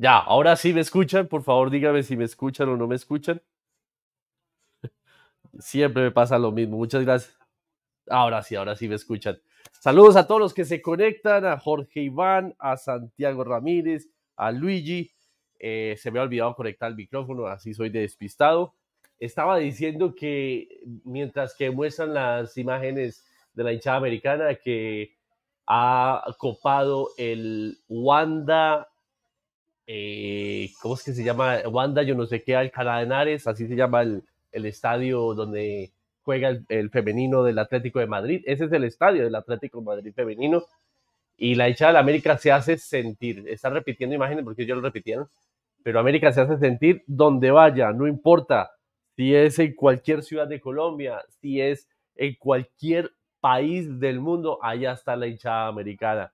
Ya, ahora sí me escuchan. Por favor, dígame si me escuchan o no me escuchan. Siempre me pasa lo mismo. Muchas gracias. Ahora sí, ahora sí me escuchan. Saludos a todos los que se conectan, a Jorge Iván, a Santiago Ramírez, a Luigi. Eh, se me ha olvidado conectar el micrófono, así soy despistado. Estaba diciendo que mientras que muestran las imágenes de la hinchada americana que ha copado el Wanda eh, ¿cómo es que se llama? Wanda, yo no sé qué, Alcalá de Henares, así se llama el, el estadio donde juega el, femenino del Atlético de Madrid. Ese es el estadio del Atlético de Madrid femenino. Y la hinchada de la América se hace sentir. Están repitiendo imágenes porque yo lo repitieron. Pero América se hace sentir donde vaya, no importa si es en cualquier ciudad de Colombia, si es en cualquier país del mundo, allá está la hinchada americana.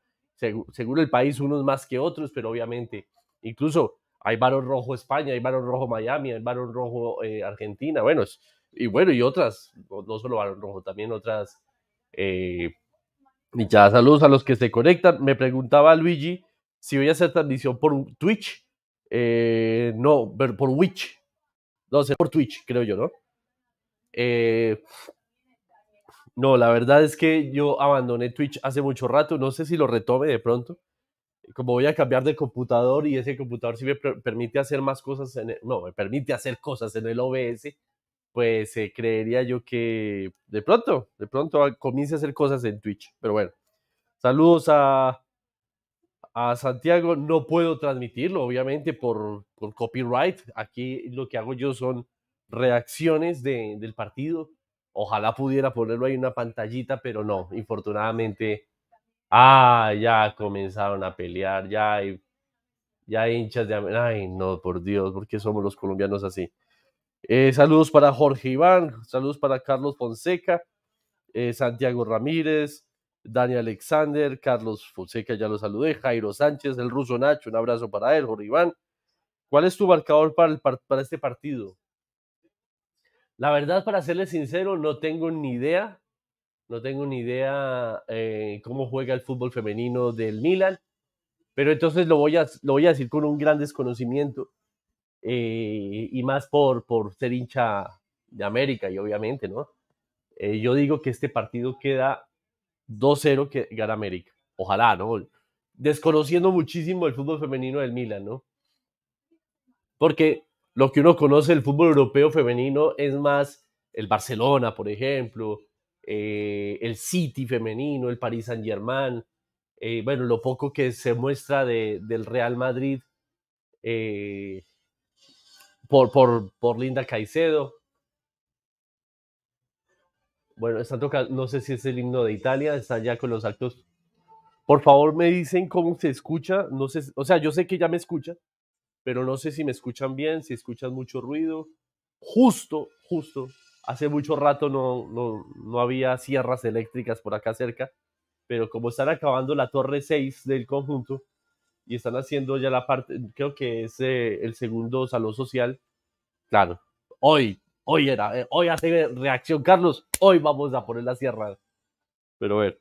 seguro el país, unos más que otros, pero obviamente Incluso hay varón rojo España, hay varón rojo Miami, hay varón rojo eh, Argentina, bueno, y bueno, y otras, no solo varón rojo, también otras eh, ya Saludos a los que se conectan. Me preguntaba Luigi si voy a hacer transmisión por Twitch. Eh, no, por Twitch. No sé, por Twitch, creo yo, ¿no? Eh, no, la verdad es que yo abandoné Twitch hace mucho rato. No sé si lo retome de pronto como voy a cambiar de computador y ese computador sí me permite hacer más cosas, en el, no, me permite hacer cosas en el OBS, pues se eh, creería yo que de pronto, de pronto comience a hacer cosas en Twitch. Pero bueno, saludos a, a Santiago. No puedo transmitirlo, obviamente, por, por copyright. Aquí lo que hago yo son reacciones del partido. Ojalá pudiera ponerlo ahí en una pantallita, pero no, infortunadamente Ah, ya comenzaron a pelear, ya hay, ya hinchas de... Ay, no, por Dios, ¿por qué somos los colombianos así? Eh, saludos para Jorge Iván, saludos para Carlos Fonseca, eh, Santiago Ramírez, Daniel Alexander, Carlos Fonseca, ya lo saludé, Jairo Sánchez, el ruso Nacho, un abrazo para él, Jorge Iván. ¿Cuál es tu marcador para, el, para este partido? La verdad, para serles sincero, no tengo ni idea no tengo ni idea eh, cómo juega el fútbol femenino del Milan, pero entonces lo voy a, lo voy a decir con un gran desconocimiento eh, y más por, por ser hincha de América y obviamente, ¿no? Eh, yo digo que este partido queda 2-0 que gana América, ojalá, ¿no? Desconociendo muchísimo el fútbol femenino del Milan, ¿no? Porque lo que uno conoce del fútbol europeo femenino es más el Barcelona, por ejemplo, eh, el City femenino, el Paris Saint Germain, eh, bueno, lo poco que se muestra de, del Real Madrid eh, por, por, por, Linda Caicedo. Bueno, están tocando, no sé si es el himno de Italia, está ya con los actos. Por favor, me dicen cómo se escucha. No sé, o sea, yo sé que ya me escuchan, pero no sé si me escuchan bien, si escuchan mucho ruido. Justo, justo, Hace mucho rato no, no, había sierras eléctricas por acá cerca, pero como están acabando la torre 6 del conjunto y están haciendo ya la parte, creo que es eh, el segundo salón social, claro, hoy, hoy era, eh, hoy hace reacción, Carlos, hoy vamos a poner la sierra. Pero a ver,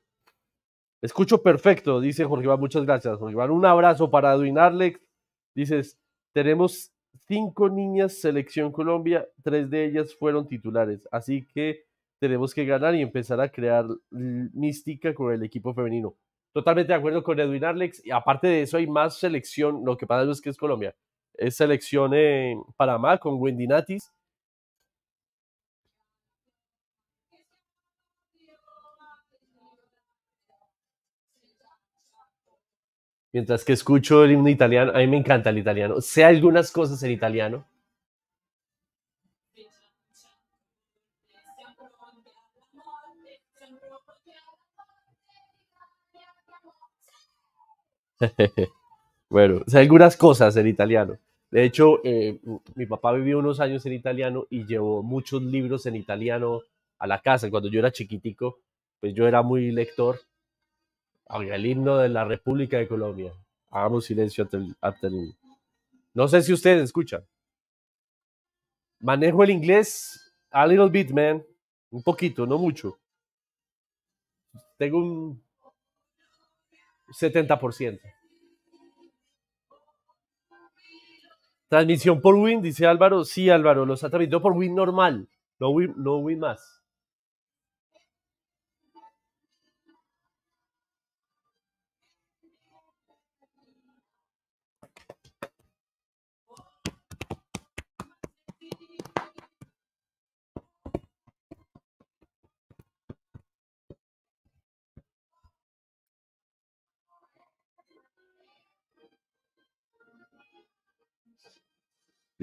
escucho perfecto, dice Jorge Iván, muchas gracias, Jorge Iván, un abrazo para Edwin dices, tenemos cinco niñas selección Colombia, tres de ellas fueron titulares, así que tenemos que ganar y empezar a crear mística con el equipo femenino. Totalmente de acuerdo con Edwin Arlex, y aparte de eso hay más selección, lo que pasa es que es Colombia, es selección en eh, Panamá con Wendy Natis, Mientras que escucho el himno italiano, a mí me encanta el italiano. Sé algunas cosas en italiano. bueno, sé algunas cosas en italiano. De hecho, eh, mi papá vivió unos años en italiano y llevó muchos libros en italiano a la casa. Cuando yo era chiquitico, pues yo era muy lector el himno de la República de Colombia. Hagamos silencio el, himno. No sé si ustedes escuchan. Manejo el inglés a little bit, man. Un poquito, no mucho. Tengo un 70%. Transmisión por Win, dice Álvaro. Sí, Álvaro, los ha transmitido por Win normal, no no win más.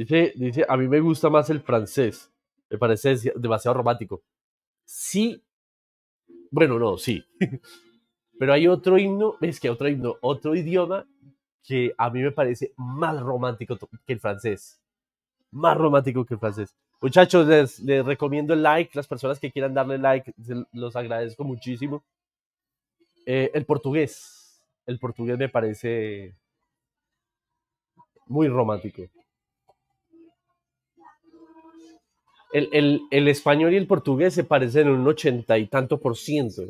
Dice, dice, a mí me gusta más el francés. Me parece demasiado romántico. Sí. Bueno, no, sí. Pero hay otro himno, es que otro himno, otro idioma que a mí me parece más romántico que el francés. Más romántico que el francés. Muchachos, les, les recomiendo el like. Las personas que quieran darle like, los agradezco muchísimo. Eh, el portugués. El portugués me parece muy romántico. el, español y el portugués se parecen un ochenta y tanto por ciento.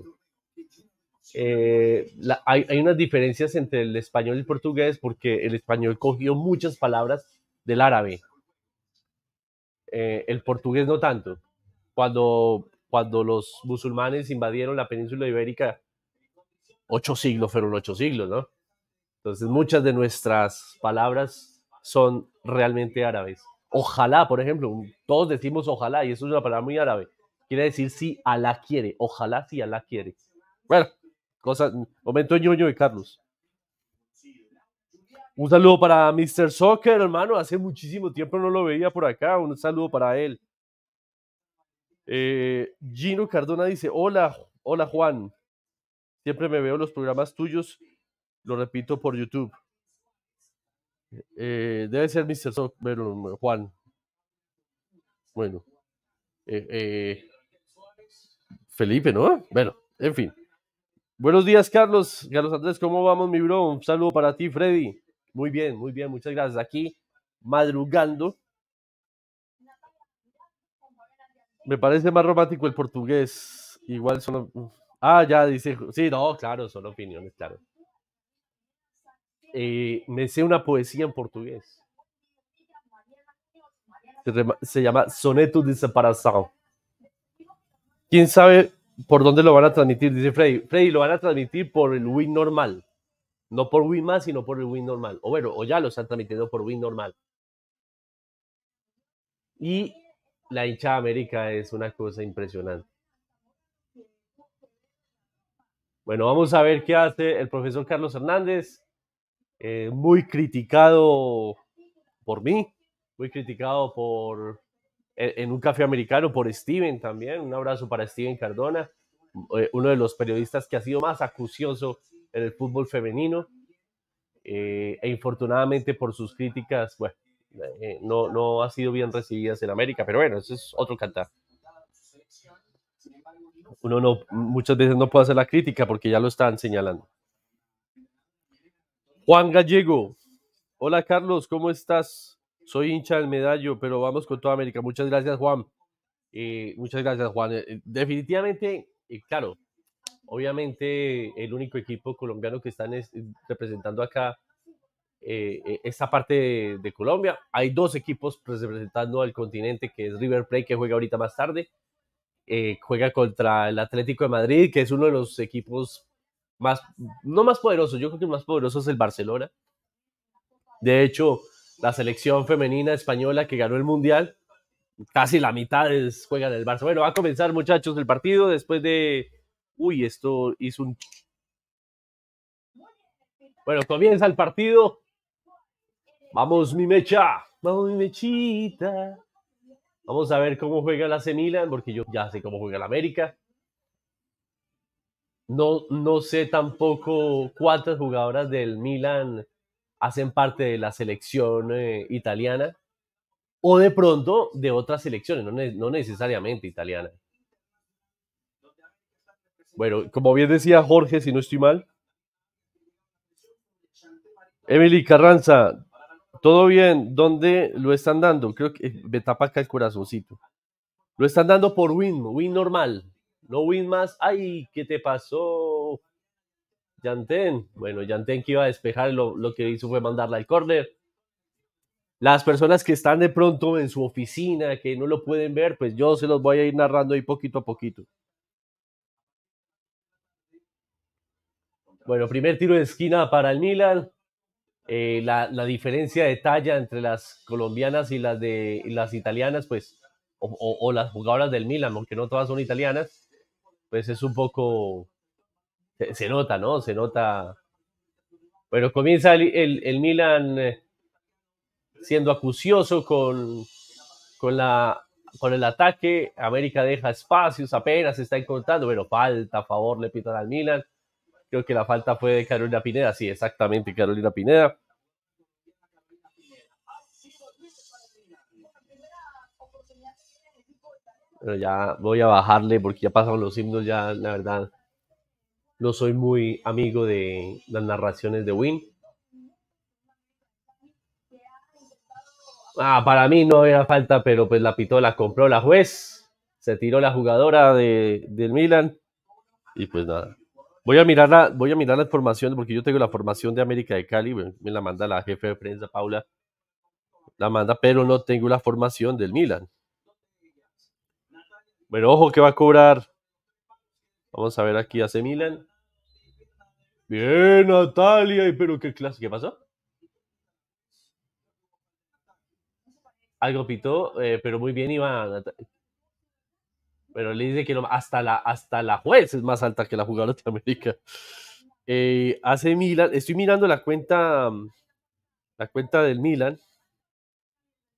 Eh, hay, unas diferencias entre el español y el portugués porque el español cogió muchas palabras del árabe. Eh, el portugués no tanto. Cuando, cuando los musulmanes invadieron la península ibérica, ocho siglos fueron ocho siglos, ¿no? Entonces muchas de nuestras palabras son realmente árabes. Ojalá, por ejemplo, todos decimos ojalá, y eso es una palabra muy árabe. Quiere decir si Alá quiere, ojalá si Alá quiere. Bueno, cosa, momento ñoño de Carlos. Un saludo para Mr. Soccer, hermano. Hace muchísimo tiempo no lo veía por acá. Un saludo para él. Eh, Gino Cardona dice: Hola, hola Juan. Siempre me veo los programas tuyos. Lo repito por YouTube. Eh, debe ser Mr. Juan. Bueno. Eh, eh, Felipe, ¿no? Bueno, en fin. Buenos días, Carlos. Carlos Andrés, ¿cómo vamos, mi bro? Un saludo para ti, Freddy. Muy bien, muy bien, muchas gracias. Aquí, madrugando. Me parece más romántico el portugués. Igual son. Ah, ya dice. Sí, no, claro, son opiniones, claro. Eh, me sé una poesía en portugués. Se, llama Soneto de Separación. ¿Quién sabe por dónde lo van a transmitir? Dice Freddy. Freddy, lo van a transmitir por el Win normal. No por Win más, sino por el Win normal. O bueno, o ya lo están transmitiendo por Win normal. Y la hinchada América es una cosa impresionante. Bueno, vamos a ver qué hace el profesor Carlos Hernández. Eh, muy criticado por mí, muy criticado por en un café americano por Steven también. Un abrazo para Steven Cardona, eh, uno de los periodistas que ha sido más acucioso en el fútbol femenino. Eh, e infortunadamente por sus críticas, bueno, no, no ha sido bien recibidas en América, pero bueno, eso es otro cantar. Uno no, muchas veces no puede hacer la crítica porque ya lo están señalando. Juan Gallego. Hola Carlos, ¿cómo estás? Soy hincha del medallo, pero vamos con toda América. Muchas gracias Juan. Eh, muchas gracias Juan. Eh, definitivamente, eh, claro, obviamente el único equipo colombiano que están representando acá esta parte de, de, Colombia. Hay dos equipos pues, representando al continente, que es River Plate, que juega ahorita más tarde. juega contra el Atlético de Madrid, que es uno de los equipos más, no más poderoso, yo creo que el más poderoso es el Barcelona. De hecho, la selección femenina española que ganó el Mundial, casi la mitad es, juega del el Barça. Bueno, va a comenzar muchachos el partido después de... Uy, esto hizo un... Bueno, comienza el partido. Vamos, mi mecha. Vamos, mi mechita. Vamos a ver cómo juega la Semilan, porque yo ya sé cómo juega la América. No, no sé tampoco cuántas jugadoras del Milan hacen parte de la selección eh, italiana o de pronto de otras selecciones, no, necesariamente italiana. Bueno, como bien decía Jorge, si no estoy mal. Emily Carranza, todo bien, ¿dónde lo están dando? Creo que eh, me tapa acá el corazoncito. Lo están dando por Win, Win normal. No win más. Ay, ¿qué te pasó? Yantén. Bueno, Yantén que iba a despejar, lo, lo que hizo fue mandarla al córner. Las personas que están de pronto en su oficina, que no lo pueden ver, pues yo se los voy a ir narrando ahí poquito a poquito. Bueno, primer tiro de esquina para el Milan. Eh, la, diferencia de talla entre las colombianas y las, de, las italianas, pues, o, las jugadoras del Milan, aunque no todas son italianas, pues es un poco, se, nota, ¿no? Se nota. Bueno, comienza el, Milan eh, siendo acucioso con, con, la, con el ataque, América deja espacios, apenas se está encontrando, bueno, falta, a favor, le pitan al Milan. Creo que la falta fue de Carolina Pineda, sí, exactamente, Carolina Pineda. Pero ya voy a bajarle porque ya pasaron los himnos, ya la verdad no soy muy amigo de las narraciones de Win. Ah, para mí no había falta, pero pues la pitó, la compró la juez. Se tiró la jugadora del Milan. Y pues nada. Voy a mirar la, voy a mirar la formación, porque yo tengo la formación de América de Cali. Me la manda la jefe de prensa, Paula. La manda, pero no tengo la formación del Milan. Bueno, ojo que va a cobrar. Vamos a ver aquí hace Milan. Bien, Natalia. Pero qué clase. ¿Qué pasó? Algo pitó, eh, pero muy bien iba Pero le dice que no, hasta, la, hasta la juez es más alta que la jugadora de América. hace eh, Milan, estoy mirando la cuenta, la cuenta del Milan.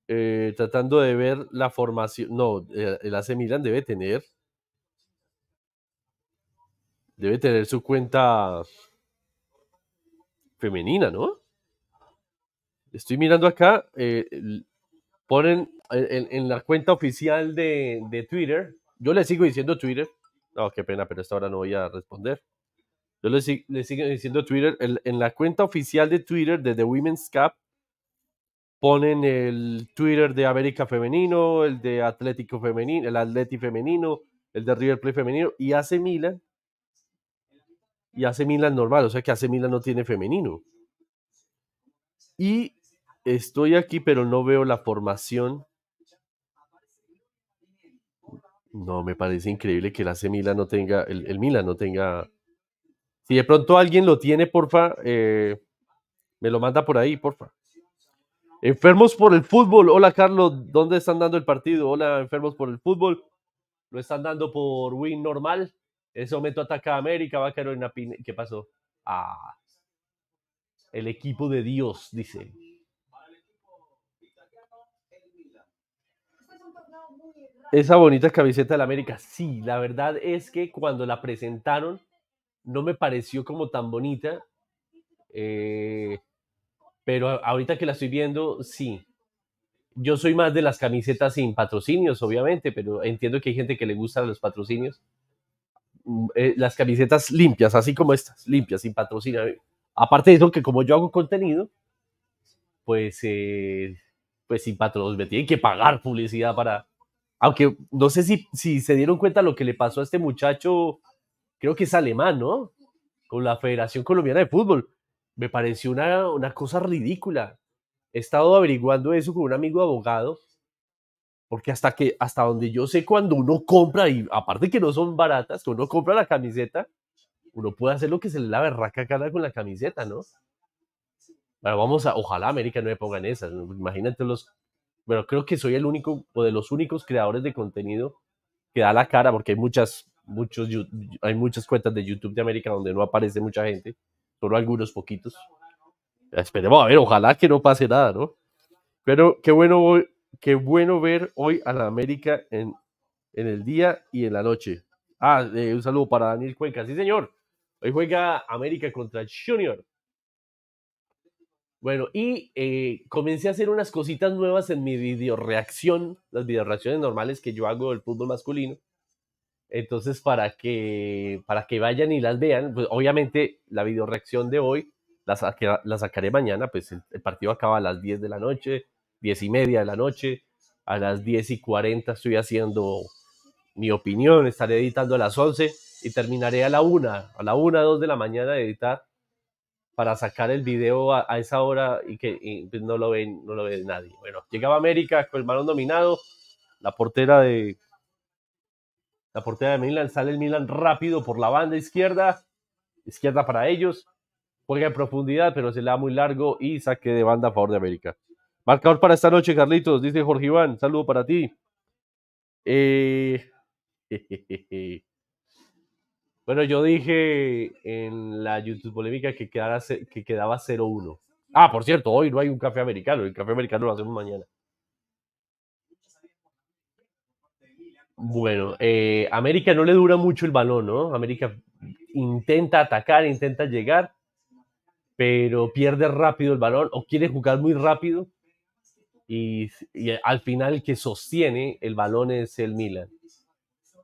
Eh, tratando de ver la formación. No, eh, el AC Milan debe tener. Debe tener su cuenta femenina, ¿no? Estoy mirando acá. Eh, ponen en, la cuenta oficial de, Twitter. Yo le sigo diciendo Twitter. No, qué pena, pero esta hora no voy a responder. Yo le, sigo diciendo Twitter. en la cuenta oficial de Twitter de The Women's Cup ponen el Twitter de América Femenino, el de Atlético Femenino, el Atleti Femenino, el de River Plate Femenino, y hace Milan, y hace Milan normal, o sea que hace Milan no tiene femenino. Y estoy aquí, pero no veo la formación. No, me parece increíble que el AC Milan no tenga, el, no tenga. Si de pronto alguien lo tiene, porfa, eh, me lo manda por ahí, porfa. Enfermos por el fútbol. Hola, Carlos. ¿Dónde están dando el partido? Hola, enfermos por el fútbol. Lo están dando por win normal. En ese momento ataca a América. Va a caer ¿Qué pasó? Ah. El equipo de Dios, dice. Esa bonita camiseta del América. Sí, la verdad es que cuando la presentaron no me pareció como tan bonita. Eh, pero ahorita que la estoy viendo, sí. Yo soy más de las camisetas sin patrocinios, obviamente, pero entiendo que hay gente que le gustan los patrocinios. Mm, eh, las camisetas limpias, así como estas, limpias, sin patrocinio. Aparte de eso, que como yo hago contenido, pues, eh, pues sin patrocinio, me tienen que pagar publicidad para... Aunque no sé si, si se dieron cuenta lo que le pasó a este muchacho, creo que es alemán, ¿no? Con la Federación Colombiana de Fútbol me pareció una, una cosa ridícula. He estado averiguando eso con un amigo abogado, porque hasta, que, hasta donde yo sé cuando uno compra, y aparte que no son baratas, cuando uno compra la camiseta, uno puede hacer lo que se le la raca cara con la camiseta, ¿no? Bueno, vamos a, ojalá América no me pongan esas, imagínate los, bueno, creo que soy el único o de los únicos creadores de contenido que da la cara, porque hay muchas, muchos, hay muchas cuentas de YouTube de América donde no aparece mucha gente, solo algunos poquitos. Esperemos a ver, ojalá que no pase nada, ¿no? Pero qué bueno, bueno ver hoy a la América en, el día y en la noche. Ah, eh, un saludo para Daniel Cuenca. Sí, señor. Hoy juega América contra Junior. Bueno, y eh, comencé a hacer unas cositas nuevas en mi video reacción, las video reacciones normales que yo hago del fútbol masculino. Entonces, para que, para que vayan y las vean, pues obviamente la video reacción de hoy la, sacaré mañana, pues el, partido acaba a las 10 de la noche, 10 y media de la noche, a las 10 y 40 estoy haciendo mi opinión, estaré editando a las 11 y terminaré a la 1, a la 1, 2 de la mañana de editar para sacar el video a, esa hora y que pues, no, lo ven, no lo ve nadie. Bueno, llegaba América con el balón dominado, la portera de la portería de Milan sale el Milan rápido por la banda izquierda. Izquierda para ellos. Juega en profundidad, pero se le da muy largo y saque de banda a favor de América. Marcador para esta noche, Carlitos, dice Jorge Iván. Saludo para ti. Eh, bueno, yo dije en la YouTube polémica que, quedara, que quedaba 0-1. Ah, por cierto, hoy no hay un café americano. El café americano lo hacemos mañana. Bueno, eh, América no le dura mucho el balón, ¿no? América intenta atacar, intenta llegar, pero pierde rápido el balón o quiere jugar muy rápido y, al final que sostiene el balón es el Milan.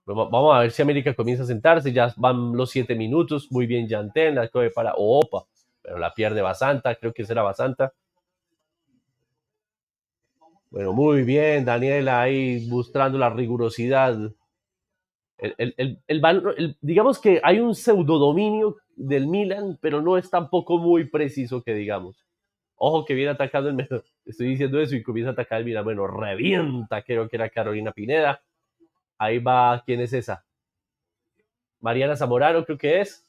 Vamos a ver si América comienza a sentarse, ya van los siete minutos, muy bien Yantén, la coge para Opa, pero la pierde Basanta, creo que será Basanta. Bueno, muy bien, Daniela, ahí mostrando la rigurosidad. El, digamos que hay un pseudodominio del Milan, pero no es tampoco muy preciso que digamos. Ojo que viene atacando el Milan. Estoy diciendo eso y comienza a atacar el Milan. Bueno, revienta, creo que era Carolina Pineda. Ahí va, ¿quién es esa? Mariana Zamorano, creo que es.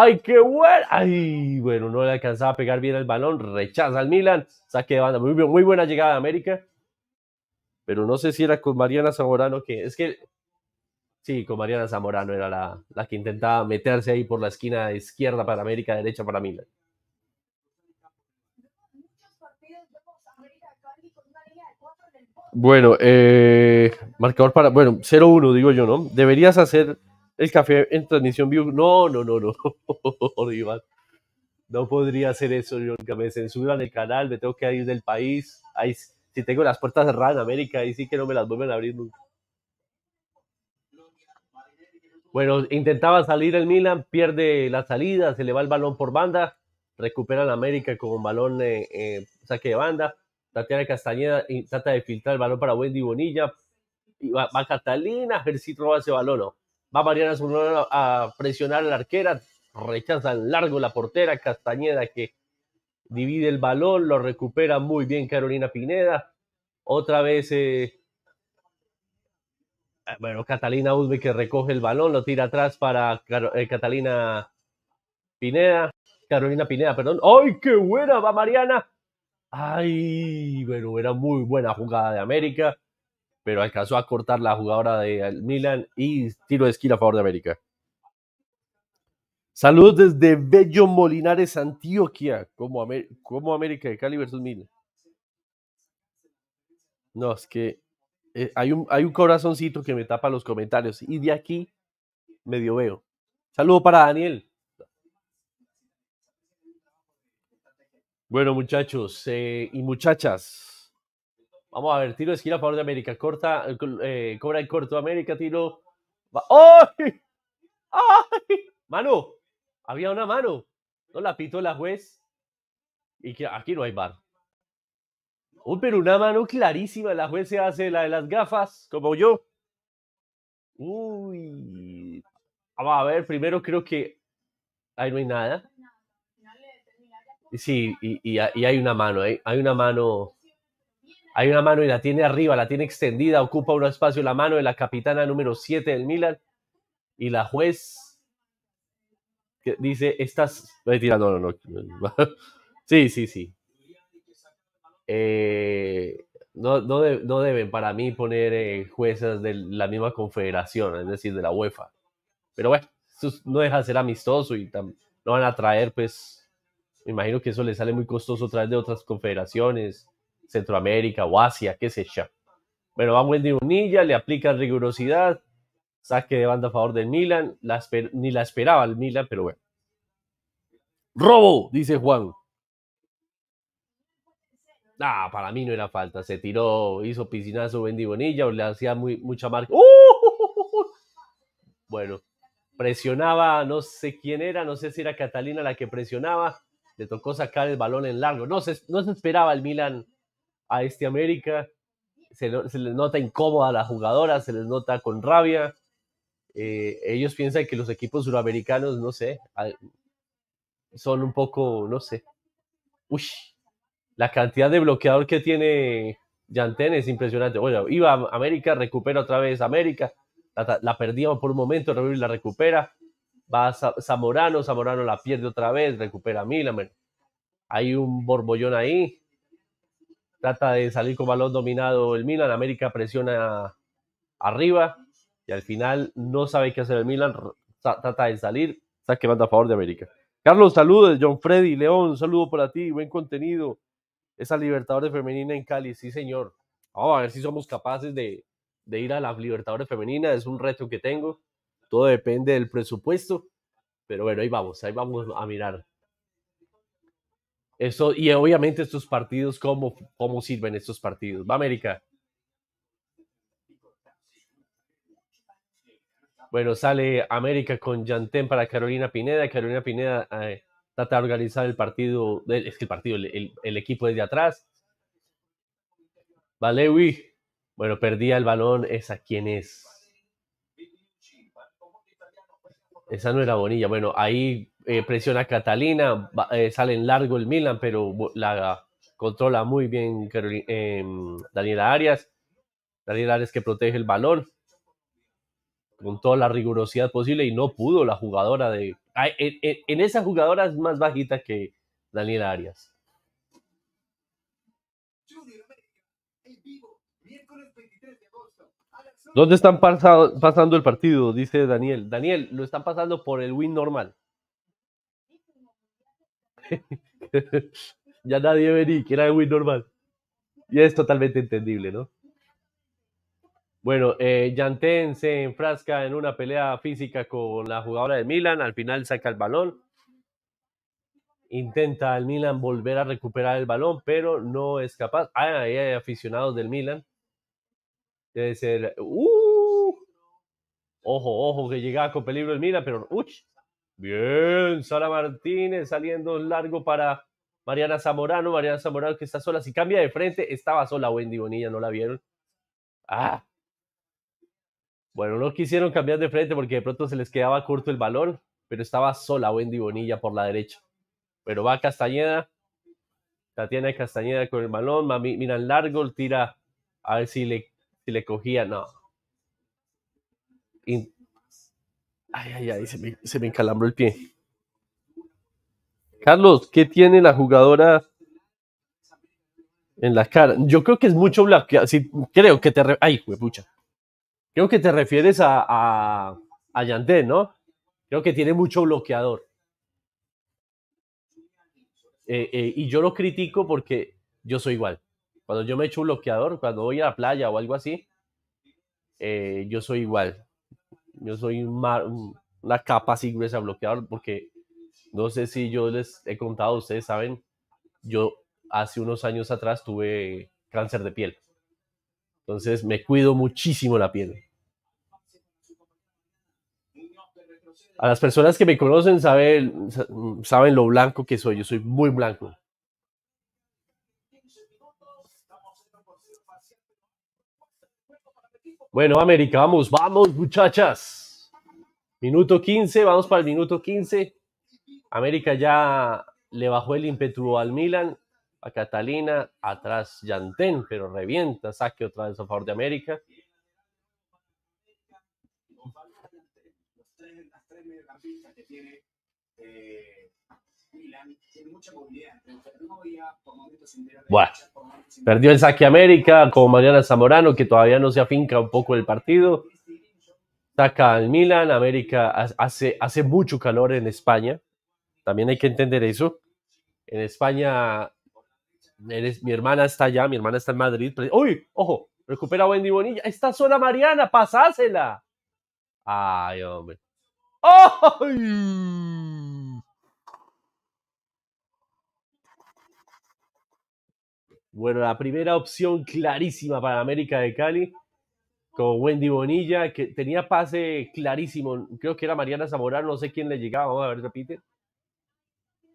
¡Ay, qué bueno! ¡Ay! Bueno, no le alcanzaba a pegar bien el balón. Rechaza al Milan. Saque de banda. Muy, buena llegada de América. Pero no sé si era con Mariana Zamorano que. Es que. Sí, con Mariana Zamorano era la, la que intentaba meterse ahí por la esquina izquierda para América, derecha para Milan. Bueno, eh, marcador para. Bueno, 0-1, digo yo, ¿no? Deberías hacer el café en transmisión vivo. No, no, no, no, No podría hacer eso, yo me censuran el canal, me tengo que ir del país. Ahí, si tengo las puertas cerradas en América, ahí sí que no me las vuelven a abrir Bueno, intentaba salir el Milan, pierde la salida, se le va el balón por banda, recupera la América con un balón eh, eh, saque de banda. Tatiana Castañeda trata de filtrar el balón para Wendy Bonilla. va, Catalina, a ver si roba ese balón. No, Va Mariana a presionar a la arquera, rechaza en largo la portera, Castañeda que divide el balón, lo recupera muy bien Carolina Pineda. Otra vez, eh, ah, bueno, Catalina Uzbe que recoge el balón, lo tira atrás para eh, Catalina Pineda. Carolina Pineda, perdón. ¡Ay, qué buena va Mariana! ¡Ay! Bueno, era muy buena jugada de América pero alcanzó a cortar la jugadora de eh, Milan y tiro de esquina a favor de América. Saludos desde Bello Molinares, Antioquia, como, América de Cali versus Milan. No, es que eh, hay, un, hay un corazoncito que me tapa los comentarios y de aquí medio veo. Saludo para Daniel. Bueno, muchachos eh, y muchachas, Vamos a ver, tiro de esquina para favor de América. Corta, eh, eh, cobra en corto. América, tiro. ¡Ay! ¡Ay! Mano, había una mano. No la pitó la juez. Y aquí no hay bar. Oh, pero una mano clarísima. La juez se hace la de las gafas, como yo. Uy. Vamos a ver, primero creo que ahí no hay nada. Sí, y, y, hay una mano, ¿eh? hay una mano hay una mano y la tiene arriba, la tiene extendida, ocupa un espacio la mano de la capitana número 7 del Milan. Y la juez que dice, estás... No, no, no. sí, sí, sí. Eh, no, no, no, deben para mí poner jueces eh, juezas de la misma confederación, es decir, de la UEFA. Pero bueno, eso no deja de ser amistoso y no van a traer, pues, me imagino que eso le sale muy costoso través de otras confederaciones. Centroamérica o Asia, qué sé yo. Bueno, va Wendy Unilla, le aplica rigurosidad, saque de banda a favor del Milan, ni la esperaba el Milan, pero bueno. Robo, dice Juan. Ah, para mí no era falta. Se tiró, hizo piscinazo Wendy Bonilla, le hacía mucha marca. ¡Uh! Bueno, presionaba, no sé quién era, no sé si era Catalina la que presionaba. Le tocó sacar el balón en largo. No se, no se esperaba el Milan a este América. Se, les nota incómoda a la jugadora, se les nota con rabia. Eh, ellos piensan que los equipos suramericanos, no sé, son un poco, no sé. Uy, la cantidad de bloqueador que tiene Yantén es impresionante. Bueno, iba América, recupera otra vez América, la, perdimos por un momento, la recupera. Va Zamorano, Zamorano la pierde otra vez, recupera a Hay un borbollón ahí, trata de salir con balón dominado el Milan, América presiona arriba y al final no sabe qué hacer el Milan, trata de salir, está que manda a favor de América. Carlos, saludos, John Freddy, León, saludo para ti, buen contenido. Esa Libertadores femenina en Cali, sí señor. Vamos a ver si somos capaces de, de ir a las Libertadores femeninas, es un reto que tengo, todo depende del presupuesto, pero bueno, ahí vamos, ahí vamos a mirar y obviamente estos partidos, ¿cómo, ¿cómo sirven estos partidos? Va América. Bueno, sale América con Yantén para Carolina Pineda. Carolina Pineda eh, trata de organizar el partido, es que el partido, el, equipo desde atrás. Bueno, perdía el balón. ¿Esa quién es? Esa no era Bonilla. Bueno, ahí eh, presiona a Catalina, eh, sale en largo el Milan, pero la controla muy bien em, Daniela Arias. Daniela Arias que protege el balón con toda la rigurosidad posible y no pudo la jugadora de... En, esa jugadora es más bajita que Daniela Arias. ¿Dónde están pasando el partido? Dice Daniel. Daniel, lo están pasando por el win normal. ya nadie venía, que era muy normal. Y es totalmente entendible, ¿no? Bueno, eh, se enfrasca en una pelea física con la jugadora de Milan, al final saca el balón. Intenta el Milan volver a recuperar el balón, pero no es capaz. Ah, hay aficionados del Milan. Debe ser. ¡Uh! Ojo, ojo, que llegaba con peligro el Milan, pero ¡uch! Bien, Sara Martínez saliendo largo para Mariana Zamorano. Mariana Zamorano que está sola. Si cambia de frente, estaba sola Wendy Bonilla, ¿no la vieron? Ah. Bueno, no quisieron cambiar de frente porque de pronto se les quedaba corto el balón, pero estaba sola Wendy Bonilla por la derecha. Pero va Castañeda. Tatiana Castañeda con el balón. Mira, el largo, tira a ver si le, si le cogía. No. Ay, ay, ay, se me, se encalambró el pie. Carlos, ¿qué tiene la jugadora en la cara? Yo creo que es mucho bloqueador. creo que te. Ay, Creo que te refieres a, a, Yandé, ¿no? Creo que tiene mucho bloqueador. Eh, eh, y yo lo critico porque yo soy igual. Cuando yo me echo un bloqueador, cuando voy a la playa o algo así, eh, yo soy igual yo soy una capa así gruesa bloqueada porque no sé si yo les he contado, ustedes saben, yo hace unos años atrás tuve cáncer de piel. Entonces me cuido muchísimo la piel. A las personas que me conocen saben, saben lo blanco que soy. Yo soy muy blanco. Bueno, América, vamos, vamos, muchachas. Minuto 15, vamos para el minuto 15. América ya le bajó el ímpetu al Milan, a Catalina, atrás Yantén, pero revienta, saque otra vez a favor de América. Bueno, perdió el saque América con Mariana Zamorano, que todavía no se afinca un poco el partido. Saca al Milan, América hace, mucho calor en España. También hay que entender eso. En España, mi hermana está allá, mi hermana está en Madrid. ¡Uy! ¡Ojo! Recupera Wendy Bonilla. Está sola Mariana, pasásela. ¡Ay, hombre! ¡Ay! Bueno, la primera opción clarísima para América de Cali, con Wendy Bonilla, que tenía pase clarísimo, creo que era Mariana Zamorano, no sé quién le llegaba, vamos a ver, repite.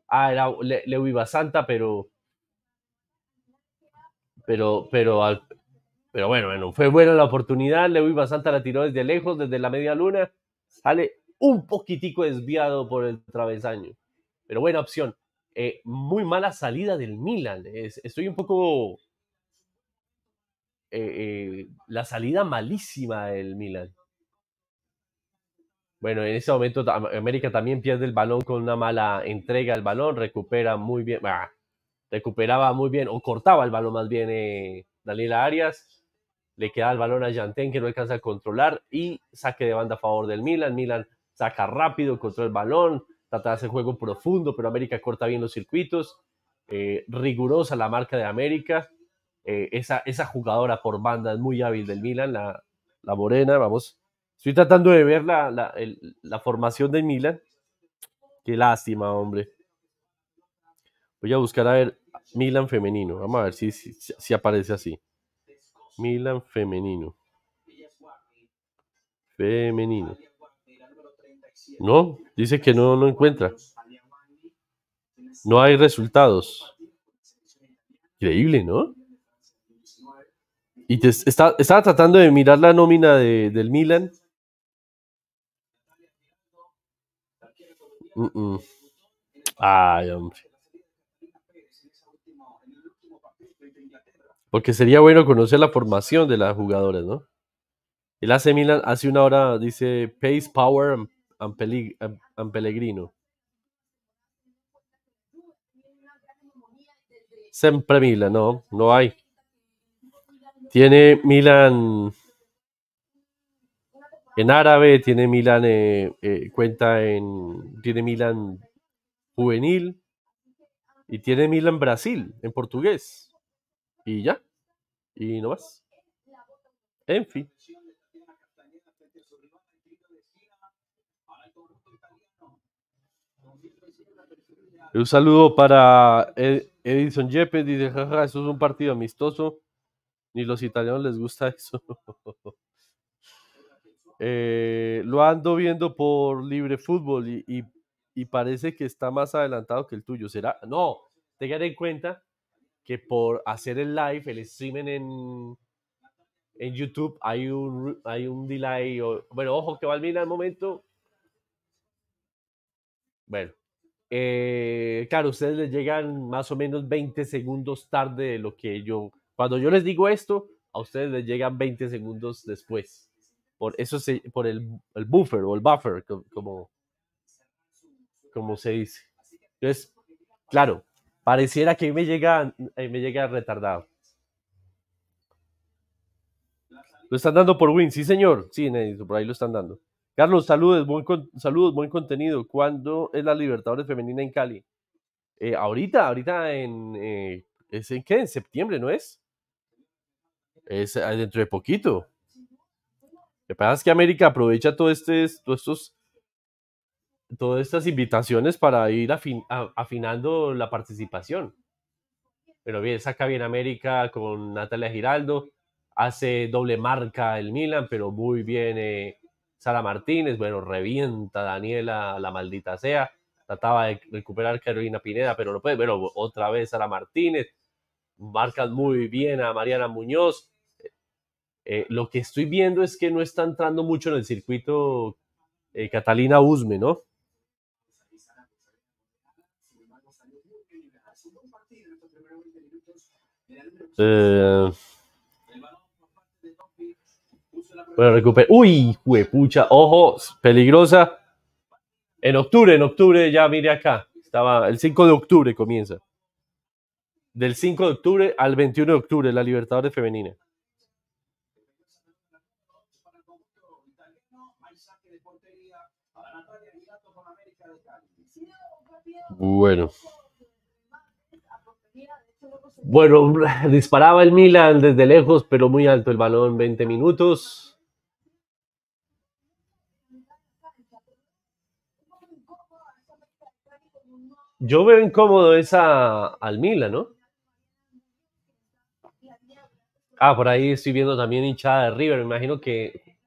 Ah, era le, Leuiva Santa, pero, pero, pero, pero bueno, bueno, fue buena la oportunidad, Leuiva Santa la tiró desde lejos, desde la media luna, sale un poquitico desviado por el travesaño, pero buena opción. Eh, muy mala salida del Milan. estoy un poco... Eh, eh, la salida malísima del Milan. Bueno, en ese momento América también pierde el balón con una mala entrega el balón, recupera muy bien, recuperaba muy bien o cortaba el balón más bien dalila Arias, le queda el balón a Yantén que no alcanza a controlar y saque de banda a favor del Milan, Milan saca rápido, controla el balón, trata de hacer juego profundo, pero América corta bien los circuitos, eh, rigurosa la marca de América, eh, esa, esa jugadora por banda es muy hábil del Milan, la, morena, vamos. Estoy tratando de ver la, formación del Milan. Qué lástima, hombre. Voy a buscar a ver Milan femenino. Vamos a ver si, si aparece así. Milan femenino. Femenino. No, dice que no, lo encuentra. No hay resultados. Increíble, ¿no? Y te, está, estaba tratando de mirar la nómina de, del Milan. Porque sería bueno conocer la formación de las jugadoras, ¿no? El AC Milan hace una hora dice pace, power and Pellegrino. Siempre Milan, no, no hay. Tiene Milan en árabe, tiene Milan eh, eh, cuenta en tiene Milan juvenil y tiene Milan Brasil en portugués y ya y no más. En fin. Un saludo para Edison Jeppe. Dice, jaja, eso es un partido amistoso. Ni los italianos les gusta eso. Eh, lo ando viendo por libre fútbol y, parece que está más adelantado que el tuyo. ¿Será? No, tengan en cuenta que por hacer el live, el streaming en, en YouTube, hay un, hay un delay. bueno, ojo que va al momento. Bueno, eh, claro, ustedes les llegan más o menos 20 segundos tarde de lo que yo. Cuando yo les digo esto, a ustedes les llegan 20 segundos después. Por eso se, por el, buffer o el buffer, como, se dice. Entonces, claro, pareciera que me llega, eh, me llega retardado. Lo están dando por win, sí señor, sí, por ahí lo están dando. Carlos, saludos, buen, saludos, buen contenido. ¿Cuándo es la Libertadores Femenina en Cali? Eh, ahorita, ahorita en... Eh, ¿Es en qué? ¿En septiembre, no es? Es ah, dentro de poquito. Lo que pasa es que América aprovecha todo este, estos todas estas invitaciones para ir afinando la participación. Pero bien, saca bien América con Natalia Giraldo, hace doble marca el Milan, pero muy bien eh, Sara Martínez, bueno, revienta Daniela, la maldita sea. Trataba de recuperar Carolina Pineda, pero no puede. Bueno, otra vez Sara Martínez. Marcan muy bien a Mariana Muñoz. Eh, eh, lo que estoy viendo es que no está entrando mucho en el circuito eh, Catalina Usme, ¿no? Bueno, recuperé. Uy, huepucha, ojo, peligrosa. En octubre, en octubre, ya mire acá. Estaba, el 5 de octubre comienza. Del 5 de octubre al 21 de octubre, la Libertadores Femenina. Bueno. Bueno, disparaba el Milan desde lejos, pero muy alto el balón, 20 minutos. Yo veo incómodo esa al Milan, ¿no? Ah, por ahí estoy viendo también hinchada de River. Me imagino que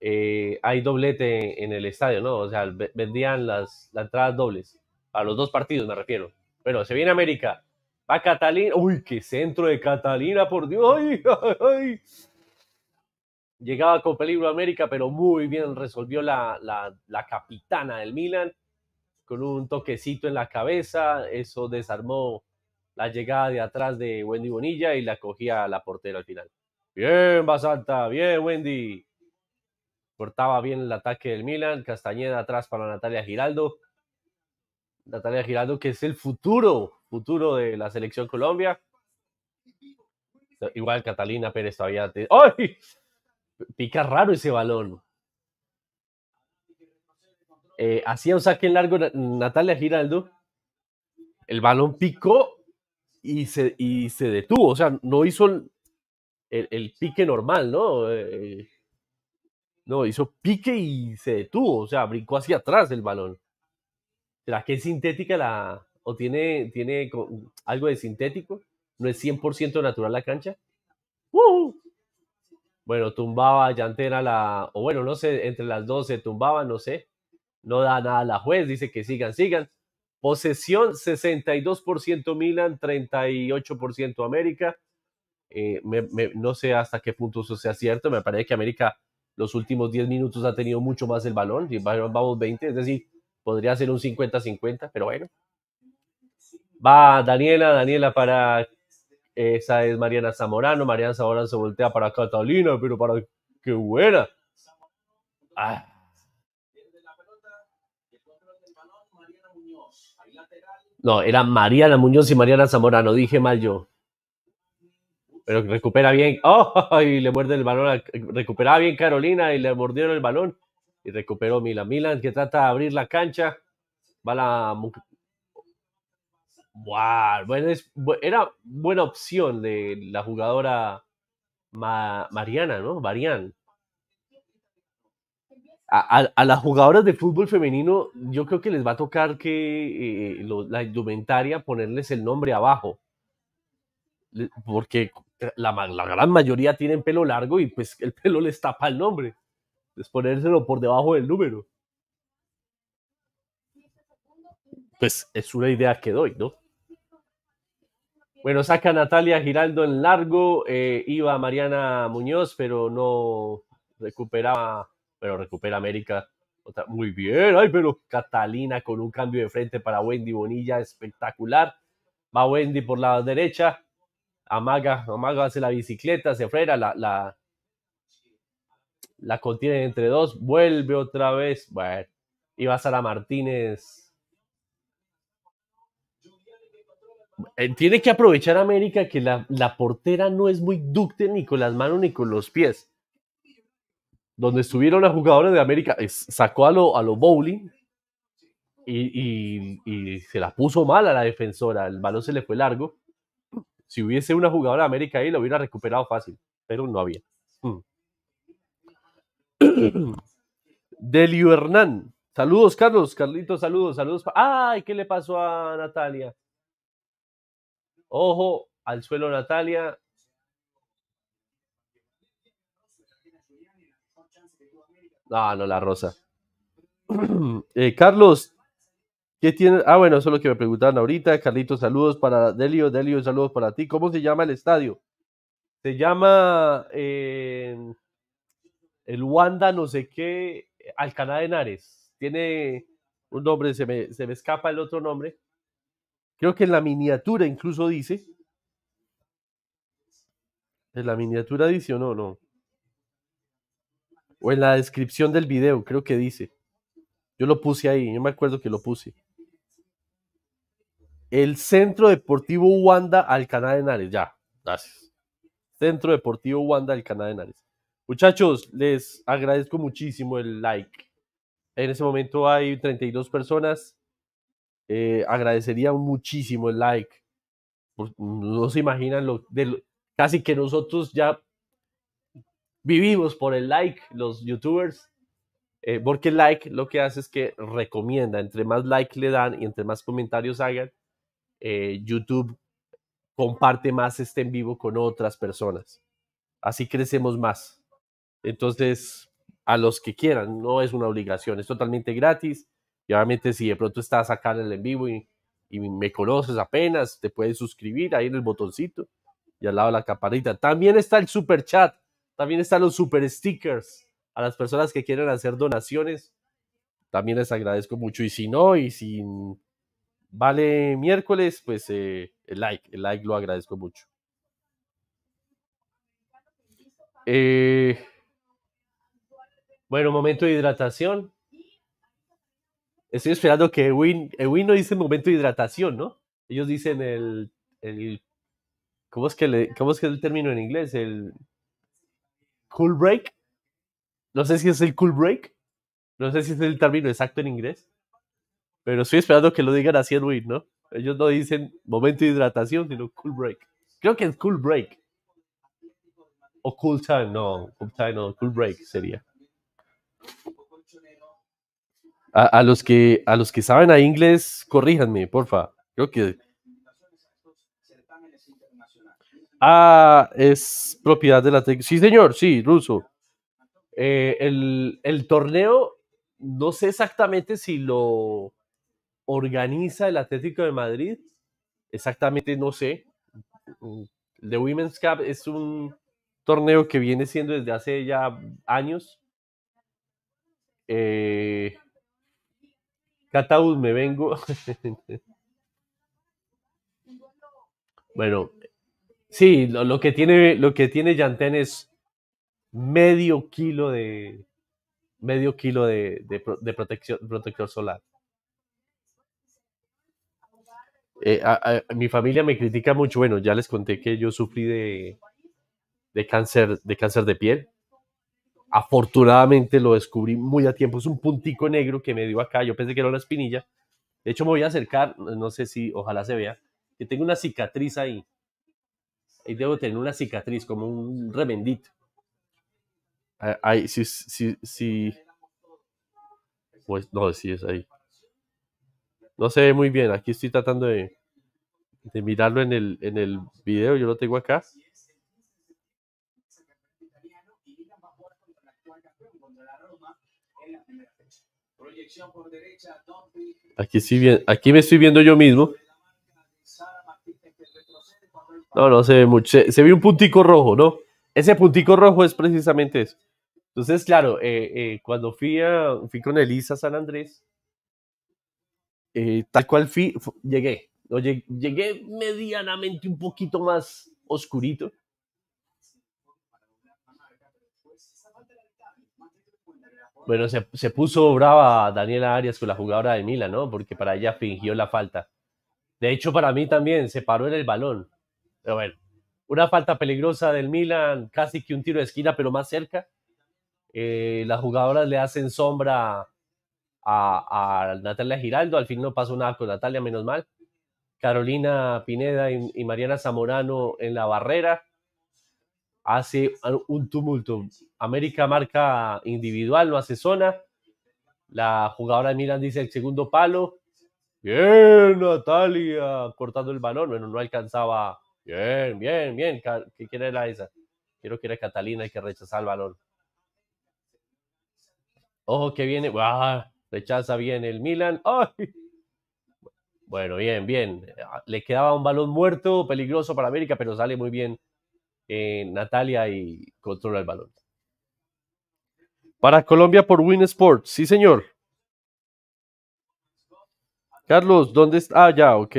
eh, hay doblete en el estadio, ¿no? O sea, vendían las, entradas dobles. A los dos partidos me refiero. Bueno, se viene América. Va Catalina. Uy, qué centro de Catalina, por Dios. Ay, ay, Llegaba con peligro a América, pero muy bien resolvió la capitana del Milan con un toquecito en la cabeza, eso desarmó la llegada de atrás de Wendy Bonilla y la cogía la portera al final. Bien, Basalta, bien, Wendy. Cortaba bien el ataque del Milan, Castañeda atrás para Natalia Giraldo. Natalia Giraldo, que es el futuro, futuro de la selección Colombia. Igual Catalina Pérez todavía. ¡Ay! Pica raro ese balón. Eh, hacía un saque largo Natalia Giraldo, el balón picó y se, y se detuvo, o sea, no hizo el, el, pique normal, ¿no? Eh, no, hizo pique y se detuvo, o sea, brincó hacia atrás el balón. ¿Será que es sintética la, o tiene, tiene algo de sintético? ¿No es 100% natural la cancha? ¡Uh! Bueno, tumbaba, llantera la, o bueno, no sé, entre las dos se tumbaba, no sé no da nada a la juez, dice que sigan, sigan. Posesión 62% Milan, 38% América. Eh, no sé hasta qué punto eso sea cierto. Me parece que América los últimos 10 minutos ha tenido mucho más el balón. vamos 20, es decir, podría ser un 50-50, pero bueno. Va Daniela, Daniela para... Esa es Mariana Zamorano. Mariana Zamorano se voltea para Catalina, pero para... ¡Qué buena! Ah, No, era Mariana Muñoz y Mariana Zamora, no dije mal yo. Pero recupera bien. ¡Oh! Y le muerde el balón. recuperaba bien Carolina y le mordieron el balón. Y recuperó Milan. Milan que trata de abrir la cancha. Va la. ¡Wow! Bueno, era buena opción de la jugadora Mariana, ¿no? Marian a, las jugadoras de fútbol femenino, yo creo que les va a tocar que eh, eh, la indumentaria ponerles el nombre abajo, porque la, gran mayoría tienen pelo largo y pues el pelo les tapa el nombre, es ponérselo por debajo del número. Pues es una idea que doy, ¿no? Bueno, saca Natalia Giraldo en largo, eh, iba Mariana Muñoz, pero no recuperaba pero recupera América. muy bien, ay, pero Catalina con un cambio de frente para Wendy Bonilla, espectacular. Va Wendy por la derecha, amaga, amaga hace la bicicleta, se frena, la, la, contiene entre dos, vuelve otra vez. Bueno, va Sara Martínez eh, tiene que aprovechar América que la, portera no es muy ducte, ni con las manos ni con los pies donde estuvieron las jugadores de América, sacó a los a lo bowling y, se la puso mal a la defensora, el balón se le fue largo. Si hubiese una jugadora de América ahí, lo hubiera recuperado fácil, pero no había. Mm. Delio Hernán, saludos Carlos, Carlitos, saludos, saludos. Ay, ¿qué le pasó a Natalia? Ojo al suelo Natalia, No, ah, no, la rosa. Eh, Carlos, ¿qué tiene? Ah, bueno, eso es lo que me preguntaron ahorita. Carlitos, saludos para Delio. Delio, saludos para ti. ¿Cómo se llama el estadio? Se llama eh, el Wanda, no sé qué, Alcaná de Henares. Tiene un nombre, se me, se me escapa el otro nombre. Creo que en la miniatura incluso dice. En la miniatura dice o no, no o en la descripción del video, creo que dice. Yo lo puse ahí, yo me acuerdo que lo puse. El Centro Deportivo Wanda Alcaná de Henares, ya, gracias. Centro Deportivo Wanda Alcaná de Henares. Muchachos, les agradezco muchísimo el like. En ese momento hay 32 personas. agradecerían eh, agradecería muchísimo el like. Pues, mm, no se imaginan lo, lo, casi que nosotros ya vivimos por el like, los youtubers, eh, porque porque like lo que hace es que recomienda, entre más like le dan y entre más comentarios hagan, eh, YouTube comparte más este en vivo con otras personas. Así crecemos más. Entonces, a los que quieran, no es una obligación, es totalmente gratis. Y obviamente si de pronto estás acá en el en vivo y, y me conoces apenas, te puedes suscribir ahí en el botoncito y al lado de la campanita. También está el super chat también están los super stickers a las personas que quieren hacer donaciones. También les agradezco mucho. Y si no, y si vale miércoles, pues eh, el like, el like lo agradezco mucho. Eh, bueno, momento de hidratación. Estoy esperando que Ewin, Ewin no dice momento de hidratación, ¿no? Ellos dicen el, el ¿cómo es que es que el término en inglés? El cool break. No sé si es el cool break. No sé si es el término exacto en inglés. Pero estoy esperando que lo digan así en Win, ¿no? Ellos no dicen momento de hidratación, sino cool break. Creo que es cool break. O cool time, no. Cool time, no. Cool break sería. A, a los, que, a los que saben a inglés, corríjanme, porfa. Creo que Ah, es propiedad de la Sí, señor, sí, ruso. Eh, el, torneo, no sé exactamente si lo organiza el Atlético de Madrid. Exactamente, no sé. The mm, Women's Cup es un torneo que viene siendo desde hace ya años. Eh, me vengo. bueno, Sí, lo, que tiene, lo que tiene Yantén es medio kilo de medio kilo de, protección, protector solar. Eh, mi familia me critica mucho. Bueno, ya les conté que yo sufrí de, cáncer, de cáncer de piel. Afortunadamente lo descubrí muy a tiempo. Es un puntico negro que me dio acá. Yo pensé que era una espinilla. De hecho, me voy a acercar, no sé si, ojalá se vea, que tengo una cicatriz ahí. Y debo tener una cicatriz, como un remendito. Ahí, sí, sí, sí. Pues no, sí es ahí. No se ve muy bien. Aquí estoy tratando de, de mirarlo en el, en el video. Yo lo tengo acá. Aquí, sí, bien, aquí me estoy viendo yo mismo. No, no se ve Se, ve un puntico rojo, ¿no? Ese puntico rojo es precisamente eso. Entonces, claro, eh, eh, cuando fui, a, fui con Elisa San Andrés, eh, tal cual fui, llegué. oye llegué. medianamente un poquito más oscurito. Bueno, se, se, puso brava Daniela Arias con la jugadora de Mila, ¿no? Porque para ella fingió la falta. De hecho, para mí también, se paró en el balón. Pero una falta peligrosa del Milan, casi que un tiro de esquina, pero más cerca. Eh, las jugadoras le hacen sombra a, Natalia Giraldo, al fin no pasa nada con Natalia, menos mal. Carolina Pineda y, y Mariana Zamorano en la barrera. Hace un tumulto. América marca individual, no hace zona. La jugadora de Milan dice el segundo palo. Bien, Natalia, cortando el balón. Bueno, no alcanzaba Bien, bien, bien. ¿Qué quiere la Quiero que era Catalina y que rechaza el balón. Ojo que viene. Rechaza bien el Milan. Bueno, bien, bien. Le quedaba un balón muerto, peligroso para América, pero sale muy bien eh, Natalia y controla el balón. Para Colombia por Win Sports. Sí, señor. Carlos, ¿dónde está? Ah, ya, ok.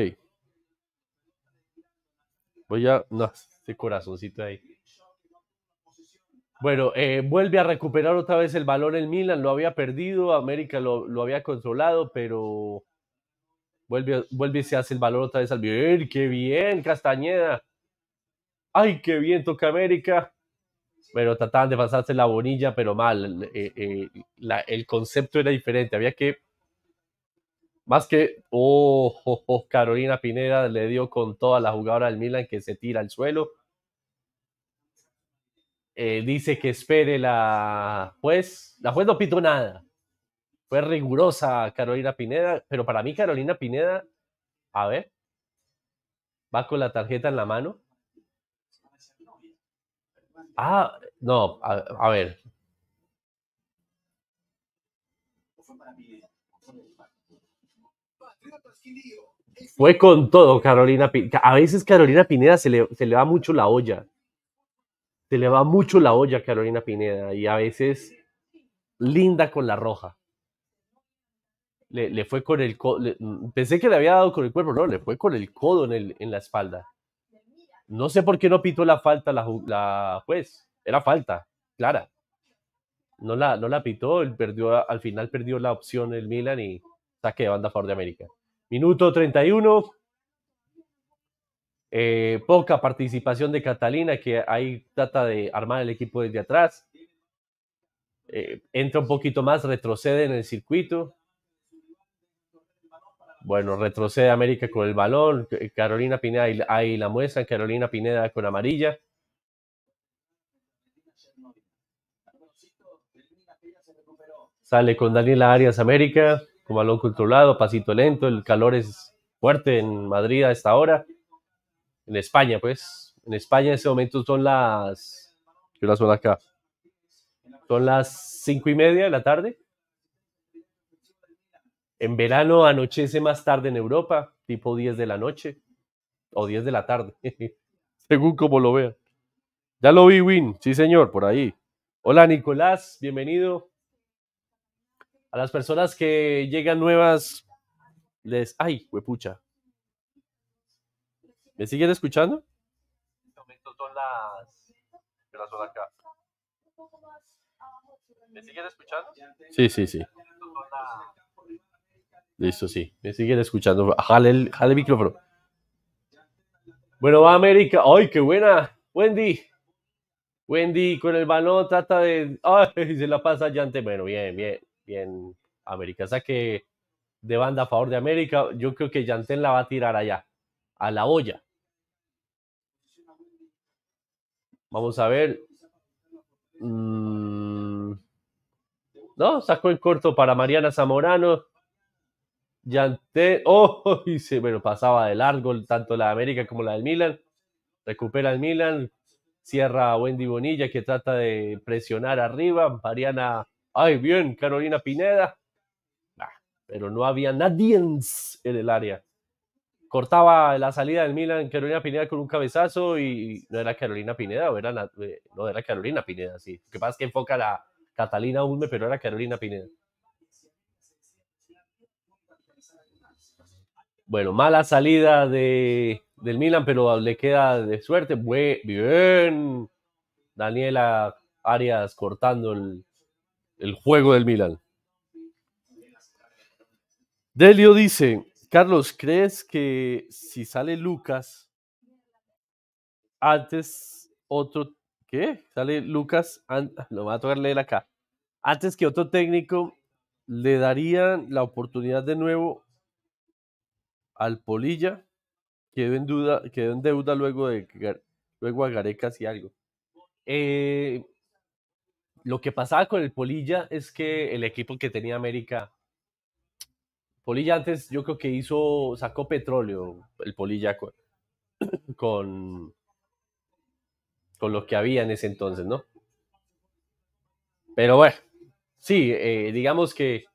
Voy a. No, este corazoncito ahí. Bueno, eh, vuelve a recuperar otra vez el valor el Milan, lo había perdido, América lo, había controlado, pero vuelve, vuelve y se hace el valor otra vez al bien, qué bien, Castañeda. Ay, qué bien toca América. Bueno, trataban de pasarse la bonilla, pero mal. Eh, eh, el concepto era diferente, había que más que, oh, oh, Carolina Pineda le dio con toda la jugadora del Milan que se tira al suelo. Eh, dice que espere la juez. La juez no pitó nada. Fue rigurosa Carolina Pineda, pero para mí Carolina Pineda, a ver, va con la tarjeta en la mano. Ah, no, a ver, Fue con todo, Carolina A veces Carolina Pineda se le, va mucho la olla. Se le va mucho la olla a Carolina Pineda y a veces linda con la roja. Le, fue con el codo. pensé que le había dado con el cuerpo, no, le fue con el codo en, el, en la espalda. No sé por qué no pitó la falta la, la juez. Era falta, clara. No la, no la pitó, perdió, al final perdió la opción el Milan y saque de banda a favor de América. Minuto 31. Eh, poca participación de Catalina, que ahí trata de armar el equipo desde atrás. Eh, entra un poquito más, retrocede en el circuito. Bueno, retrocede América con el balón. Carolina Pineda, ahí, la muestra, Carolina Pineda con amarilla. Sale con Daniela Arias América balón controlado, pasito lento, el calor es fuerte en Madrid a esta hora, en España pues, en España en ese momento son las, ¿qué horas son acá? Son las cinco y media de la tarde. En verano anochece más tarde en Europa, tipo 10 de la noche o diez de la tarde, según como lo vean. Ya lo vi, Win, sí señor, por ahí. Hola Nicolás, bienvenido. A las personas que llegan nuevas, les... ¡Ay, huepucha! ¿Me siguen escuchando? las ¿Me siguen escuchando? Sí, sí, sí. Listo, sí. Me siguen escuchando. Jale el, micrófono. Bueno, va América. ¡Ay, qué buena! Wendy. Wendy con el balón trata de. ¡Ay! Se la pasa llante! Bueno, bien, bien en América. O que de banda a favor de América, yo creo que Yantén la va a tirar allá, a la olla. Vamos a ver. Mm. No, sacó en corto para Mariana Zamorano. Yantén. oh, y se, lo pasaba de largo tanto la de América como la del Milan. Recupera el Milan, cierra a Wendy Bonilla que trata de presionar arriba. Mariana ay, bien, Carolina Pineda. pero no había nadie en el área. Cortaba la salida del Milan Carolina Pineda con un cabezazo y no era Carolina Pineda, o eh, no era Carolina Pineda, sí. Lo que pasa es que enfoca la Catalina Ulme, pero era Carolina Pineda. Bueno, mala salida de, del Milan, pero le queda de suerte. Bien, Daniela Arias cortando el, el juego del Milan. Delio dice, Carlos, ¿crees que si sale Lucas antes otro ¿qué? Sale Lucas, ah, lo va a tocar leer acá. Antes que otro técnico le darían la oportunidad de nuevo al Polilla, quedó en duda, quedó en deuda luego de luego a Garecas y algo. Eh, lo que pasaba con el Polilla es que el equipo que tenía América, Polilla antes yo creo que hizo, sacó petróleo, el Polilla con, con, lo que había en ese entonces, ¿no? Pero bueno, sí, eh, digamos que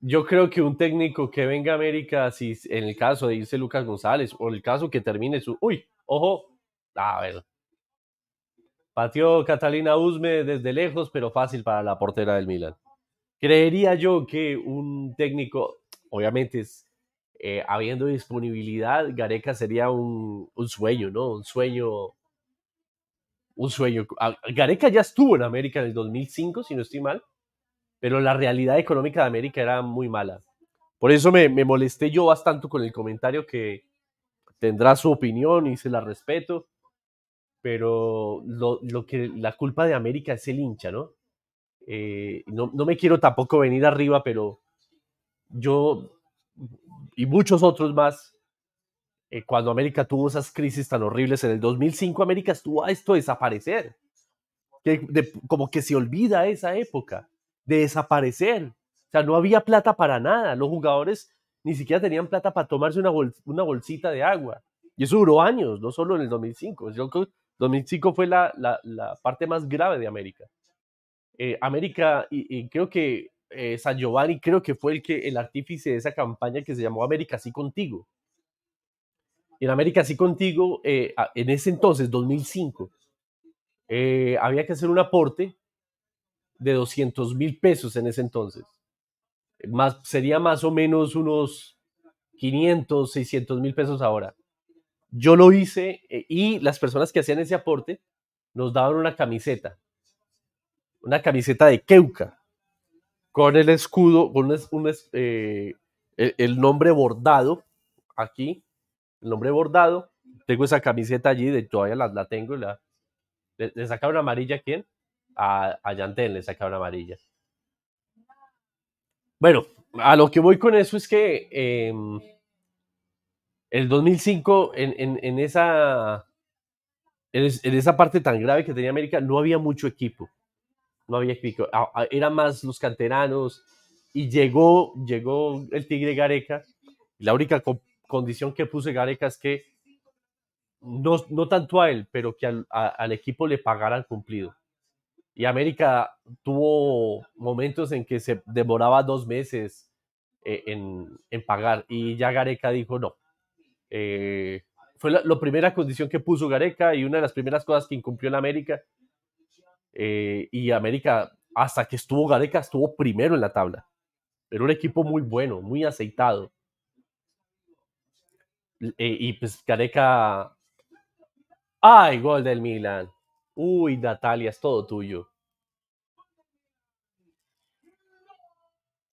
yo creo que un técnico que venga a América, si en el caso de irse Lucas González, o el caso que termine su, uy, ojo, a ver, Pateó Catalina Usme desde lejos, pero fácil para la portera del Milan. Creería yo que un técnico, obviamente, eh, habiendo disponibilidad, Gareca sería un, sueño, ¿no? Un sueño. Un sueño. Ah, Gareca ya estuvo en América en el 2005, si no estoy mal, pero la realidad económica de América era muy mala. Por eso me, me molesté yo bastante con el comentario que tendrá su opinión y se la respeto pero lo, que la culpa de América es el hincha, ¿no? Eh, ¿no? ¿no? me quiero tampoco venir arriba, pero yo y muchos otros más, eh, cuando América tuvo esas crisis tan horribles en el 2005, América estuvo a esto desaparecer, como que se olvida esa época, de desaparecer, o sea, no había plata para nada, los jugadores ni siquiera tenían plata para tomarse una, una bolsita de agua. Y eso duró años, no solo en el 2005. Yo 2005 fue la, parte más grave de América. Eh, América, y, creo que eh, San Giovanni, creo que fue el, que, el artífice de esa campaña que se llamó América sí contigo. En América sí contigo, eh, en ese entonces, 2005, había que hacer un aporte de 200 mil pesos en ese entonces. Más, sería más o menos unos 500, 600 mil pesos ahora. Yo lo hice eh, y las personas que hacían ese aporte nos daban una camiseta, una camiseta de Keuka, con el escudo, con eh, el, nombre bordado aquí, el nombre bordado. Tengo esa camiseta allí, de, todavía la, tengo. la, le, sacaron amarilla a quién? A, a Yantén le sacaron amarilla. Bueno, a lo que voy con eso es que em, el 2005, en, en, en esa, en, esa parte tan grave que tenía América, no había mucho equipo. No había equipo. Era más los canteranos. Y llegó, llegó el Tigre Gareca. La única condición que puse Gareca es que no, no tanto a él, pero que al, al equipo le pagaran cumplido. Y América tuvo momentos en que se demoraba dos meses eh, en, en pagar. Y ya Gareca dijo, no, eh, fue la, primera condición que puso Gareca y una de las primeras cosas que incumplió en América. Eh, y América, hasta que estuvo Gareca, estuvo primero en la tabla. Era un equipo muy bueno, muy aceitado. Eh, y pues Gareca. ¡Ay, gol del Milan! Uy, Natalia, es todo tuyo.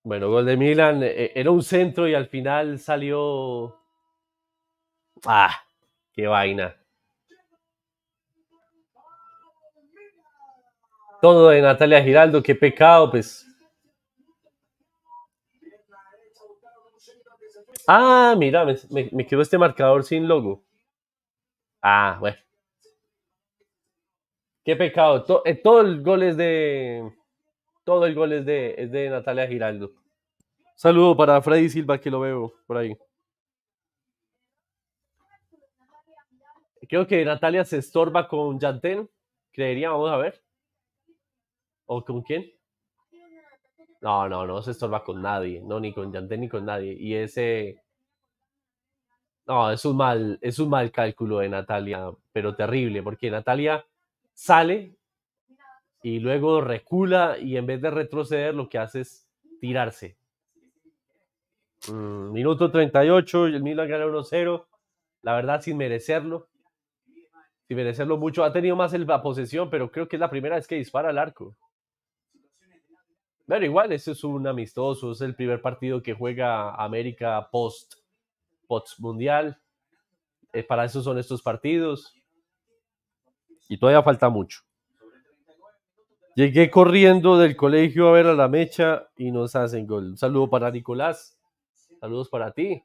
Bueno, gol del Milan. era un centro y al final salió Ah, qué vaina. Todo de Natalia Giraldo, qué pecado, pues. Ah, mira, me, quedó este marcador sin logo. Ah, bueno. Qué pecado. Eh, todo, el gol es de. Todo el gol de, es de Natalia Giraldo. Saludo para Freddy Silva que lo veo por ahí. Creo que Natalia se estorba con Yantén, creería, vamos a ver. ¿O con quién? No, no, no se estorba con nadie, no, ni con Yantén ni con nadie. Y ese... No, es un mal, es un mal cálculo de Natalia, pero terrible, porque Natalia sale y luego recula y en vez de retroceder lo que hace es tirarse. Mm, minuto 38, el Milan gana 1-0, la verdad sin merecerlo y merecerlo mucho. Ha tenido más la posesión, pero creo que es la primera vez que dispara al arco. Pero igual, ese es un amistoso, es el primer partido que juega América post, mundial. Eh, para eso son estos partidos. Y todavía falta mucho. Llegué corriendo del colegio a ver a la mecha y nos hacen gol. Un saludo para Nicolás. Saludos para ti.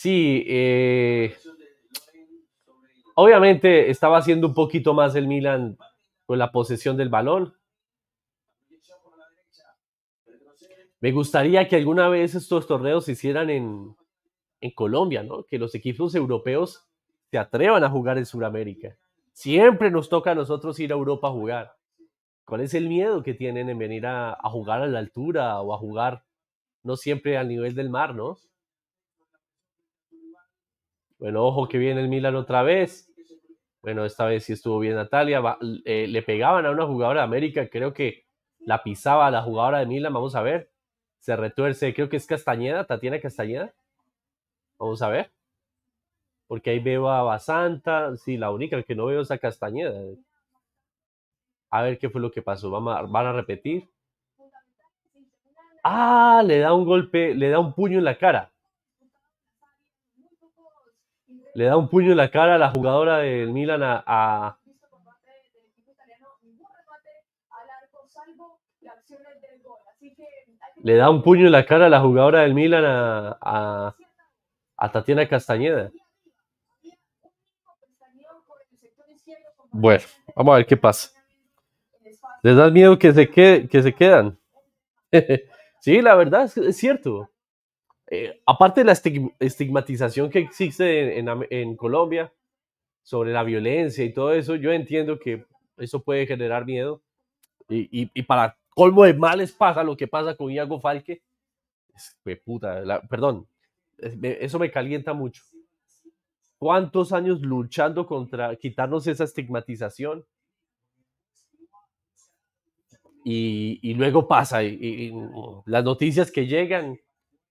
Sí, eh, obviamente estaba haciendo un poquito más el Milan con la posesión del balón. Me gustaría que alguna vez estos torneos se hicieran en, en Colombia, ¿no? Que los equipos europeos se atrevan a jugar en Sudamérica. Siempre nos toca a nosotros ir a Europa a jugar. ¿Cuál es el miedo que tienen en venir a, a jugar a la altura o a jugar no siempre al nivel del mar, ¿no? Bueno, ojo que viene el Milan otra vez. Bueno, esta vez sí estuvo bien Natalia. Eh, le pegaban a una jugadora de América, creo que la pisaba a la jugadora de Milan. Vamos a ver. Se retuerce, creo que es Castañeda, Tatiana Castañeda. Vamos a ver. Porque ahí veo a Basanta. Sí, la única que no veo es a Castañeda. A ver qué fue lo que pasó. Van van a repetir. Ah, le da un golpe, le da un puño en la cara le da un puño en la cara a la jugadora del Milan a, le da un puño en la cara a la jugadora del Milan a, Tatiana Castañeda. Bueno, vamos a ver qué pasa. ¿Les da miedo que se, queden, se quedan? sí, la verdad es cierto. Eh, aparte de la estigmatización que existe en, Colombia sobre la violencia y todo eso, yo entiendo que eso puede generar miedo. Y, para colmo de males pasa lo que pasa con Iago Falque. Es, puta, perdón, eso me calienta mucho. ¿Cuántos años luchando contra quitarnos esa estigmatización? Y, y luego pasa, y las noticias que llegan,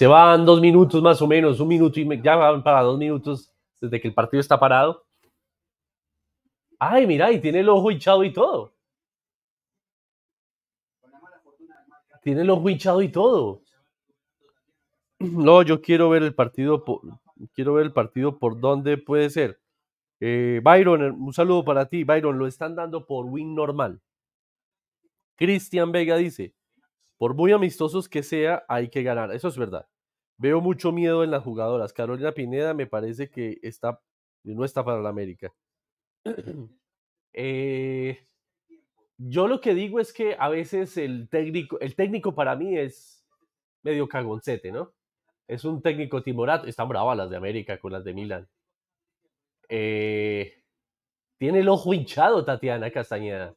se van dos minutos más o menos, un minuto y ya van para dos minutos desde que el partido está parado. Ay, mira, y tiene el ojo hinchado y todo. Tiene el ojo hinchado y todo. No, yo quiero ver el partido, por, quiero ver el partido por dónde puede ser. Eh, Byron, eh, un saludo para ti. Byron, lo están dando por win normal. Cristian Vega dice, por muy amistosos que sea, hay que ganar. Eso es verdad. Veo mucho miedo en las jugadoras. Carolina Pineda me parece que está, eh, no está para la América. Eh, yo lo que digo es que a veces el técnico, el técnico para mí es medio cagoncete, ¿no? Es un técnico timorato. Están bravas las de América con las de Milán. Eh, tiene el ojo hinchado, Tatiana Castañeda.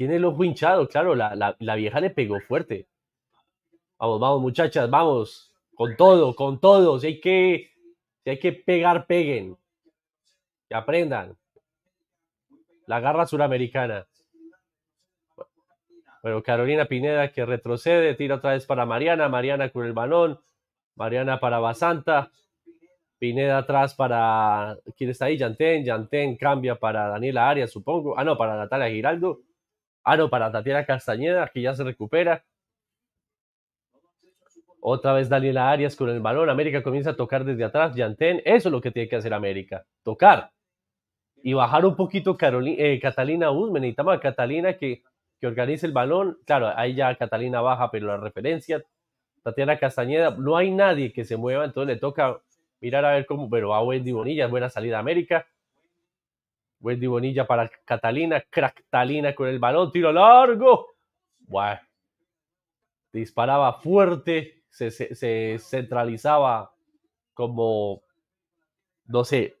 Tiene el ojo hinchado, claro, la, la, vieja le pegó fuerte. Vamos, vamos, muchachas, vamos. Con todo, con todo. Si hay que, hay que pegar, peguen. Que aprendan. La garra suramericana. Bueno, Carolina Pineda que retrocede, tira otra vez para Mariana, Mariana con el balón, Mariana para Basanta, Pineda atrás para, ¿quién está ahí? Yantén, Yantén cambia para Daniela Arias, supongo, ah no, para Natalia Giraldo, Aro para Tatiana Castañeda, que ya se recupera. Otra vez Daniela Arias con el balón. América comienza a tocar desde atrás. Yantén, eso es lo que tiene que hacer América: tocar. Y bajar un poquito eh, Catalina Usmen. Necesitamos a Catalina que, que organice el balón. Claro, ahí ya Catalina baja, pero la referencia. Tatiana Castañeda, no hay nadie que se mueva, entonces le toca mirar a ver cómo. Pero a Wendy Bonilla, buena salida América. Wendy Bonilla para Catalina, Cractalina con el balón, tiro largo. ¡Buah! disparaba fuerte, se, centralizaba como, no sé,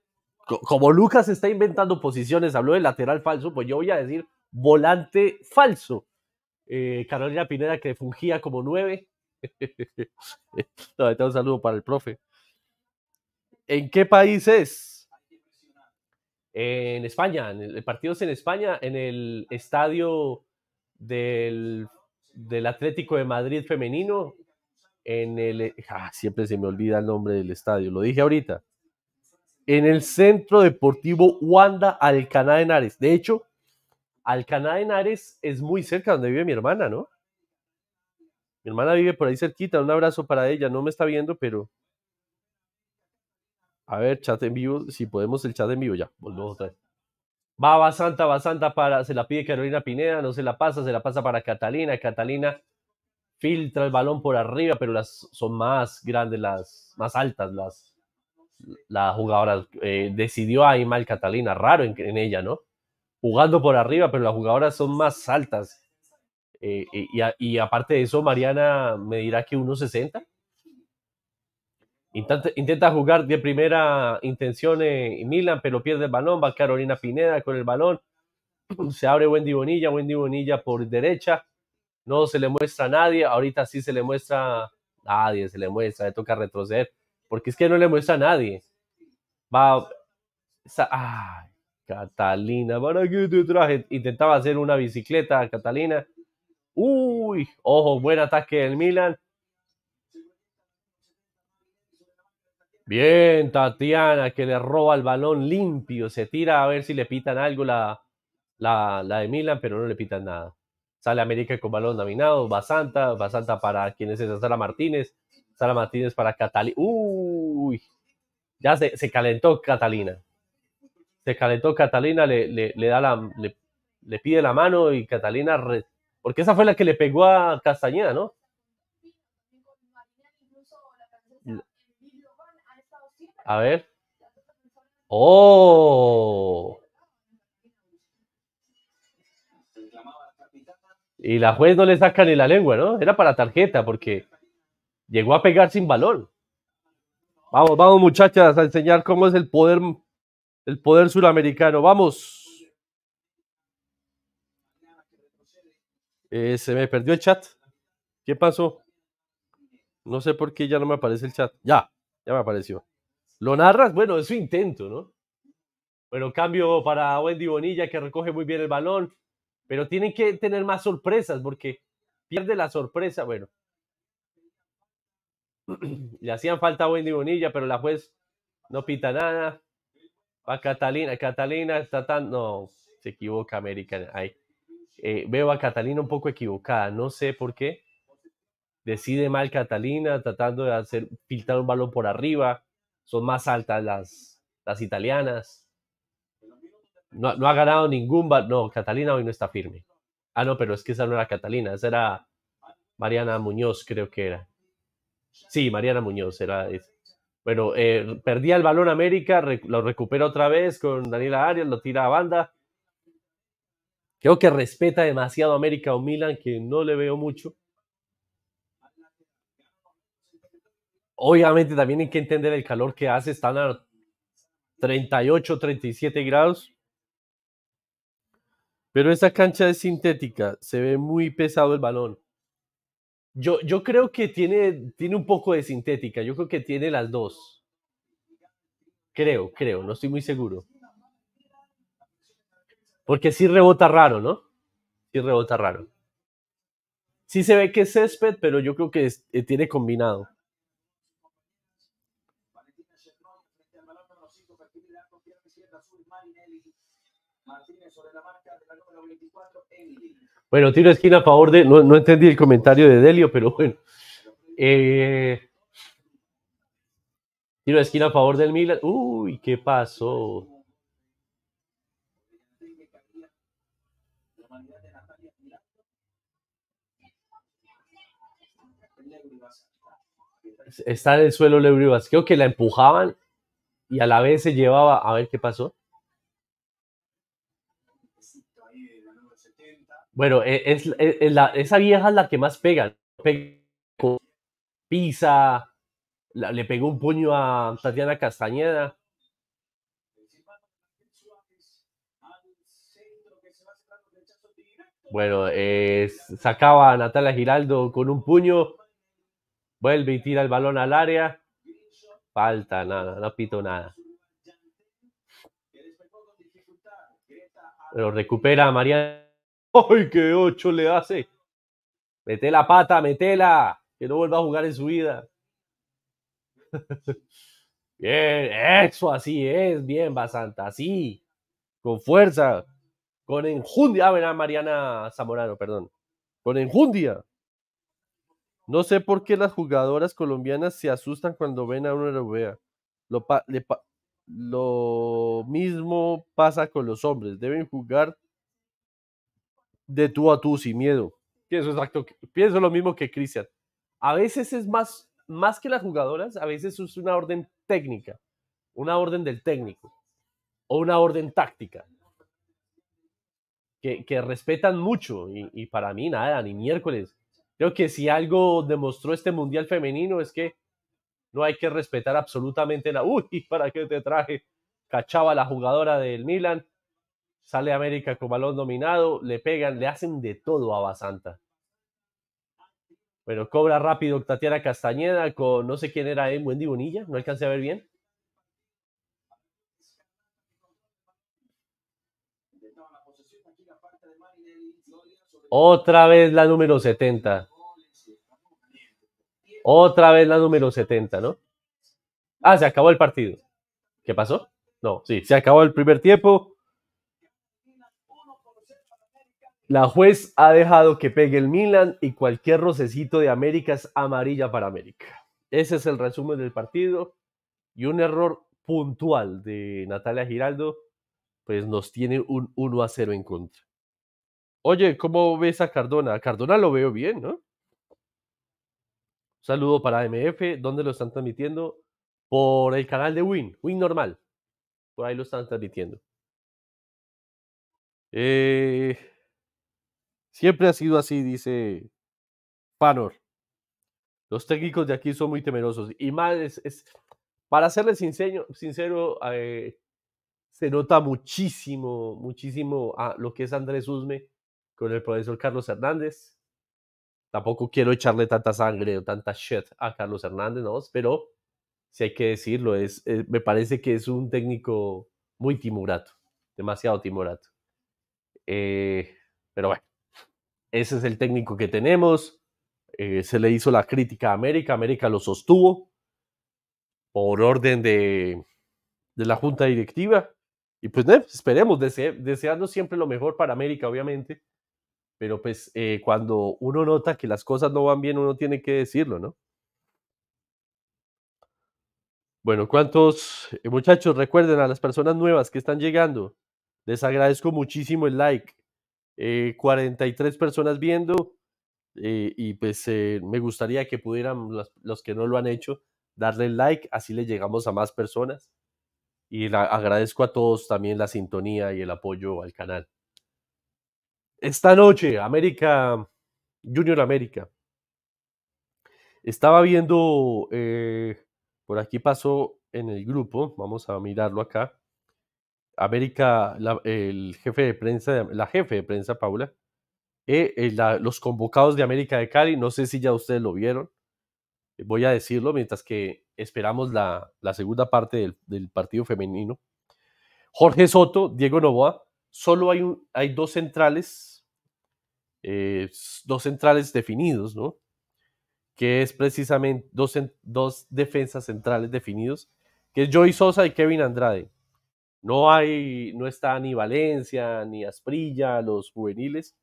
como Lucas está inventando posiciones, habló de lateral falso, pues yo voy a decir volante falso. Eh, Carolina Pineda que fungía como nueve. un saludo para el profe. ¿En qué país es? en España, en el, partidos en España, en el estadio del, Atlético de Madrid femenino, en el... Ah, siempre se me olvida el nombre del estadio, lo dije ahorita. En el Centro Deportivo Wanda Alcaná de Henares. De hecho, Alcaná de Henares es muy cerca donde vive mi hermana, ¿no? Mi hermana vive por ahí cerquita, un abrazo para ella, no me está viendo, pero a ver, chat en vivo, si podemos el chat en vivo ya. Volvemos otra vez. Va, va Santa, va Santa para, se la pide Carolina Pineda, no se la pasa, se la pasa para Catalina. Catalina filtra el balón por arriba, pero las son más grandes, las más altas, las la jugadora eh, decidió ahí mal Catalina, raro en, ella, ¿no? Jugando por arriba, pero las jugadoras son más altas. Eh, eh, y, y, aparte de eso, Mariana me dirá que 1.60. Intenta, jugar de primera intención eh, Milan, pero pierde el balón. Va Carolina Pineda con el balón. Se abre Wendy Bonilla, Wendy Bonilla por derecha. No se le muestra a nadie. Ahorita sí se le muestra a nadie, se le muestra. Le toca retroceder. Porque es que no le muestra a nadie. Va. Catalina, ¿para qué te traje? Intentaba hacer una bicicleta, Catalina. Uy, ojo, buen ataque del Milan Bien, Tatiana, que le roba el balón limpio, se tira a ver si le pitan algo la, la, de Milan, pero no le pitan nada. Sale América con balón dominado, Basanta, Santa para quién es esa, Sara Martínez, Sara Martínez para Catalina. Uy, ya se, calentó Catalina. Se calentó Catalina, le, le, le da la, le, pide la mano y Catalina, porque esa fue la que le pegó a Castañeda, ¿no? A ver. ¡Oh! Y la juez no le saca ni la lengua, ¿no? Era para tarjeta porque llegó a pegar sin valor. Vamos, vamos muchachas a enseñar cómo es el poder, el poder suramericano. Vamos. Eh, se me perdió el chat. ¿Qué pasó? No sé por qué ya no me aparece el chat. Ya, ya me apareció. Lo narras, bueno, es su intento, ¿no? Bueno, cambio para Wendy Bonilla que recoge muy bien el balón, pero tienen que tener más sorpresas porque pierde la sorpresa, bueno. Le hacían falta a Wendy Bonilla, pero la juez no pita nada. Va Catalina, Catalina está tan, no, se equivoca América. Eh, veo a Catalina un poco equivocada, no sé por qué. Decide mal Catalina, tratando de hacer filtrar un balón por arriba son más altas las, las italianas. No, ha ganado ningún, no, Catalina hoy no está firme. Ah, no, pero es que esa no era Catalina, esa era Mariana Muñoz, creo que era. Sí, Mariana Muñoz era. Bueno, eh, perdía el balón América, lo recupera otra vez con Daniela Arias, lo tira a banda. Creo que respeta demasiado América o Milan, que no le veo mucho. Obviamente también hay que entender el calor que hace, están a 38, 37 grados. Pero esa cancha es sintética, se ve muy pesado el balón. Yo, yo creo que tiene, tiene un poco de sintética, yo creo que tiene las dos. Creo, creo, no estoy muy seguro. Porque sí rebota raro, ¿no? Sí rebota raro. Sí se ve que es césped, pero yo creo que eh, tiene combinado. balón número 5, fertilidad con pierna izquierda, azul, Marinelli. Martínez sobre la marca de la número 24, Emily. Bueno, tiro esquina a favor de. No, no entendí el comentario de Delio, pero bueno. Eh, tiro de esquina a favor del Milan. Uy, ¿qué pasó? Está en el suelo Lebri Creo que la empujaban y a la vez se llevaba a ver qué pasó. Bueno, e, es, e, e, esa vieja es la que más pega. pisa, le pegó un puño a Tatiana Castañeda. Bueno, sacaba a Natalia Giraldo con un puño, vuelve y tira el balón al área falta, nada, no pito nada. Lo recupera Mariana ¡Ay, qué ocho le hace! Mete la pata, metela, que no vuelva a jugar en su vida. bien, eso así es, bien, Basanta, así, con fuerza, con enjundia. Ah, ver a Mariana Zamorano, perdón, con enjundia. No sé por qué las jugadoras colombianas se asustan cuando ven a una europea. Lo, lo mismo pasa con los hombres. Deben jugar de tú a tú sin miedo. Pienso, exacto, pienso lo mismo que Cristian. A veces es más, más que las jugadoras, a veces es una orden técnica, una orden del técnico o una orden táctica. Que, respetan mucho y para mí nada, ni miércoles Creo que si algo demostró este Mundial femenino es que no hay que respetar absolutamente la... Uy, ¿para qué te traje? Cachaba la jugadora del Milan, sale América con balón dominado, le pegan, le hacen de todo a Basanta. Bueno, cobra rápido Tatiana Castañeda con no sé quién era, en Wendy Bonilla, no alcancé a ver bien. Otra vez la número 70. Otra vez la número 70, ¿no? Ah, se acabó el partido. ¿Qué pasó? No, sí, se acabó el primer tiempo. La juez ha dejado que pegue el Milan y cualquier rocecito de América es amarilla para América. Ese es el resumen del partido y un error puntual de Natalia Giraldo, pues nos tiene un 1 a 0 en contra. Oye, ¿cómo ves a Cardona? A Cardona lo veo bien, ¿no? saludo para MF, ¿dónde lo están transmitiendo? Por el canal de Win, Win normal. Por ahí lo están transmitiendo. Eh, siempre ha sido así, dice Panor. Los técnicos de aquí son muy temerosos. Y más, es, para serles sincero, sincero eh, se nota muchísimo, muchísimo a lo que es Andrés Usme con el profesor Carlos Hernández. Tampoco quiero echarle tanta sangre o tanta shit a Carlos Hernández, Pero si hay que decirlo, es, eh, me parece que es un técnico muy timorato, demasiado timorato. Eh, pero bueno, ese es el técnico que tenemos. Eh, se le hizo la crítica a América, América lo sostuvo por orden de, de la junta directiva. Y pues esperemos, deseando siempre lo mejor para América, obviamente, pero pues eh, cuando uno nota que las cosas no van bien, uno tiene que decirlo, ¿no? Bueno, ¿cuántos eh, muchachos recuerden a las personas nuevas que están llegando? Les agradezco muchísimo el like. 43 eh, personas viendo y pues me gustaría que pudieran los, que no lo han hecho darle like, así le llegamos a más personas. Y la, agradezco a todos también la sintonía y el apoyo al canal. Esta noche, América, Junior América. Estaba viendo, eh, por aquí pasó en el grupo, vamos a mirarlo acá. América, la, el jefe de prensa, la jefe de prensa, Paula, eh, eh, los convocados de América de Cali, no sé si ya ustedes lo vieron, voy a decirlo mientras que esperamos la, segunda parte del, partido femenino. Jorge Soto, Diego Novoa, solo hay, hay dos centrales eh, dos centrales definidos, ¿no? Que es precisamente dos, defensas centrales definidos, que es Joey Sosa y Kevin Andrade. No hay, no está ni Valencia, ni Asprilla, los juveniles.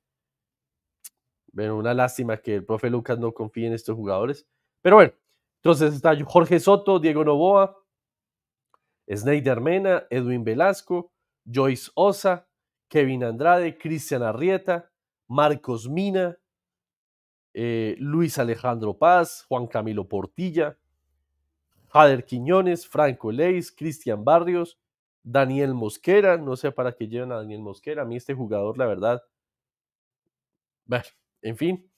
Bueno, una lástima que el profe Lucas no confíe en estos jugadores. Pero bueno, entonces está Jorge Soto, Diego Novoa, Sneider Mena, Edwin Velasco, Joyce Osa, Kevin Andrade, Cristian Arrieta, Marcos Mina, eh, Luis Alejandro Paz, Juan Camilo Portilla, Jader Quiñones, Franco Leis, Cristian Barrios, Daniel Mosquera, no sé para qué llevan a Daniel Mosquera, a mí este jugador, la verdad. Bueno, en fin.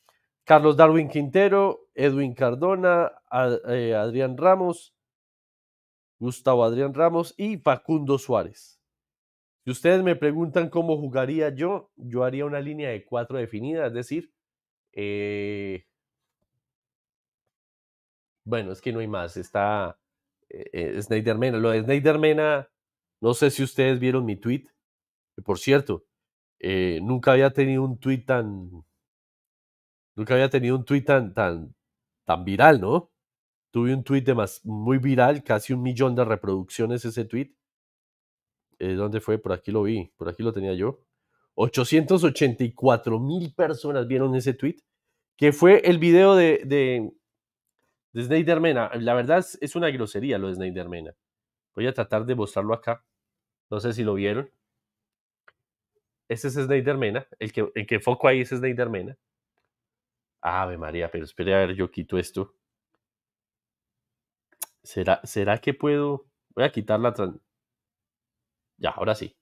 Carlos Darwin Quintero, Edwin Cardona, eh, Adrián Ramos, Gustavo Adrián Ramos y Facundo Suárez. Si ustedes me preguntan cómo jugaría yo, yo haría una línea de cuatro definida, es decir, eh, bueno, es que no hay más, está eh, eh, Snyder Mena. Lo de Snyder Mena, no sé si ustedes vieron mi tweet, por cierto, eh, nunca había tenido un tweet tan, nunca había tenido un tweet tan, tan, viral, ¿no? Tuve un tweet más, muy viral, casi un millón de reproducciones ese tweet. Eh, ¿dónde fue? Por aquí lo vi, por aquí lo tenía yo. 884 mil personas vieron ese tweet, que fue el video de, de, Snyder Mena. La verdad es, una grosería lo de Snyder Mena. Voy a tratar de mostrarlo acá. No sé si lo vieron. Ese es Snyder Mena. El que, el que foco ahí es Snyder Mena. Ave María, pero espere a ver, yo quito esto. ¿Será, será que puedo? Voy a quitar la, ya, ahora sí.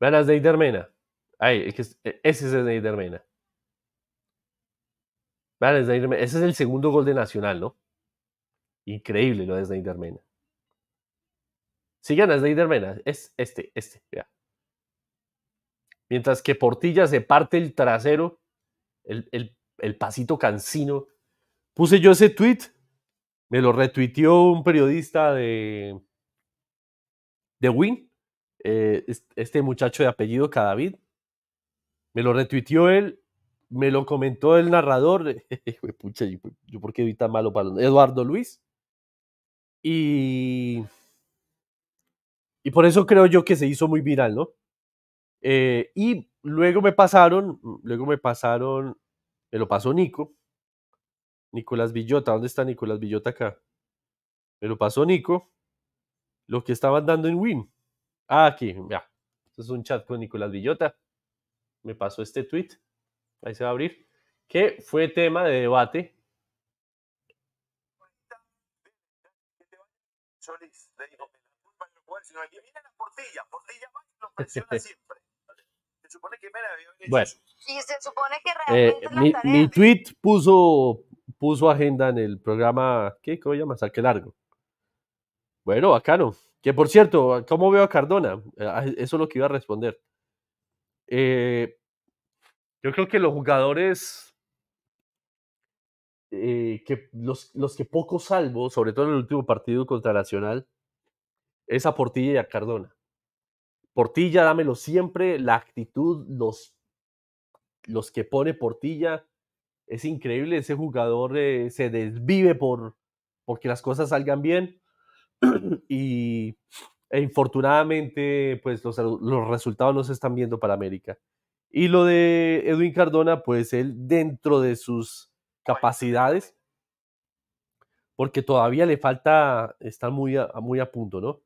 Vean a Snyder Mena. E, ese es Snyder Mena. Vean a Mena. Ese es el segundo gol de Nacional, ¿no? Increíble lo de Snyder Mena. Sigan a Snyder Mena. Es este, este. Mientras que Portilla se parte el trasero, el, pasito cansino. Puse yo ese tweet. Me lo retuiteó un periodista de, de Win eh, este muchacho de apellido Cadavid. Me lo retuiteó él, me lo comentó el narrador. Pucha, yo, por qué vi tan malo para Eduardo Luis. Y, y por eso creo yo que se hizo muy viral, ¿no? Eh, y luego me pasaron, luego me pasaron, me lo pasó Nico, Nicolás Villota, ¿dónde está Nicolás Villota acá? Me lo pasó Nico, lo que estaban dando en Win. Ah, aquí, ya. Esto es un chat con Nicolás Villota. Me pasó este tweet. Ahí se va a abrir. Que fue tema de debate. Se supone que Bueno. Y se supone que eh, realmente mi, tweet puso, puso agenda en el programa, ¿qué? ¿Cómo llama? Saque largo. Bueno, bacano. Que por cierto, ¿cómo veo a Cardona? Eh, ah, e, eso es lo que iba a responder. Eh, yo creo que los jugadores eh, que los, que poco salvo, sobre todo en el último partido contra Nacional, es a Portilla y a Cardona. Portilla, dámelo siempre, la actitud, los, los que pone Portilla, es increíble, ese jugador se desvive por porque las cosas salgan bien y e infortunadamente, pues los, resultados no se están viendo para América. Y lo de Edwin Cardona, pues él dentro de sus capacidades, porque todavía le falta estar muy a, muy a punto, ¿no?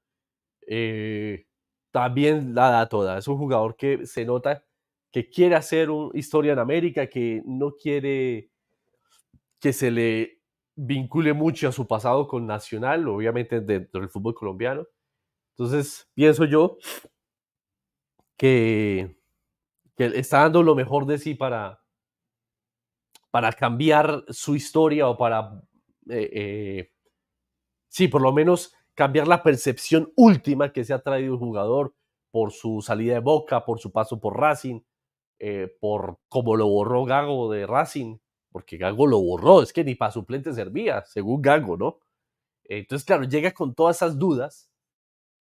Eh, también la da toda. Es un jugador que se nota que quiere hacer un, historia en América, que no quiere que se le vincule mucho a su pasado con Nacional, obviamente dentro del fútbol colombiano. Entonces, pienso yo que, está dando lo mejor de sí para, para cambiar su historia o para, eh, eh, sí, por lo menos cambiar la percepción última que se ha traído el jugador por su salida de Boca, por su paso por Racing, eh, por cómo lo borró Gago de Racing porque Gago lo borró, es que ni para suplente servía, según Gago, ¿no? Entonces, claro, llega con todas esas dudas,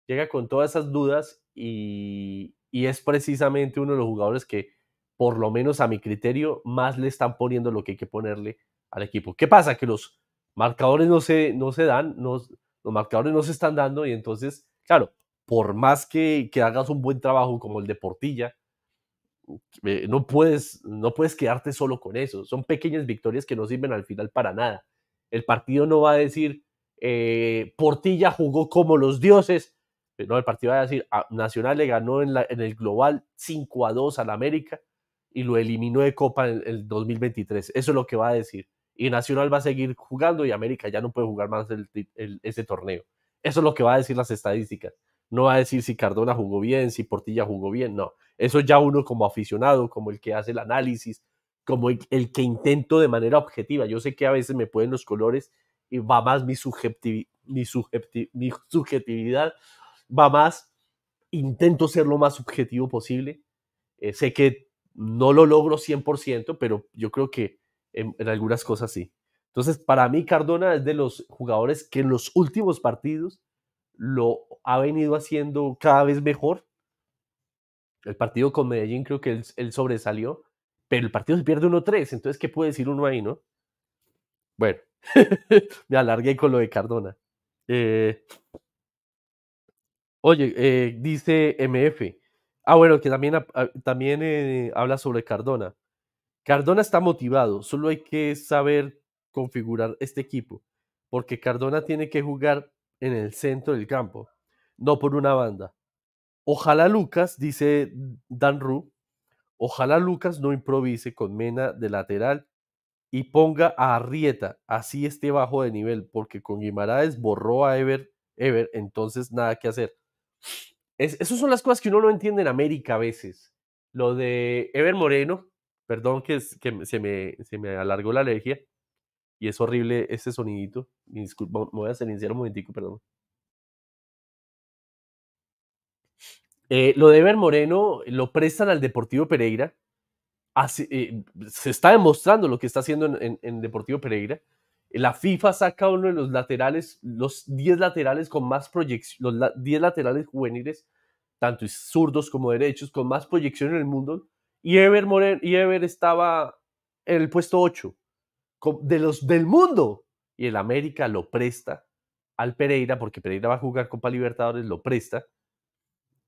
llega con todas esas dudas y, es precisamente uno de los jugadores que, por lo menos a mi criterio, más le están poniendo lo que hay que ponerle al equipo. ¿Qué pasa? Que los marcadores no se, no se dan, los marcadores no se están dando y entonces, claro, por más que, que hagas un buen trabajo como el de Portilla, eh, no, puedes, no puedes quedarte solo con eso. Son pequeñas victorias que no sirven al final para nada. El partido no va a decir, eh, Portilla jugó como los dioses. Eh, no, el partido va a decir, ah, Nacional le ganó en, el global 5 a 2 al América y lo eliminó de Copa en el 2023. Eso es lo que va a decir. Y Nacional va a seguir jugando y América ya no puede jugar más ese torneo. Eso es lo que va a decir las estadísticas no va a decir si Cardona jugó bien, si Portilla jugó bien, no. Eso ya uno como aficionado, como el que hace el análisis, como el, que intento de manera objetiva. Yo sé que a veces me pueden los colores y va más mi, subjetividad, va más, intento ser lo más subjetivo posible. Eh, sé que no lo logro 100%, pero yo creo que en algunas cosas sí. Entonces, para mí Cardona es de los jugadores que en los últimos partidos lo ha venido haciendo cada vez mejor. El partido con Medellín creo que él, sobresalió, pero el partido se pierde 1-3, entonces ¿qué puede decir uno ahí, no? Bueno, me alargué con lo de Cardona. Eh, oye, eh, dice MF. Ah, bueno, que también, ah, también eh, habla sobre Cardona. Cardona está motivado, solo hay que saber configurar este equipo, porque Cardona tiene que jugar en el centro del campo, no por una banda. Ojalá Lucas, dice Dan Ru, ojalá Lucas no improvise con Mena de lateral y ponga a Arrieta, así esté bajo de nivel, porque con Guimaraes borró a Ever, Ever entonces nada que hacer. esas son las cosas que uno no entiende en América a veces. Lo de Ever Moreno, perdón que, que se, me, se me alargó la alergia, y es horrible este sonidito. Disculpa, me voy a silenciar un momentico, perdón. Eh, lo de Ever Moreno lo prestan al Deportivo Pereira. Eh, se está demostrando lo que está haciendo en, Deportivo Pereira. La FIFA saca uno de los laterales, los 10 laterales con más proyección, los 10 laterales juveniles, tanto zurdos como derechos, con más proyección en el mundo. Y Ever, Moreno, y Ever estaba en el puesto 8 de los del mundo. Y el América lo presta al Pereira, porque Pereira va a jugar Copa Libertadores, lo presta.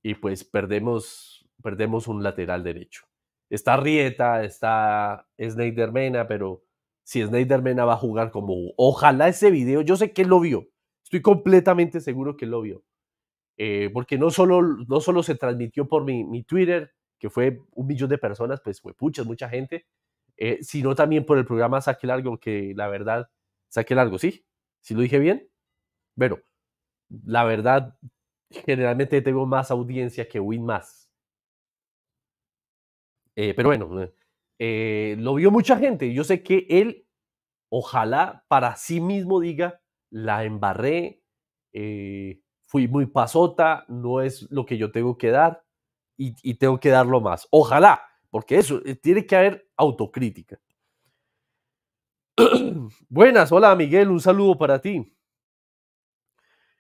Y pues perdemos, perdemos un lateral derecho. Está Rieta, está Snyder Mena, pero si Snyder Mena va a jugar como. Ojalá ese video, yo sé que lo vio. Estoy completamente seguro que lo vio. Eh, porque no solo, no solo se transmitió por mi, Twitter, que fue un millón de personas, pues fue pucha, mucha gente, eh, sino también por el programa Saque Largo, que la verdad, Saque Largo, ¿sí? si lo dije bien? pero la verdad, generalmente tengo más audiencia que Win más. Eh, pero bueno, eh, lo vio mucha gente. Yo sé que él, ojalá para sí mismo diga, la embarré, fui muy pasota, no es lo que yo tengo que dar y tengo que darlo más. Ojalá, porque eso, eh, tiene que haber autocrítica. Buenas, hola Miguel, un saludo para ti.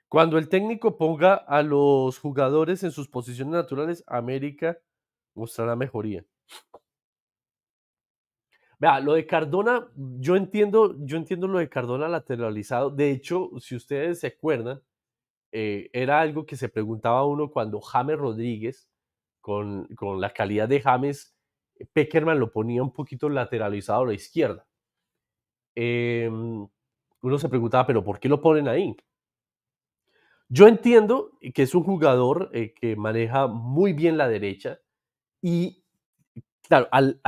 Cuando el técnico ponga a los jugadores en sus posiciones naturales, América mostrará mejoría. Vea, lo de Cardona, yo entiendo, yo entiendo lo de Cardona lateralizado. De hecho, si ustedes se acuerdan, eh, era algo que se preguntaba uno cuando James Rodríguez, con, con la calidad de James, Peckerman lo ponía un poquito lateralizado a la izquierda. Em, uno se preguntaba, pero ¿por qué lo ponen ahí? Yo entiendo que es un jugador eh, que maneja muy bien la derecha y, claro, al,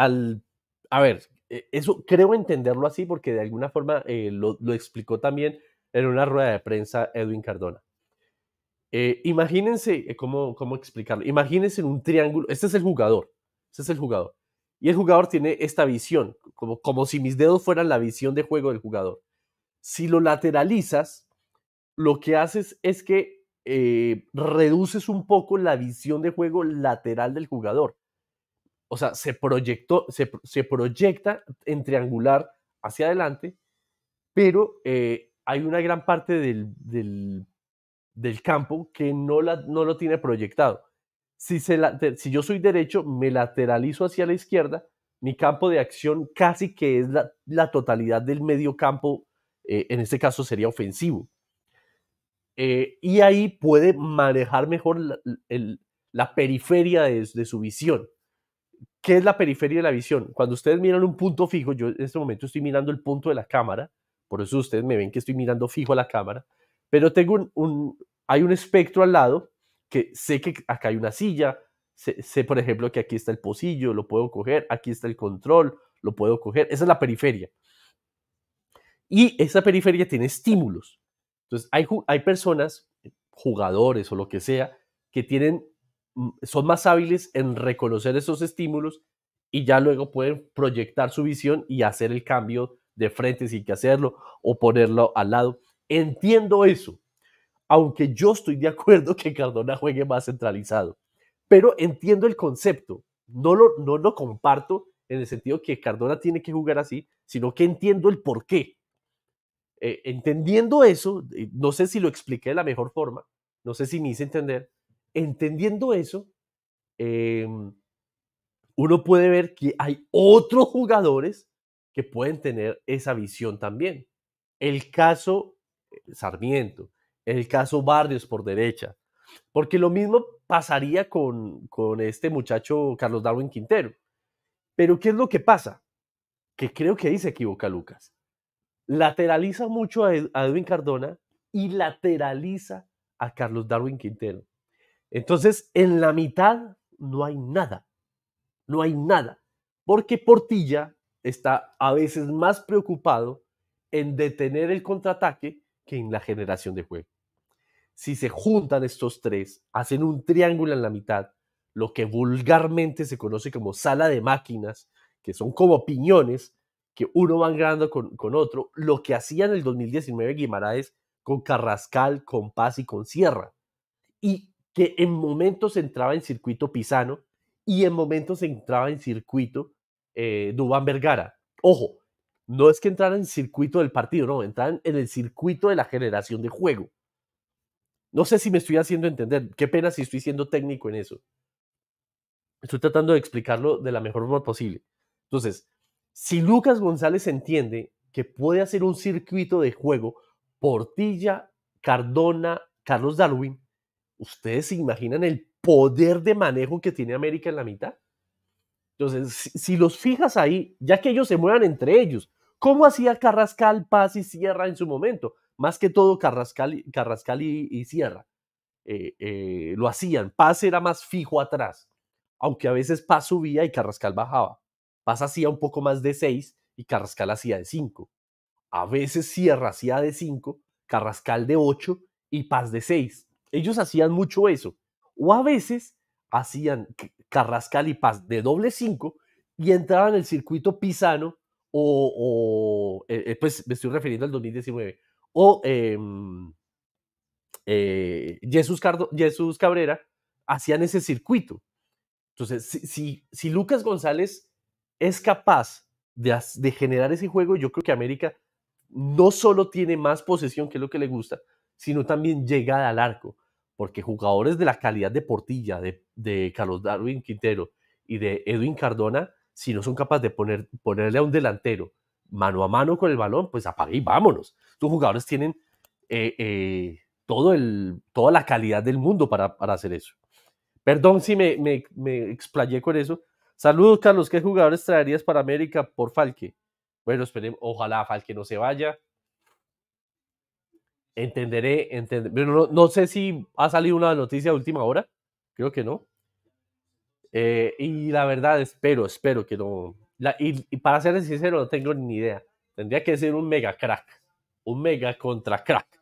a ver, e, eso creo entenderlo así porque de alguna forma eh, lo, explicó también en una rueda de prensa Edwin Cardona. Eh, imagínense, ¿cómo, ¿cómo explicarlo? Imagínense un triángulo, este es el jugador, este es el jugador. Y el jugador tiene esta visión, como, como si mis dedos fueran la visión de juego del jugador. Si lo lateralizas, lo que haces es que eh, reduces un poco la visión de juego lateral del jugador. O sea, se, proyectó, se, proyecta en triangular hacia adelante, pero eh, hay una gran parte del, del campo que no, la, no lo tiene proyectado. Si, se si yo soy derecho, me lateralizo hacia la izquierda, mi campo de acción casi que es la, totalidad del medio campo, eh, en este caso sería ofensivo. Eh, y ahí puede manejar mejor la, periferia de, su visión. ¿Qué es la periferia de la visión? Cuando ustedes miran un punto fijo, yo en este momento estoy mirando el punto de la cámara, por eso ustedes me ven que estoy mirando fijo a la cámara, pero tengo un hay un espectro al lado que sé que acá hay una silla, sé, por ejemplo que aquí está el pocillo, lo puedo coger, aquí está el control, lo puedo coger, esa es la periferia. Y esa periferia tiene estímulos. Entonces hay, hay personas, jugadores o lo que sea, que tienen, mm, son más hábiles en reconocer esos estímulos y ya luego pueden proyectar su visión y hacer el cambio de frente sin que hacerlo o ponerlo al lado. Entiendo eso, aunque yo estoy de acuerdo que Cardona juegue más centralizado. Pero entiendo el concepto, no lo, no comparto en el sentido que Cardona tiene que jugar así, sino que entiendo el por qué. Eh, entendiendo eso, eh, no sé si lo expliqué de la mejor forma, no sé si me hice entender, entendiendo eso, em, uno puede ver que hay otros jugadores que pueden tener esa visión también. El caso eh, Sarmiento, el caso Barrios por derecha. Porque lo mismo pasaría con, este muchacho Carlos Darwin Quintero. Pero ¿qué es lo que pasa? Que creo que ahí se equivoca Lucas. Lateraliza mucho a, Edwin Cardona y lateraliza a Carlos Darwin Quintero. Entonces, en la mitad no hay nada. No hay nada. Porque Portilla está a veces más preocupado en detener el contraataque que en la generación de juego si se juntan estos tres, hacen un triángulo en la mitad, lo que vulgarmente se conoce como sala de máquinas, que son como piñones que uno va ganando con, otro, lo que hacía en el 2019 Guimaraes con Carrascal, con Paz y con Sierra, y que en momentos entraba en circuito Pisano y en momentos entraba en circuito eh, Dubán Vergara. Ojo, no es que entraran en circuito del partido, no, entraran en el circuito de la generación de juego. No sé si me estoy haciendo entender. Qué pena si estoy siendo técnico en eso. Estoy tratando de explicarlo de la mejor forma posible. Entonces, si Lucas González entiende que puede hacer un circuito de juego Portilla, Cardona, Carlos Darwin, ¿ustedes se imaginan el poder de manejo que tiene América en la mitad? Entonces, si, los fijas ahí, ya que ellos se muevan entre ellos, ¿cómo hacía Carrascal, Paz y Sierra en su momento? más que todo Carrascal, y, Sierra. Eh, eh, lo hacían. Paz era más fijo atrás, aunque a veces Paz subía y Carrascal bajaba. Paz hacía un poco más de 6 y Carrascal hacía de 5. A veces Sierra hacía de 5, Carrascal de 8 y Paz de 6. Ellos hacían mucho eso. O a veces hacían Carrascal y Paz de doble 5 y entraban en el circuito pisano o, eh, pues me estoy refiriendo al 2019, o em, eh, Jesús, Jesús Cabrera hacían ese circuito. Entonces, si, si, Lucas González es capaz de, generar ese juego, yo creo que América no solo tiene más posesión, que es lo que le gusta, sino también llega al arco, porque jugadores de la calidad de Portilla, de, Carlos Darwin Quintero y de Edwin Cardona, si no son capaces de poner, ponerle a un delantero mano a mano con el balón, pues apague y vámonos. Tus jugadores tienen eh, eh, todo el, toda la calidad del mundo para, hacer eso. Perdón si me, me, explayé con eso. Saludos, Carlos. ¿Qué jugadores traerías para América por Falque? Bueno, esperemos. Ojalá Falque no se vaya. Entenderé, entenderé. No, sé si ha salido una noticia de última hora. Creo que no. Eh, y la verdad, espero, espero que no. y, y, para ser sincero, no tengo ni idea. Tendría que ser un mega crack un mega contra Crack.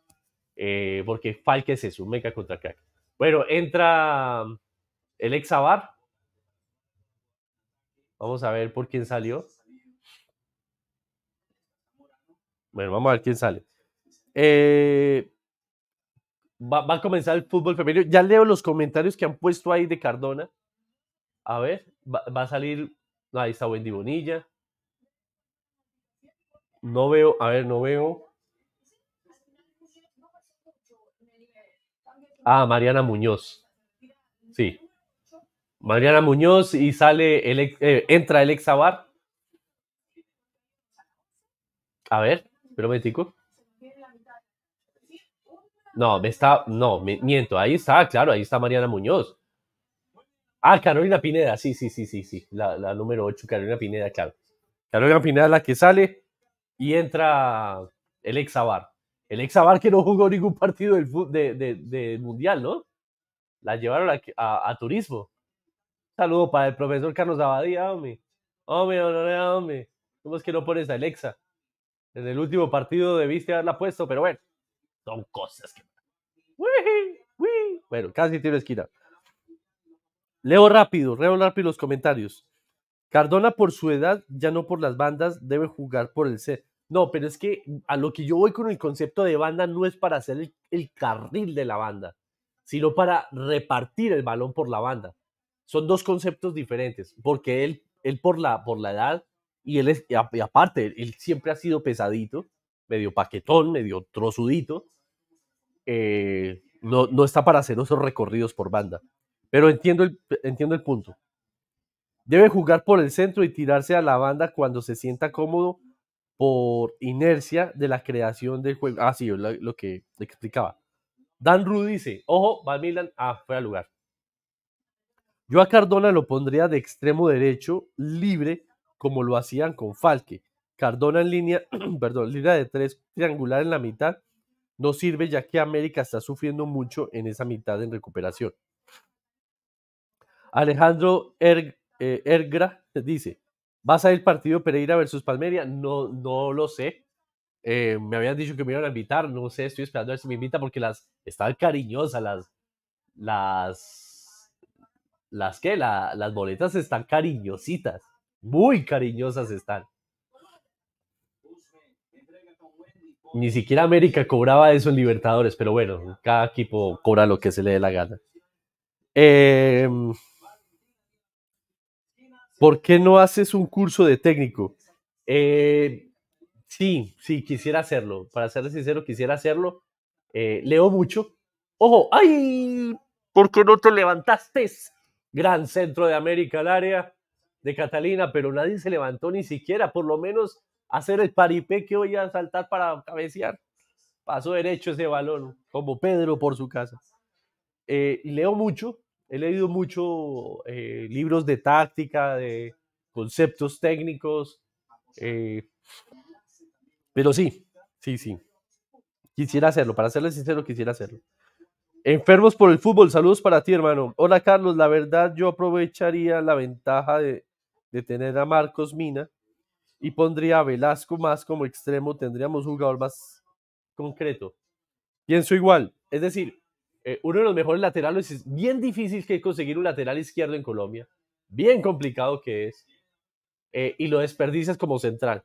Eh, porque Falca es eso, mega contra Crack. Bueno, entra um, el Exabar. Vamos a ver por quién salió. Bueno, vamos a ver quién sale. Eh, va, a comenzar el fútbol femenino. Ya leo los comentarios que han puesto ahí de Cardona. A ver, va, va a salir. Ahí está Wendy Bonilla. No veo, a ver, no veo. Ah, Mariana Muñoz. Sí. Mariana Muñoz y sale el eh, entra el exabar. A ver, pero me No, me está, no, miento, ahí está, claro, ahí está Mariana Muñoz. Ah, Carolina Pineda, sí, sí, sí, sí, sí, la, número 8, Carolina Pineda, claro. Carolina Pineda es la que sale y entra el exabar. El ex que no jugó ningún partido del, Mundial, ¿no? La llevaron a, turismo. Saludo para el profesor Carlos Abadía, hombre. Hombre, hombre, hombre. ¿Cómo es que no pones a Alexa? En el último partido debiste haberla puesto, pero bueno, son cosas que. Bueno, casi tiene esquina. Leo rápido, leo rápido los comentarios. Cardona por su edad, ya no por las bandas, debe jugar por el C. No, pero es que a lo que yo voy con el concepto de banda no es para hacer el, carril de la banda, sino para repartir el balón por la banda. Son dos conceptos diferentes, porque él, él por, la, por la edad y él es, aparte, él siempre ha sido pesadito, medio paquetón, medio trozudito. Eh, no, no está para hacer esos recorridos por banda. Pero entiendo entiendo el punto. Debe jugar por el centro y tirarse a la banda cuando se sienta cómodo por inercia de la creación del juego. Ah, sí, lo, que explicaba. Dan Ru dice, ojo, Van Milan, ah, al lugar. Yo a Cardona lo pondría de extremo derecho, libre, como lo hacían con Falque. Cardona en línea, perdón, línea de tres, triangular en la mitad, no sirve ya que América está sufriendo mucho en esa mitad en recuperación. Alejandro eh, Ergra dice, ¿Vas a salir partido Pereira versus Palmeria? No, no lo sé. Eh, me habían dicho que me iban a invitar, no sé, estoy esperando a ver si me invita porque las están cariñosas, las, las, las que, las boletas están cariñositas, muy cariñosas están. Ni siquiera América cobraba eso en Libertadores, pero bueno, cada equipo cobra lo que se le dé la gana. Eh, ¿Por qué no haces un curso de técnico? Eh, sí, sí, quisiera hacerlo. Para ser sincero, quisiera hacerlo. Eh, leo mucho. Ojo, ¡ay! ¿Por qué no te levantaste? Gran centro de América, el área de Catalina, pero nadie se levantó ni siquiera, por lo menos hacer el paripé que hoy a saltar para cabecear. Pasó derecho ese balón, como Pedro por su casa. Y eh, leo mucho, he leído mucho eh, libros de táctica, de conceptos técnicos, eh, pero sí, sí, sí. Quisiera hacerlo, para serles sincero, quisiera hacerlo. Enfermos por el fútbol, saludos para ti, hermano. Hola, Carlos, la verdad yo aprovecharía la ventaja de, de tener a Marcos Mina y pondría a Velasco más como extremo, tendríamos un jugador más concreto. Pienso igual, es decir, eh, uno de los mejores laterales. Es bien difícil que conseguir un lateral izquierdo en Colombia. Bien complicado que es. Eh, y lo desperdicias como central.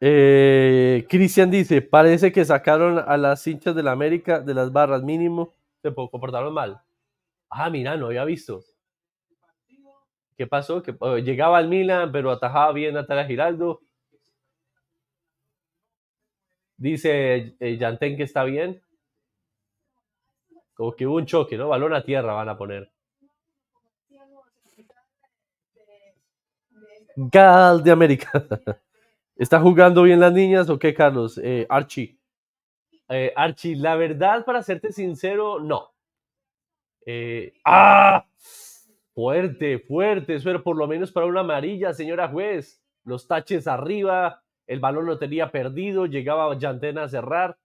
Eh, Cristian dice, parece que sacaron a las hinchas de la América de las barras mínimo, se comportaron mal. Ah, mira, no había visto. ¿Qué pasó? Que oh, llegaba al Milan, pero atajaba bien a Giraldo Dice eh, que está bien. Como que hubo un choque, ¿no? Balón a tierra van a poner. Gal de América. ¿Está jugando bien las niñas o qué, Carlos? Eh, Archie. Eh, Archie, la verdad, para serte sincero, no. Eh, ¡Ah! Fuerte, fuerte. Pero por lo menos para una amarilla, señora juez. Los taches arriba el balón lo tenía perdido, llegaba Yantena a cerrar,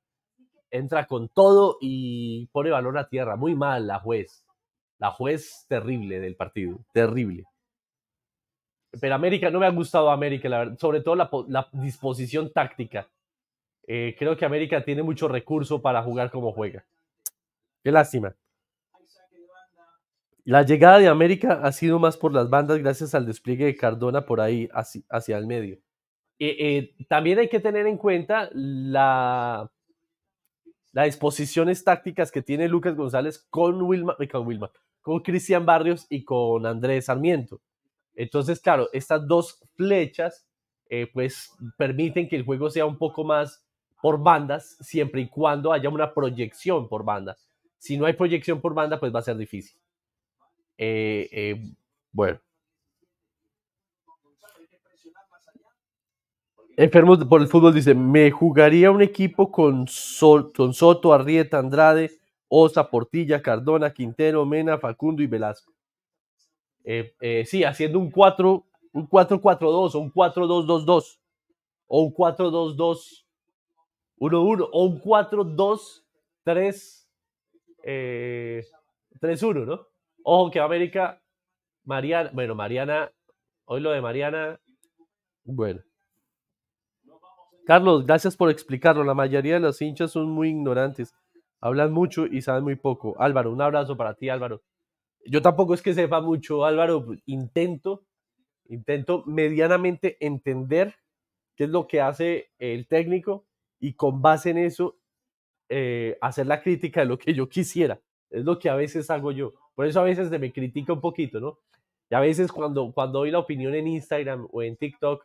entra con todo y pone balón a tierra. Muy mal la juez. La juez terrible del partido, terrible. Pero América, no me ha gustado América, la verdad, sobre todo la, disposición táctica. Eh, creo que América tiene mucho recurso para jugar como juega. Qué lástima. La llegada de América ha sido más por las bandas gracias al despliegue de Cardona por ahí hacia el medio. Eh, eh, también hay que tener en cuenta la, las disposiciones tácticas que tiene Lucas González con Wilma, eh, con Wilma, con Cristian Barrios y con Andrés Sarmiento. Entonces, claro, estas dos flechas pues permiten que el juego sea un poco más por bandas, siempre y cuando haya una proyección por banda Si no hay proyección por banda, pues va a ser difícil. bueno, Enfermos por el fútbol dice, me jugaría un equipo con, Soto, Arrieta, Andrade, Osa, Portilla, Cardona, Quintero, Mena, Facundo y Velasco. Eh, eh, sí, haciendo un 4, un 4-4-2 o un 4-2-2-2 o un 4-2-2-1-1 o un 4-2-3-3-1, eh, ¿no? Ojo que América, Mariana, bueno, Mariana, hoy lo de Mariana, bueno. Carlos, gracias por explicarlo. La mayoría de los hinchas son muy ignorantes. Hablan mucho y saben muy poco. Álvaro, un abrazo para ti, Álvaro. Yo tampoco es que sepa mucho, Álvaro. Pues, intento, intento medianamente entender qué es lo que hace el técnico y con base en eso eh, hacer la crítica de lo que yo quisiera. Es lo que a veces hago yo. Por eso a veces se me critica un poquito, ¿no? Y a veces cuando, cuando doy la opinión en Instagram o en TikTok,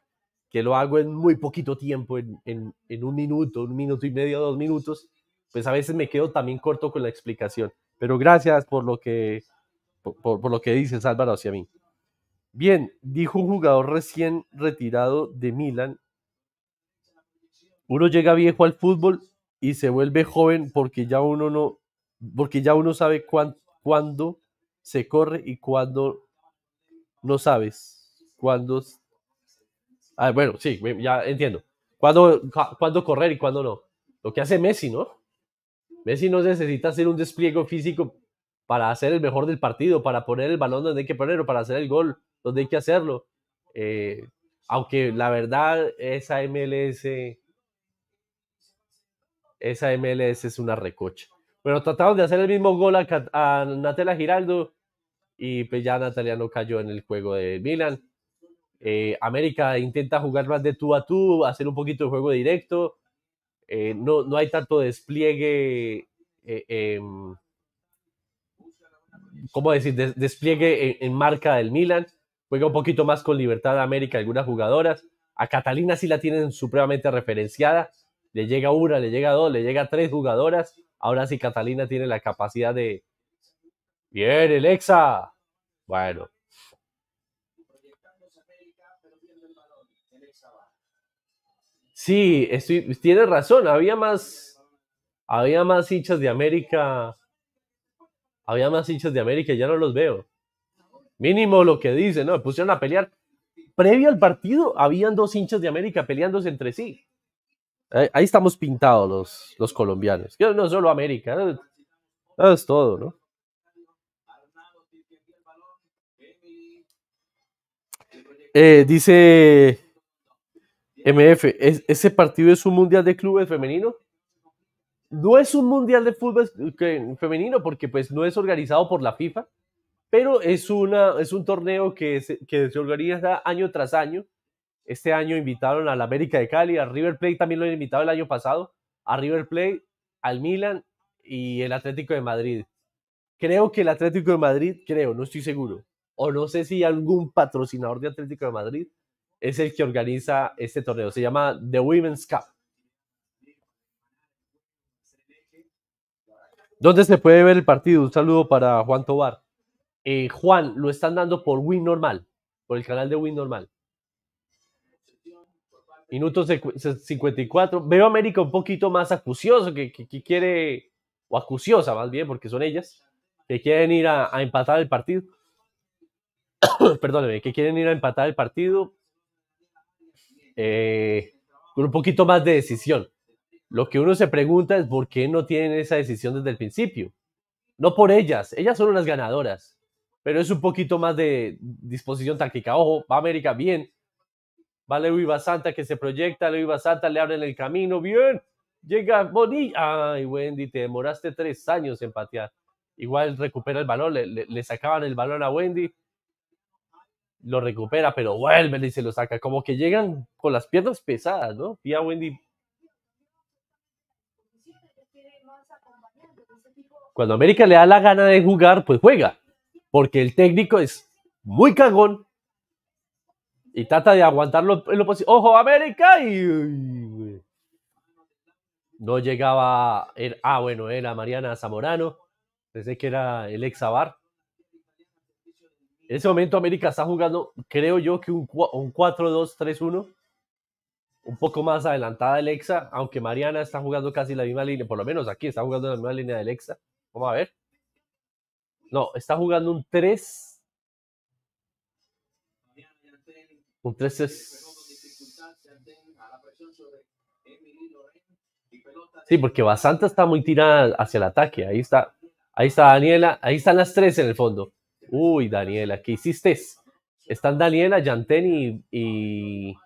que lo hago en muy poquito tiempo, en, un minuto, un minuto y medio, dos minutos, pues a veces me quedo también corto con la explicación. Pero gracias por lo que, por, por, lo que dices, Álvaro, hacia mí. Bien, dijo un jugador recién retirado de Milan, uno llega viejo al fútbol y se vuelve joven porque ya uno no, porque ya uno sabe cuándo se corre y cuándo no sabes, cuándo Ah, bueno, sí, ya entiendo. ¿Cuándo, ¿Cuándo, correr y cuándo no? Lo que hace Messi, ¿no? Messi no necesita hacer un despliegue físico para hacer el mejor del partido, para poner el balón donde hay que ponerlo, para hacer el gol donde hay que hacerlo. Eh, aunque la verdad, esa MLS, esa MLS es una recocha. Bueno, trataron de hacer el mismo gol a, a Giraldo y pues ya Natalia no cayó en el juego de Milan eh, América intenta jugar más de tú a tú, hacer un poquito de juego directo. Eh, no, no hay tanto despliegue, eh, em, ¿cómo decir? despliegue en, marca del Milan. Juega un poquito más con libertad de América algunas jugadoras. A Catalina sí la tienen supremamente referenciada. Le llega una, le llega dos, le llega tres jugadoras. Ahora sí Catalina tiene la capacidad de... Bien, Alexa. Bueno, Sí, estoy, tienes razón, había más, había más hinchas de América, había más hinchas de América, ya no los veo. Mínimo lo que dicen, ¿no? pusieron a pelear. Previo al partido, habían dos hinchas de América peleándose entre sí. Ahí estamos pintados los, los colombianos. No solo América, es todo, ¿no? Eh, dice MF, ¿es, ¿ese partido es un mundial de clubes femenino? No es un mundial de fútbol femenino porque pues no es organizado por la FIFA, pero es, una, es un torneo que se, que organiza año tras año. Este año invitaron al América de Cali, a River Plate también lo han invitado el año pasado, a River Plate, al Milan y el Atlético de Madrid. Creo que el Atlético de Madrid, creo, no estoy seguro. O no sé si algún patrocinador de Atlético de Madrid es el que organiza este torneo. Se llama The Women's Cup. ¿Dónde se puede ver el partido? Un saludo para Juan Tobar. Eh, Juan, lo están dando por Win Normal, por el canal de Win Normal. Minutos 54. Veo a América un poquito más acucioso, que, quiere, o acuciosa más bien, porque son ellas, que quieren ir a, a empatar el partido. Perdóneme, que quieren ir a empatar el partido eh, un poquito más de decisión. Lo que uno se pregunta es por qué no tienen esa decisión desde el principio. No por ellas, ellas son unas ganadoras, pero es un poquito más de disposición táctica. Ojo, va América bien. Va Levi Santa que se proyecta, Levi Santa le abren el camino, bien. Llega Bonilla. Ay, Wendy, te demoraste tres años en patear. Igual recupera el balón, le, le sacaban el balón a Wendy lo recupera, pero vuelve y se lo saca. Como que llegan con las piernas pesadas, ¿no? Pia Wendy. Cuando América le da la gana de jugar, pues juega. Porque el técnico es muy cagón y trata de aguantarlo lo posible. ¡Ojo, América! Y, no llegaba. Era, ah, bueno, era Mariana Zamorano. Pensé que era el ex Abar. En ese momento América está jugando, creo yo, que un, un 4-2-3-1, un poco más adelantada Alexa, aunque Mariana está jugando casi la misma línea, por lo menos aquí está jugando la misma línea de Alexa. Vamos a ver. No, está jugando un 3. Un 3 es... Sí, porque Basanta está muy tirada hacia el ataque. Ahí está, ahí está Daniela, ahí están las tres en el fondo. Uy, Daniela, ¿qué hiciste? Están Daniela Yantén y,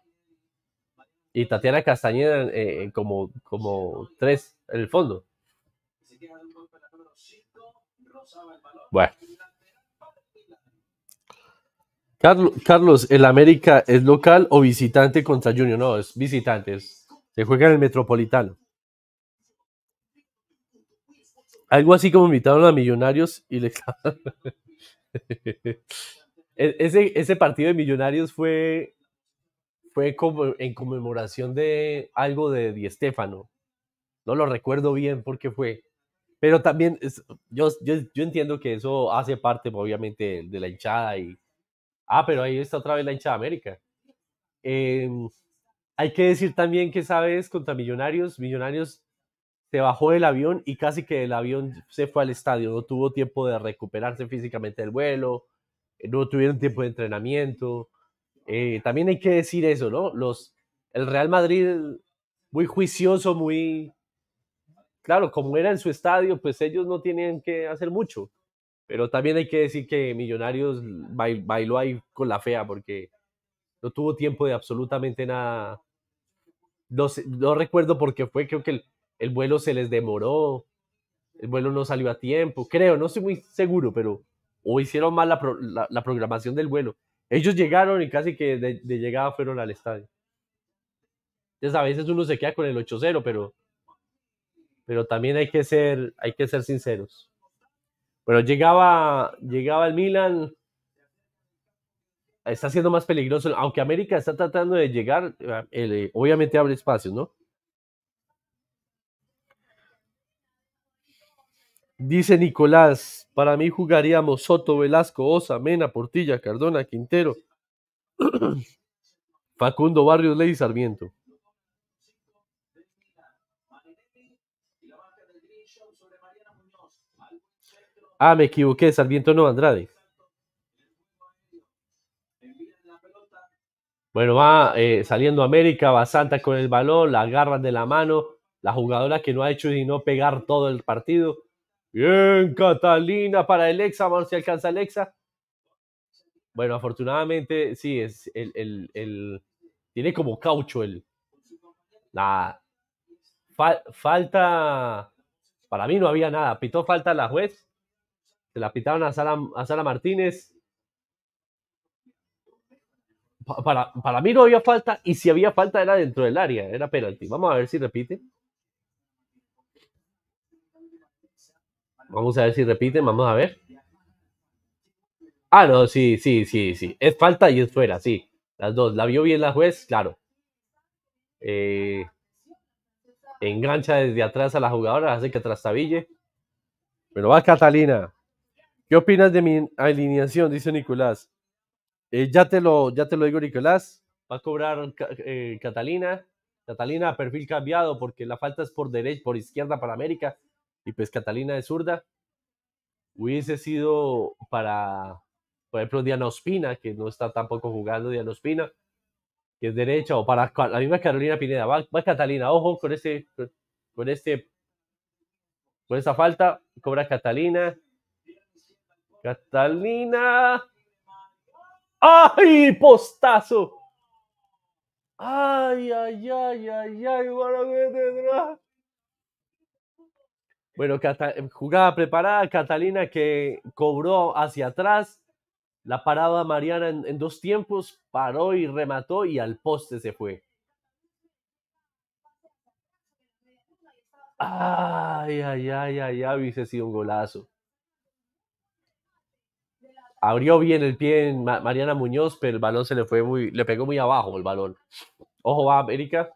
y, Tatiana Castañeda eh, como, como tres en el fondo. Bueno. Carlos, ¿el América es local o visitante contra Junior? No, es visitante. se juega en el Metropolitano. Algo así como invitaron a Millonarios y le E-, ese, ese partido de Millonarios fue, fue como en conmemoración de algo de Di Estefano. No lo recuerdo bien porque fue. Pero también es, yo, yo, entiendo que eso hace parte, obviamente, de, la hinchada. Y, ah, pero ahí está otra vez la hinchada América. Em, hay que decir también que, ¿sabes? Contra Millonarios, Millonarios bajó del avión y casi que el avión se fue al estadio, no tuvo tiempo de recuperarse físicamente del vuelo, eh, no tuvieron tiempo de entrenamiento. Eh, también hay que decir eso, ¿no? Los, el Real Madrid, muy juicioso, muy... Claro, como era en su estadio, pues ellos no tenían que hacer mucho. Pero también hay que decir que Millonarios bailó ahí con la fea porque no tuvo tiempo de absolutamente nada. No, no recuerdo porque fue, creo que el, el vuelo se les demoró, el vuelo no salió a tiempo, creo, no estoy muy seguro, pero o hicieron mal la, programación del vuelo. Ellos llegaron y casi que de, llegada fueron al estadio. Entonces a veces uno se queda con el 8-0, pero, pero también hay que, ser, hay que ser sinceros. Bueno, llegaba, llegaba el Milan, está siendo más peligroso, aunque América está tratando de llegar, eh, obviamente abre espacios, ¿no? Dice Nicolás, para mí jugaríamos Soto, Velasco, Osa, Mena, Portilla, Cardona, Quintero, Facundo Barrios Ley Sarmiento. Ah, me equivoqué, Sarmiento no, Andrade. Bueno, va eh, saliendo América, va Santa con el balón, la agarran de la mano, la jugadora que no ha hecho no pegar todo el partido Bien, Catalina, para el a ver si alcanza Alexa Bueno, afortunadamente, sí, es el, el, el tiene como caucho el. La, falta. Para mí no había nada. Pitó falta la juez. Se la pitaron a Sara, a Sara Martínez. para, para mí no había falta. Y si había falta era dentro del área. Era penalti. Vamos a ver si repite. Vamos a ver si repiten, vamos a ver. Ah, no, sí, sí, sí, sí. Es falta y es fuera, sí. Las dos. La vio bien la juez, claro. Eh, engancha desde atrás a la jugadora, hace que trastabille. Pero va Catalina. ¿Qué opinas de mi alineación? Dice Nicolás. Eh, ya, te lo, ya te lo digo, Nicolás. Va a cobrar eh, Catalina. Catalina, perfil cambiado porque la falta es por derecha, por izquierda para América y pues Catalina de zurda, hubiese sido para, por ejemplo, Diana Ospina, que no está tampoco jugando Diana Ospina, que es derecha, o para la misma Carolina Pineda. Va, Catalina, ojo con este, con este, con esta falta, cobra Catalina. Catalina. ¡Ay, postazo! ¡Ay, ay, ay, ay, ay! ay detrás bueno, jugada preparada, Catalina que cobró hacia atrás, la paraba Mariana en, dos tiempos, paró y remató y al poste se fue. Ay, ay, ay, ay, ay, hubiese sido un golazo. Abrió bien el pie Mariana Muñoz, pero el balón se le fue muy, le pegó muy abajo el balón. Ojo va Erika.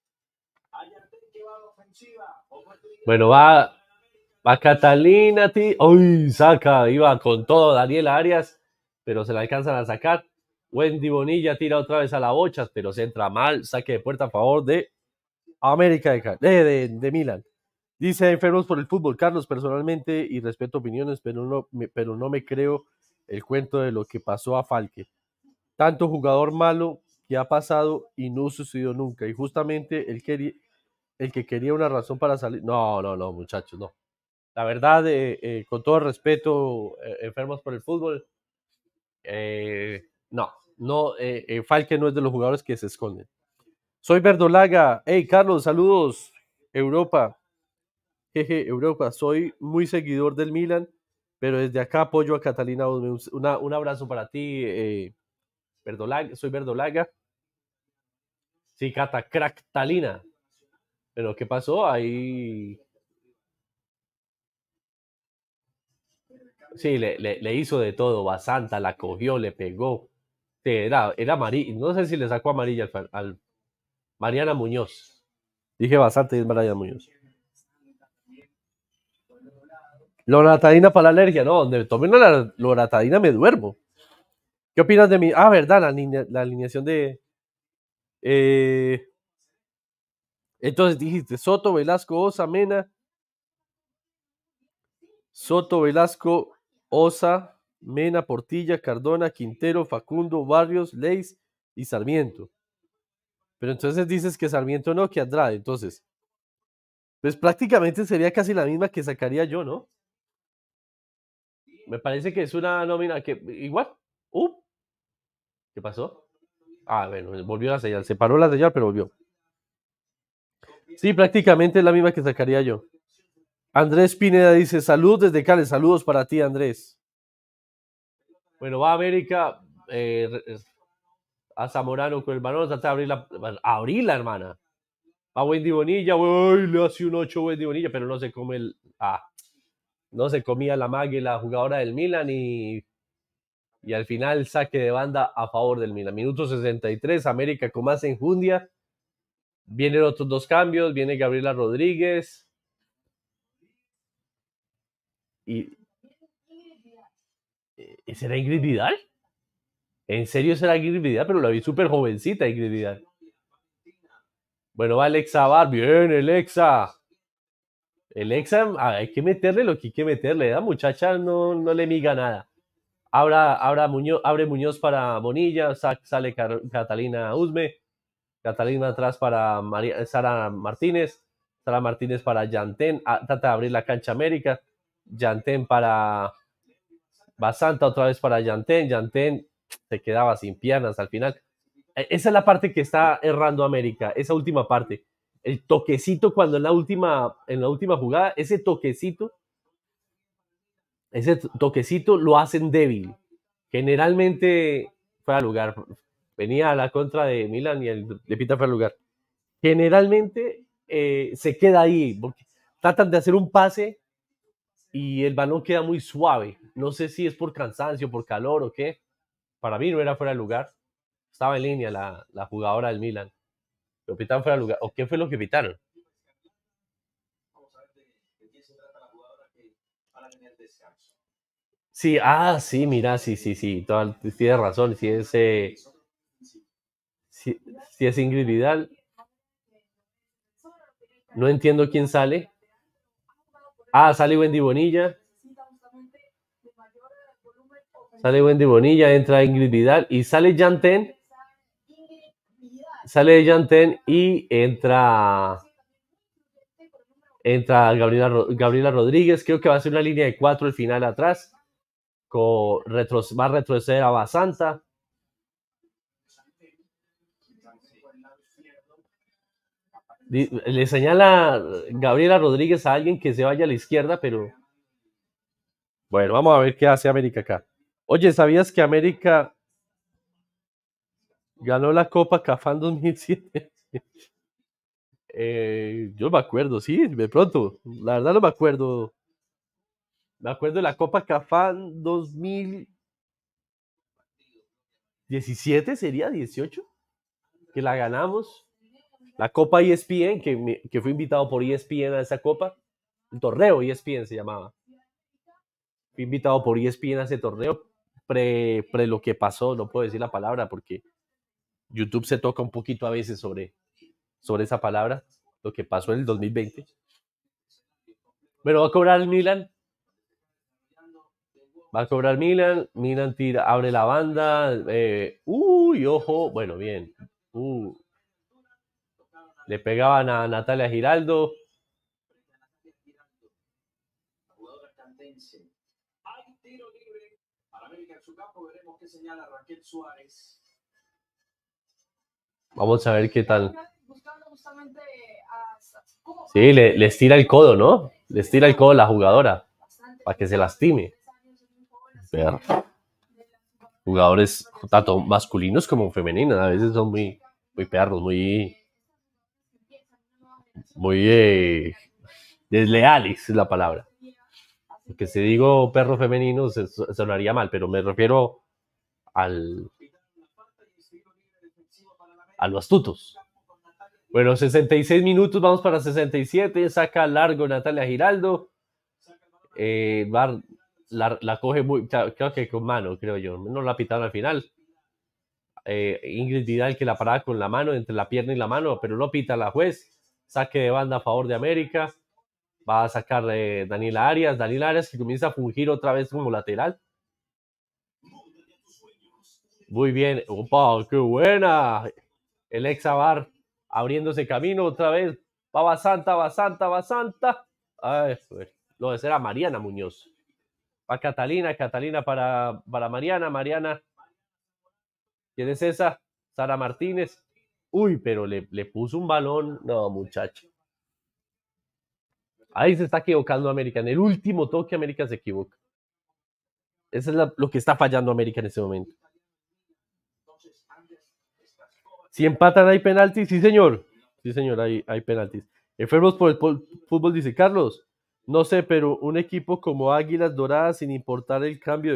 Bueno, va, va Catalina. ¡Uy! Saca, iba con todo Daniel Arias, pero se la alcanzan a sacar. Wendy Bonilla tira otra vez a la bochas, pero se entra mal. Saque de puerta a favor de América de, de, de Milan. Dice enfermos por el fútbol, Carlos, personalmente, y respeto opiniones, pero no, me, pero no me creo el cuento de lo que pasó a Falque. Tanto jugador malo ha pasado y no sucedió nunca. Y justamente el el que quería una razón para salir. No, no, no, muchachos, no. La verdad, eh, eh, con todo respeto, eh, enfermos por el fútbol, no, no, Falque no es de los jugadores que se esconden. Soy Verdolaga. Hey, Carlos, saludos. Europa. Jeje, Europa. Soy muy seguidor del Milan, pero desde acá apoyo a Catalina. un abrazo para ti, Verdolaga. Soy Verdolaga. Sí, Cractalina. Pero ¿qué pasó? Ahí. Sí, le, hizo de todo. Basanta la cogió, le pegó. era, era amarilla. No sé si le sacó amarilla al, Mariana Muñoz. Dije y es Mariana Muñoz. Loratadina para la alergia, no, donde tome una loratadina me duermo. ¿Qué opinas de mi? Ah, verdad, la alineación de, eh, entonces dijiste Soto, Velasco, Osa, Mena. Soto, Velasco, Osa, Mena, Portilla, Cardona, Quintero, Facundo, Barrios, Leis y Sarmiento. Pero entonces dices que Sarmiento no, que Andrade. Entonces, pues prácticamente sería casi la misma que sacaría yo, ¿no? Me parece que es una nómina que igual. Uh, ¿Qué pasó? Ah, bueno, volvió a señal. Se paró la señal, pero volvió. Sí, prácticamente es la misma que sacaría yo. Andrés Pineda dice, salud desde Cali. Saludos para ti, Andrés. Bueno, va a América eh, a Zamorano con el balón. Trata de abrir la hermana. Va Wendy Bonilla. le hace un 8 Wendy Bonilla, pero no se come el... Ah, no se comía la mague, la jugadora del Milan y y al final saque de banda a favor del Milan. Minuto 63, América con más enjundia. Vienen otros dos cambios, viene Gabriela Rodríguez. ¿Y, ¿e-, será Ingrid Vidal? ¿En serio será Ingrid Vidal? Pero la vi súper jovencita, Ingrid Vidal. Bueno, va Alexa Bar. Bien, Alexa. Alexa, hay que meterle lo que hay que meterle. La ¿eh? muchacha no, no le miga nada ahora Muñoz, abre Muñoz para Bonilla, sale Catalina Usme, Catalina atrás para María, eh, Sara Martínez, Sara Martínez para Yantén, ah, trata de abrir la cancha América, Yantén para Basanta otra vez para Yantén, Yantén se quedaba sin piernas al final. E, esa es la parte que está errando América, esa última parte. El toquecito cuando en la última, en la última jugada, ese toquecito ese toquecito lo hacen débil. Generalmente fue lugar, venía a la contra de Milan y el, le pita fuera lugar. Generalmente eh, se queda ahí, porque tratan de hacer un pase y el balón queda muy suave. No sé si es por cansancio, por calor o qué. Para mí no era fuera de lugar. Estaba en línea la, la jugadora del Milan. Lo pitan fuera de lugar. ¿O qué fue lo que pitaron? Sí, ah, sí, mira, sí, sí, sí, tienes razón, si es, eh, si, es Ingrid Vidal, no entiendo quién sale. Ah, sale Wendy Bonilla. Sale Wendy Bonilla, entra Ingrid Vidal y sale Yantén Sale Yantén y entra entra Gabriela, Gabriela Rodríguez. Creo que va a ser una línea de cuatro al final atrás retro, va a retroceder a Basanta. Le señala Gabriela Rodríguez a alguien que se vaya a la izquierda, pero bueno, vamos a ver qué hace América acá. Oye, ¿sabías que América ganó la Copa Cafán 2007? Eh, yo me acuerdo, sí, de pronto. La verdad no me acuerdo. Me acuerdo de la Copa Cafán 2017, sería 18, que la ganamos. La Copa ESPN, que, que fui invitado por ESPN a esa Copa. El torneo ESPN se llamaba. Fui invitado por ESPN a ese torneo, pre, pre lo que pasó, no puedo decir la palabra porque YouTube se toca un poquito a veces sobre, sobre esa palabra, lo que pasó en el 2020. Pero va a cobrar el Milan Va a cobrar Milan. Milan tira, abre la banda. Eh, uy, ojo. Bueno, bien. Uh. Le pegaban a Natalia Giraldo. Vamos a ver qué tal. Sí, les tira el codo, ¿no? Les tira el codo a la jugadora para que se lastime jugadores tanto masculinos como femeninos. A veces son muy, muy perros, muy, muy eh, desleales es la palabra. Porque si digo perro femenino sonaría mal, pero me refiero al a los astutos. Bueno, 66 minutos, vamos para 67, saca largo Natalia Giraldo. Eh, la, coge muy, que con mano, creo yo, no la pitaron al final. Eh, Ingrid Vidal que la paraba con la mano, entre la pierna y la mano, pero no pita la juez. Saque de banda a favor de América. Va a sacar eh, Daniel Arias. Daniela Arias que comienza a fungir otra vez como lateral. Muy bien. ¡Opa! ¡Qué buena! El ex abriéndose camino otra vez. Va Basanta, Basanta, Basanta. Ay, no, ser a Mariana Muñoz. Catalina, Catalina para, Mariana, Mariana. ¿Quién es esa? Sara Martínez. Uy, pero le, puso un balón. No, muchacho. Ahí se está equivocando América. En el último toque América se equivoca. Eso es lo que está fallando América en ese momento. Si empatan hay penaltis, sí señor. Sí señor, hay, hay penaltis. Enfermos por el fútbol, dice Carlos no sé, pero un equipo como Águilas Doradas, sin importar el cambio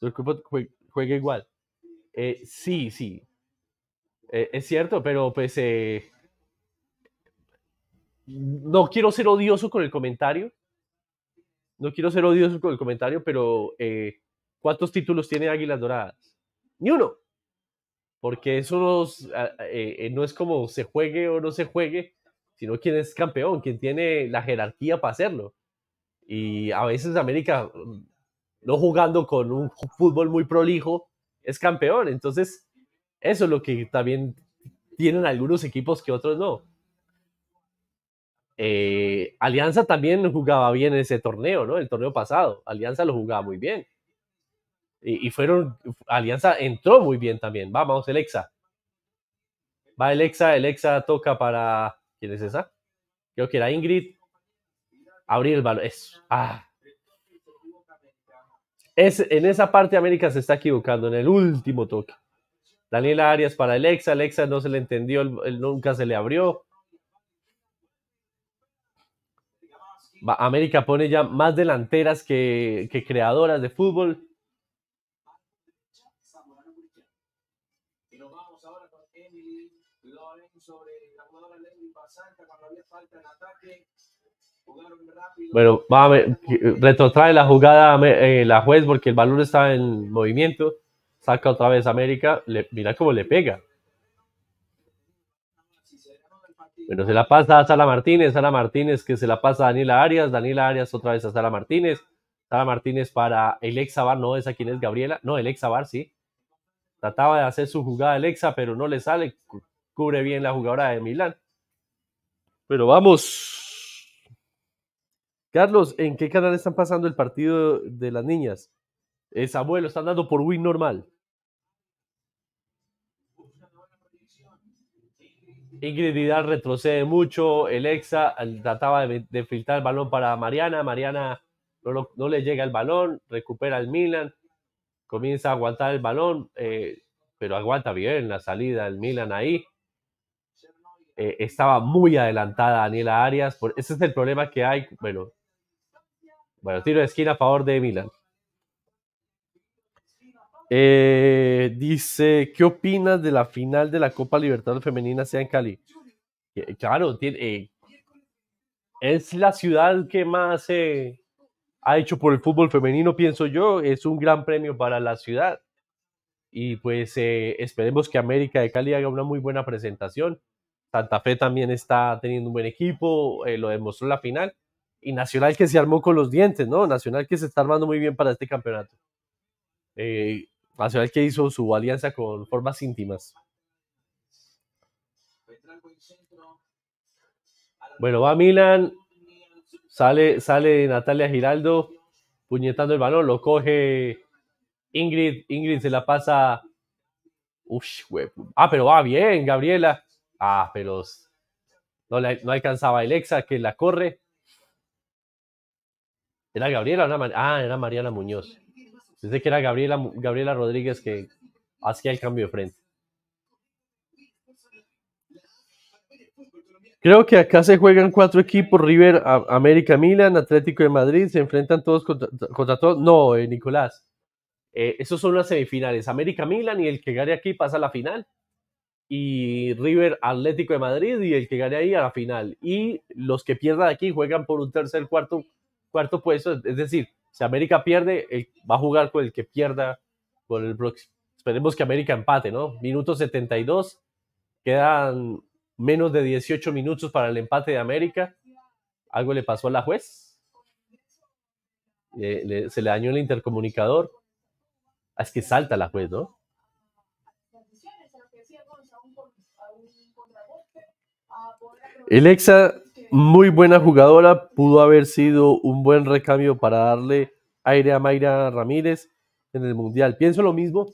del equipo juega igual. Eh, sí, sí. Eh, es cierto, pero pues eh, no quiero ser odioso con el comentario. No quiero ser odioso con el comentario, pero ¿cuántos títulos tiene Águilas Doradas? Ni uno. Porque eso ah, no es como se juegue o no se juegue, sino quién es campeón, quién tiene la jerarquía para hacerlo. Y a veces América, mm, no jugando con un fútbol muy prolijo, es campeón. Entonces, eso es lo que también tienen algunos equipos que otros no. Eh, Alianza también jugaba bien en ese torneo, ¿no? El torneo pasado. Alianza lo jugaba muy bien. Y, y fueron. Alianza entró muy bien también. Vamos, Alexa. Va Alexa, Alexa toca para. ¿Quién es esa? Creo que era Ingrid abrir el balón. Es, ah. es, en esa parte América se está equivocando, en el último toque. Daniela Arias para Alexa, Alexa no se le entendió, el, nunca se le abrió. América pone ya más delanteras que, creadoras de fútbol. sobre falta en ataque. Bueno, va retrotrae la jugada eh, la juez porque el balón está en movimiento. Saca otra vez América. mira cómo le pega. Bueno, se la pasa a Sala Martínez. Sala Martínez que se la pasa a Daniela Arias. Daniela Arias otra vez a Sala Martínez. Sala Martínez para Alexa Bar no es a quien es Gabriela, no, el Bar sí. Trataba de hacer su jugada Alexa pero no le sale, cubre bien la jugadora de Milán. Pero vamos Carlos, ¿en qué canal están pasando el partido de las niñas? Es abuelo, están dando por Win normal. Ingrid Vidal retrocede mucho, el Exa trataba de, filtrar el balón para Mariana, Mariana no, le llega el balón, recupera el Milan, comienza a aguantar el balón, eh, pero aguanta bien la salida del Milan ahí. Eh, estaba muy adelantada Daniela Arias, por, ese es el problema que hay, bueno, bueno, tiro de esquina a favor de Milan. Eh, dice, ¿qué opinas de la final de la Copa Libertad Femenina sea en Cali? claro, tiene, eh, es la ciudad que más eh, ha hecho por el fútbol femenino, pienso yo. Es un gran premio para la ciudad. Y pues esperemos que América de Cali haga una muy buena presentación. Santa Fe también está teniendo un buen equipo, lo demostró en la final y Nacional que se armó con los dientes, ¿no? Nacional que se está armando muy bien para este campeonato. Eh, Nacional que hizo su alianza con formas íntimas. Bueno, va Milan, sale, sale Natalia Giraldo puñetando el balón, lo coge Ingrid, Ingrid se la pasa. Uf, güey. Ah, pero va bien, Gabriela. Ah, pero no, no alcanzaba Alexa que la corre ¿Era Gabriela era Ah, era Mariana Muñoz. Dice que era Gabriela, Rodríguez que hacía el cambio de frente. Creo que acá se juegan cuatro equipos, River, América, Milan, Atlético de Madrid, se enfrentan todos contra, todos. No, eh, Nicolás, eh, esos son las semifinales, América, Milan y el que gane aquí pasa a la final. Y River, Atlético de Madrid y el que gane ahí a la final. Y los que pierdan aquí juegan por un tercer, cuarto cuarto puesto, es decir, si América pierde, va a jugar con el que pierda con el próximo. Esperemos que América empate, ¿no? Minuto 72, quedan menos de 18 minutos para el empate de América. Algo le pasó a la juez. se le dañó el intercomunicador. Ah, es que salta la juez, ¿no? El exa muy buena jugadora, pudo haber sido un buen recambio para darle aire a Mayra Ramírez en el Mundial. Pienso lo mismo.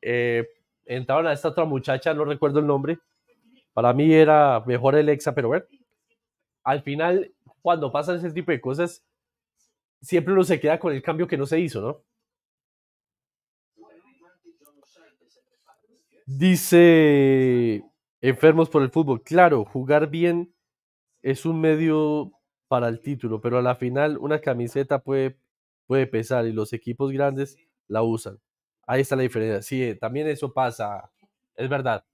Eh, entraron a esta otra muchacha, no recuerdo el nombre. Para mí era mejor Alexa pero ver, al final, cuando pasan ese tipo de cosas, siempre uno se queda con el cambio que no se hizo, ¿no? Dice enfermos por el fútbol. Claro, jugar bien es un medio para el título, pero a la final una camiseta puede, puede pesar y los equipos grandes la usan. Ahí está la diferencia. Sí, eh, también eso pasa, es verdad.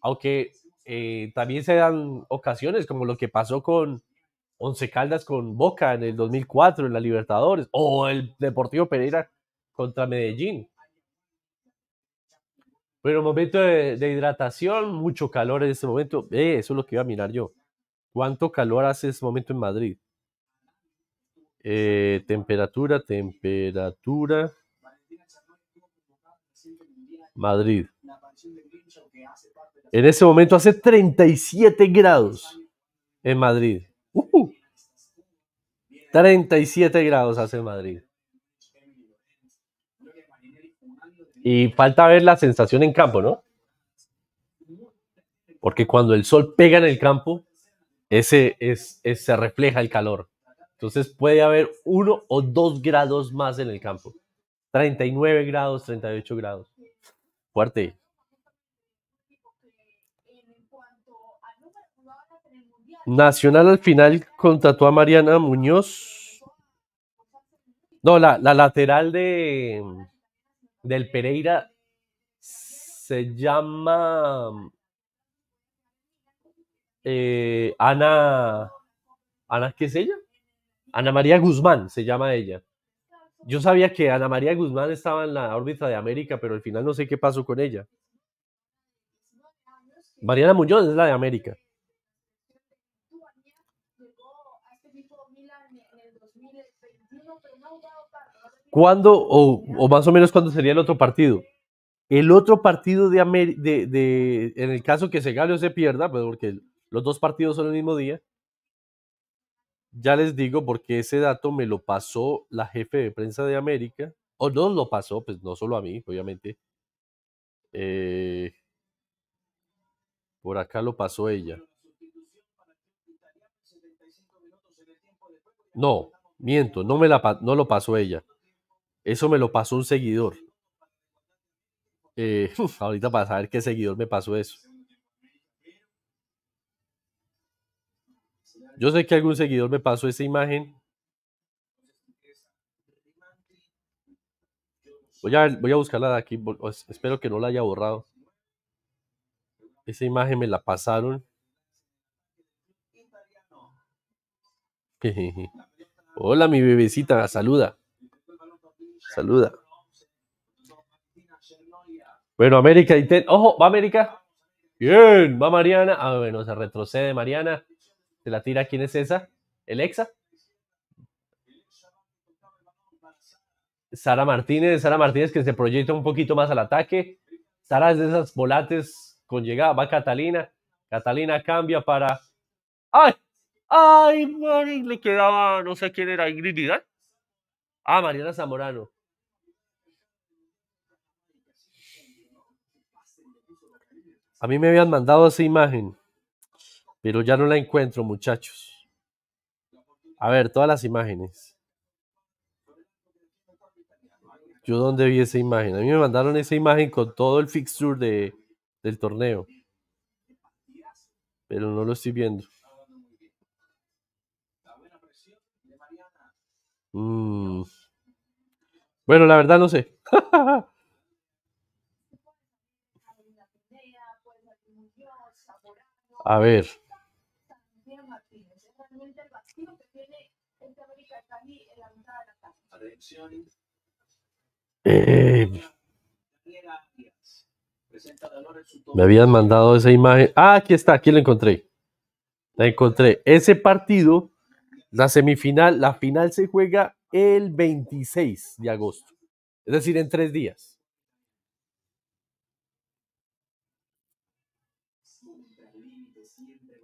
Aunque eh, también se dan ocasiones como lo que pasó con Once Caldas con Boca en el 2004 en la Libertadores o el Deportivo Pereira contra Medellín. pero momento de, hidratación, mucho calor en este momento. Eh, eso es lo que iba a mirar yo. ¿Cuánto calor hace ese momento en Madrid? Eh, temperatura, temperatura. Madrid. En ese momento hace 37 grados en Madrid. 37 ¡Uh! grados hace en Madrid. Y falta ver la sensación en campo, ¿no? Porque cuando el sol pega en el campo, ese es, se refleja el calor. Entonces puede haber uno o dos grados más en el campo. 39 grados, 38 grados. Fuerte. Nacional al final contrató a Mariana Muñoz. No, la, la lateral de del Pereira se llama eh, Ana, Ana, ¿qué es ella? Ana María Guzmán se llama ella. Yo sabía que Ana María Guzmán estaba en la órbita de América, pero al final no sé qué pasó con ella. Mariana Muñoz es la de América. ¿Cuándo, o, más o menos cuándo sería el otro partido? El otro partido de, América en el caso que se gane o se pierda, pues porque los dos partidos son el mismo día. Ya les digo porque ese dato me lo pasó la jefe de prensa de América. O no lo pasó, pues no solo a mí, obviamente. Eh, por acá lo pasó ella. No, miento, no, me la, no lo pasó ella. Eso me lo pasó un seguidor. Eh, ahorita para saber qué seguidor me pasó eso. Yo sé que algún seguidor me pasó esa imagen. Voy a, voy a buscarla de aquí. Espero que no la haya borrado. Esa imagen me la pasaron. Hola, mi bebecita. Saluda. Saluda. Bueno, América, ojo, va América. Bien, va Mariana. Ah, bueno, se retrocede Mariana. Te la tira, ¿quién es esa? ¿El Sara Martínez, Sara Martínez que se proyecta un poquito más al ataque. Sara es de esas volates con llegada. Va Catalina. Catalina cambia para. ¡Ay! ¡Ay! Le quedaba, no sé quién era, Ingrid Ah, Mariana Zamorano. A mí me habían mandado esa imagen. Pero ya no la encuentro, muchachos. A ver, todas las imágenes. Yo dónde vi esa imagen. A mí me mandaron esa imagen con todo el fixture de, del torneo. Pero no lo estoy viendo. Mm. Bueno, la verdad no sé. A ver. Eh, me habían mandado esa imagen. Ah, aquí está, aquí la encontré. La encontré. Ese partido, la semifinal, la final se juega el 26 de agosto. Es decir, en tres días.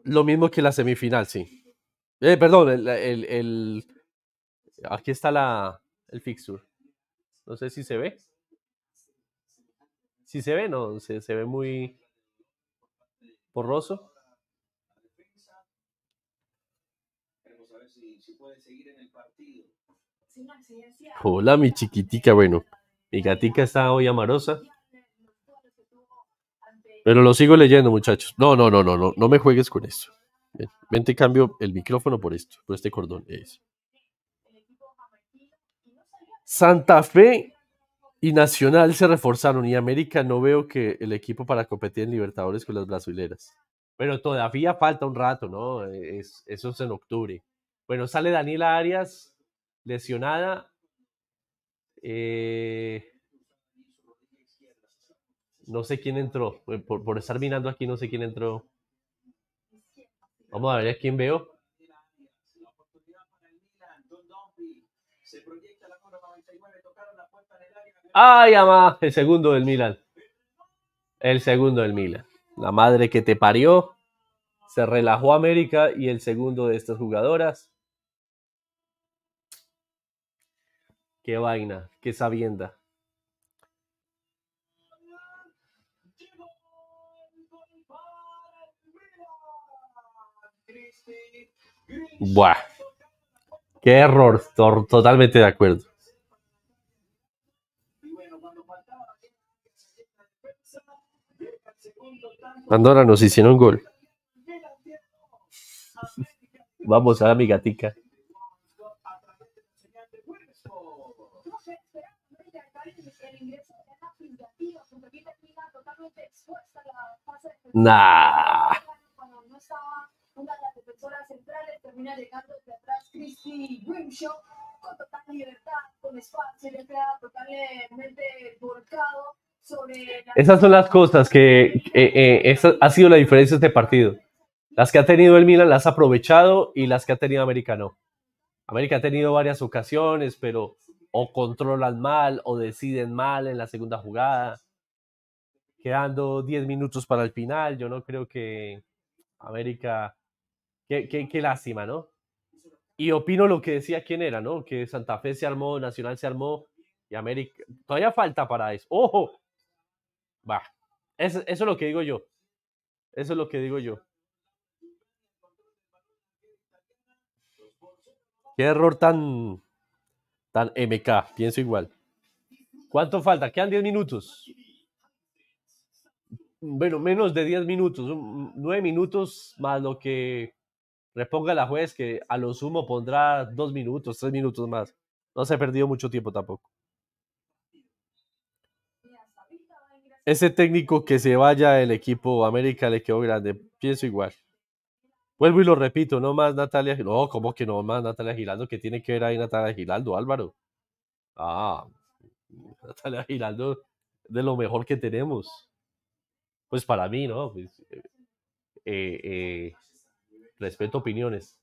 Lo mismo que la semifinal, sí. Eh, perdón, el, aquí está la, el fixture. No sé si se ve. Si se ve, no, se, ve muy porroso Hola, mi chiquitica. Bueno, mi gatica está hoy amarosa. Pero lo sigo leyendo, muchachos. No, no, no, no, no, no me juegues con esto. vente cambio el micrófono por esto, por este cordón. Eso. Santa Fe y Nacional se reforzaron y América no veo que el equipo para competir en Libertadores con las brasileras. Pero todavía falta un rato, ¿no? Es, eso es en octubre. Bueno, sale Daniela Arias lesionada. Eh, no sé quién entró. Eh, por, por estar mirando aquí, no sé quién entró. Vamos a ver a quién veo. ¡Ay, mamá! El segundo del Milan. El segundo del Milan. La madre que te parió. Se relajó América y el segundo de estas jugadoras. Qué vaina, qué sabienda. Buah. Qué error, totalmente de acuerdo. Andoranos hicieron un gol. Vamos a la migatica. No sé, Cuando no estaba una defensora central, le termina llegando de atrás Christie Wilshaw con total libertad, con espacio y le queda totalmente borcado. Esas son las cosas que eh, eh, ha sido la diferencia de este partido. Las que ha tenido el Milan las ha aprovechado y las que ha tenido América no. América ha tenido varias ocasiones, pero o controlan mal o deciden mal en la segunda jugada. Quedando 10 minutos para el final, yo no creo que América... Qué, qué lástima, ¿no? Y opino lo que decía quién era, ¿no? Que Santa Fe se armó, Nacional se armó y América... Todavía falta para eso. Ojo, Bah, Eso, es lo que digo yo. Eso es lo que digo yo. Qué error tan, tan MK, pienso igual. ¿Cuánto falta? Quedan 10 minutos. Bueno, menos de 10 minutos, 9 minutos más lo que reponga la juez, que a lo sumo pondrá 2 minutos, 3 minutos más. No se ha perdido mucho tiempo tampoco. ese técnico que se vaya del equipo América le quedó grande. Pienso igual. Vuelvo y lo repito, no más Natalia No, ¿cómo que no más Natalia Giraldo? ¿Qué tiene que ver ahí Natalia Giraldo, Álvaro? Ah, Natalia Giraldo de lo mejor que tenemos. Pues para mí, ¿no? Pues, eh, eh, respeto opiniones.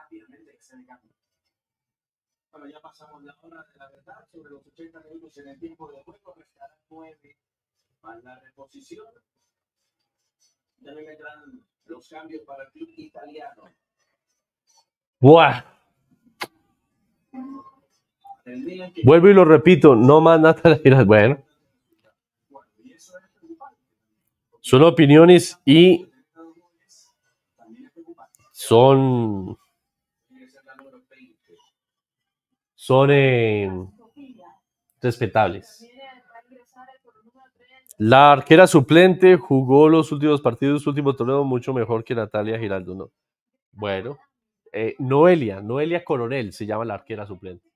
En el bueno, ya pasamos la hora de la verdad, sobre los 80 minutos en el tiempo de juego, restarán 9 para la reposición. Ya me vendrán los cambios para el club italiano. ¡Buah! Vuelvo y lo repito, no más Natalia. Bueno. Son opiniones y son son eh, respetables. La arquera suplente jugó los últimos partidos, su último torneo, mucho mejor que Natalia Giraldo. Bueno, eh, Noelia, Noelia Coronel se llama la arquera suplente.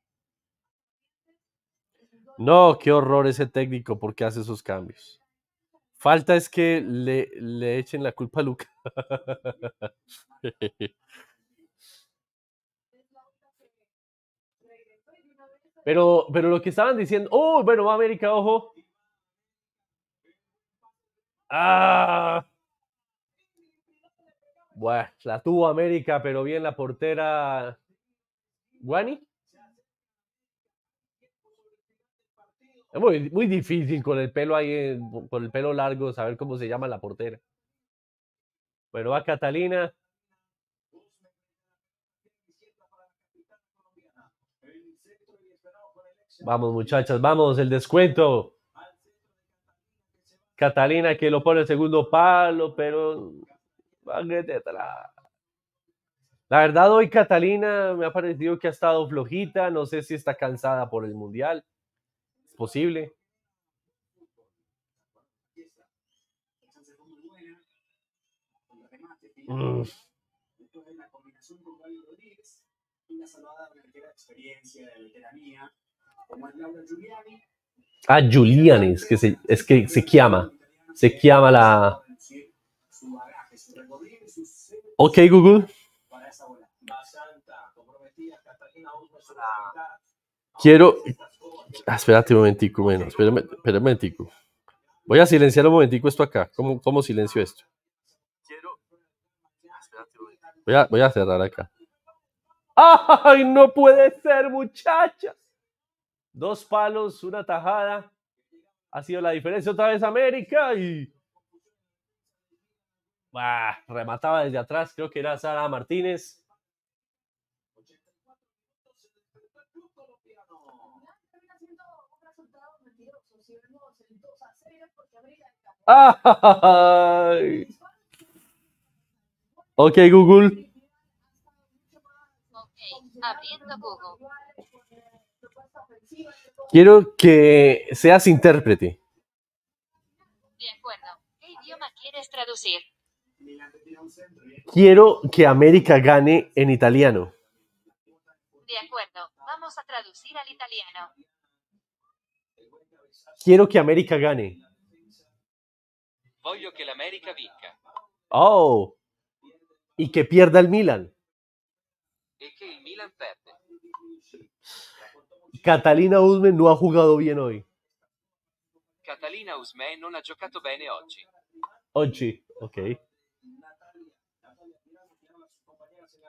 No, qué horror ese técnico, porque hace esos cambios? Falta es que le, le echen la culpa a Luca. Pero, pero lo que estaban diciendo, oh, bueno, va América, ojo. Ah. Bueno, la tuvo América, pero bien la portera Guani. Es muy, muy difícil con el pelo ahí, con el pelo largo, saber cómo se llama la portera. Bueno, va Catalina. Vamos muchachas, vamos, el descuento. Catalina que lo pone el segundo palo, pero... La verdad hoy Catalina me ha parecido que ha estado flojita, no sé si está cansada por el mundial, es posible. la combinación con una salvada experiencia, de Ah, Giulianis, que es que se llama Se llama la... Ok Google. Quiero... Ah, espérate un momentico, bueno, espérame, un momentico. Voy a silenciar un momentico esto acá. ¿Cómo, cómo silencio esto? Voy a, voy a cerrar acá. ¡Ay, no puede ser, muchachas! Dos palos, una tajada. Ha sido la diferencia otra vez América y... Bah, remataba desde atrás, creo que era Sara Martínez. Ok, Google. abriendo Google. Quiero que seas intérprete. De acuerdo. ¿Qué idioma quieres traducir? Quiero que América gane en italiano. De acuerdo. Vamos a traducir al italiano. Quiero que América gane. Voglio che América vinca. Oh. Y que pierda el Milan. Catalina Usme no ha jugado bien hoy. Catalina Usme no ha jugado bien hoy. Hoy, ok.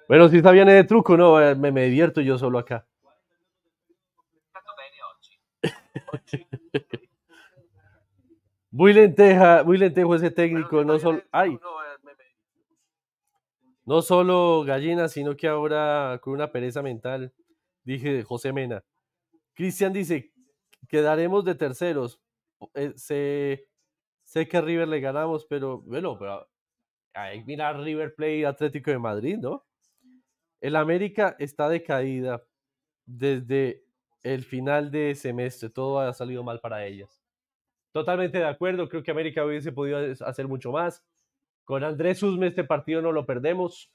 Bueno, si está bien de truco, ¿no? Eh, me, divierto yo solo acá. muy lenteja, muy lentejo ese técnico, no solo... ¡Ay! No solo gallina, sino que ahora con una pereza mental, dije José Mena. Cristian dice, quedaremos de terceros. Eh, sé, que River le ganamos, pero bueno, pero mira River Play Atlético de Madrid, ¿no? El América está decaída desde el final de semestre. Todo ha salido mal para ellas. Totalmente de acuerdo. Creo que América hubiese podido hacer mucho más. Con Andrés Usme este partido no lo perdemos.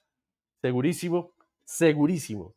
Segurísimo. Segurísimo.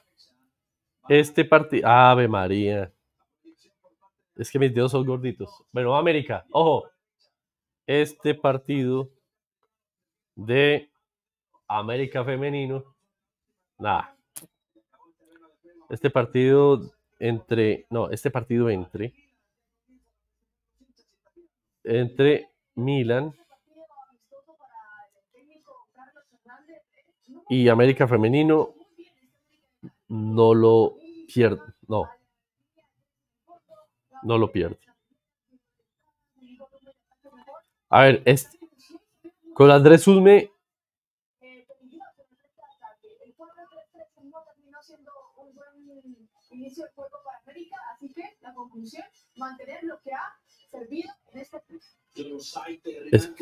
Este partido. Ave María. Es que mis dedos son gorditos. Bueno, América, ojo. Este partido de América Femenino. Nada. Este partido entre. No, este partido entre. Entre Milan y América Femenino. No lo no. No lo pierde. A ver, este, con Andrés Udme el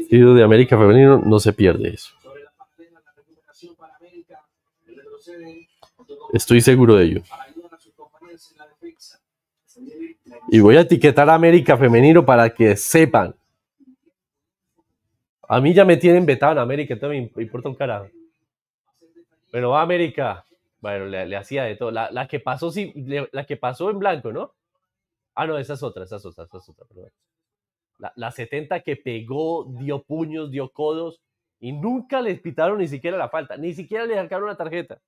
la de América Femenino, no se pierde eso. Estoy seguro de ello. Y voy a etiquetar a América Femenino para que sepan. A mí ya me tienen vetado en América, entonces me importa un carajo. Pero va América. Bueno, le, hacía de todo. La, que pasó, la que pasó en blanco, ¿no? Ah, no, esa es otra, esa es otra, La, la 70 que pegó, dio puños, dio codos y nunca les pitaron ni siquiera la falta, ni siquiera le sacaron la tarjeta.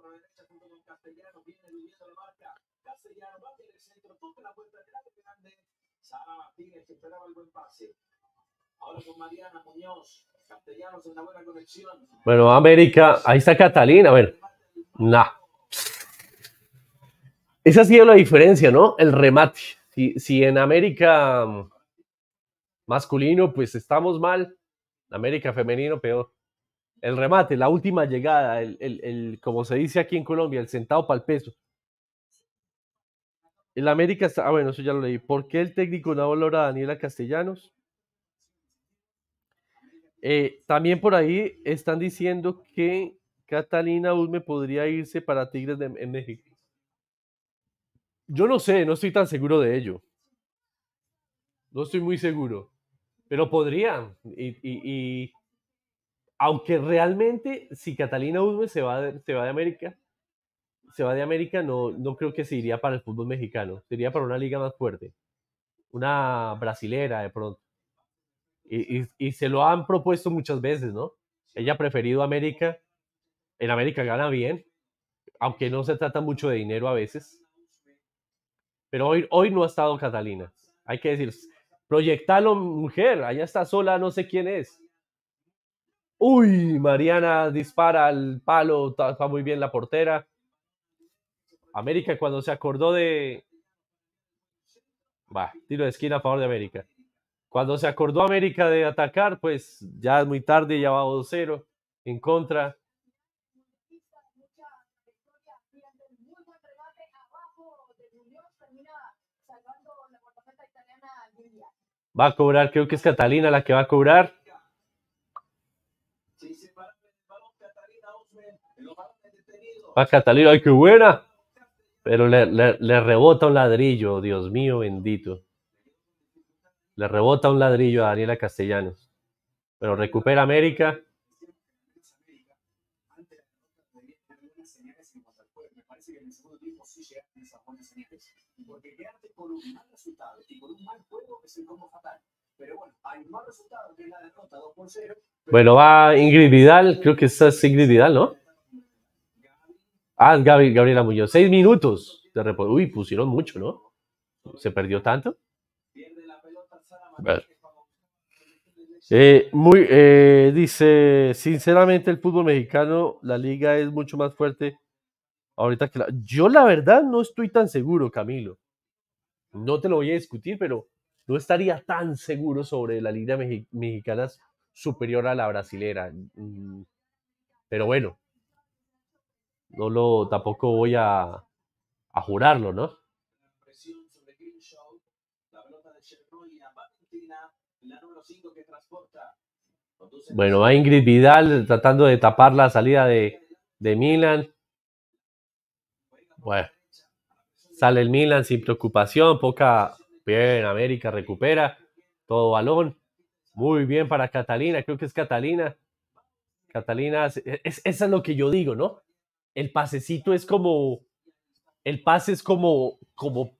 por la derecha junto con Castellano, viene subiendo la marca, Castellano va en el centro, toca la puerta delante grande, Sara Martínez que esperaba el buen pase. Ahora con Mariana Muñoz, Castellanos en la buena conexión. Bueno, América, ahí está Catalina, a ver. Nah. Esa ha sido la diferencia, ¿no? El remate. Si, si en América mm, masculino, pues estamos mal. América femenino, peor el remate, la última llegada, el, como se dice aquí en Colombia, el sentado para el peso. El América está, ah bueno, eso ya lo leí. ¿Por qué el técnico no valora a Daniela Castellanos? Eh, también por ahí están diciendo que Catalina Uzme podría irse para Tigres de, en México. Yo no sé, no estoy tan seguro de ello. No estoy muy seguro, pero podría. y aunque realmente si Catalina Udme se va de, se va de América, se va de América, no, no creo que se iría para el fútbol mexicano, se iría para una liga más fuerte, una brasilera de pronto. Y, se lo han propuesto muchas veces, ¿no? Ella ha preferido América, en América gana bien, aunque no se trata mucho de dinero a veces. Pero hoy, hoy no ha estado Catalina, hay que decir, proyectalo mujer, allá está sola, no sé quién es Uy, Mariana dispara al palo, va muy bien la portera. América cuando se acordó de... Va, tiro de esquina a favor de América. Cuando se acordó América de atacar, pues ya es muy tarde, ya va 2-0 en contra. Va a cobrar, creo que es Catalina la que va a cobrar. Va Catalina, ¡ay, qué buena! Pero le, rebota un ladrillo, Dios mío bendito. Le rebota un ladrillo a Daniela Castellanos. Pero recupera América. bueno, Bueno, va Ingrid Vidal, creo que esa es Ingrid Vidal, ¿no? Ah, Gabriela Muñoz, seis minutos de reposo. Uy, pusieron mucho, ¿no? ¿Se perdió tanto? Eh, muy, eh, dice, sinceramente el fútbol mexicano, la liga es mucho más fuerte ahorita que la... Yo la verdad no estoy tan seguro, Camilo. No te lo voy a discutir, pero no estaría tan seguro sobre la liga mexicana superior a la brasilera. Mm, pero bueno, no lo, tampoco voy a, a jurarlo, ¿no? Bueno, a Ingrid Vidal tratando de tapar la salida de, de Milan. Bueno, sale el Milan sin preocupación, poca. Bien, América recupera todo balón. Muy bien para Catalina, creo que es Catalina. Catalina, es, eso es lo que yo digo, ¿no? el pasecito es como, el pase es como, como,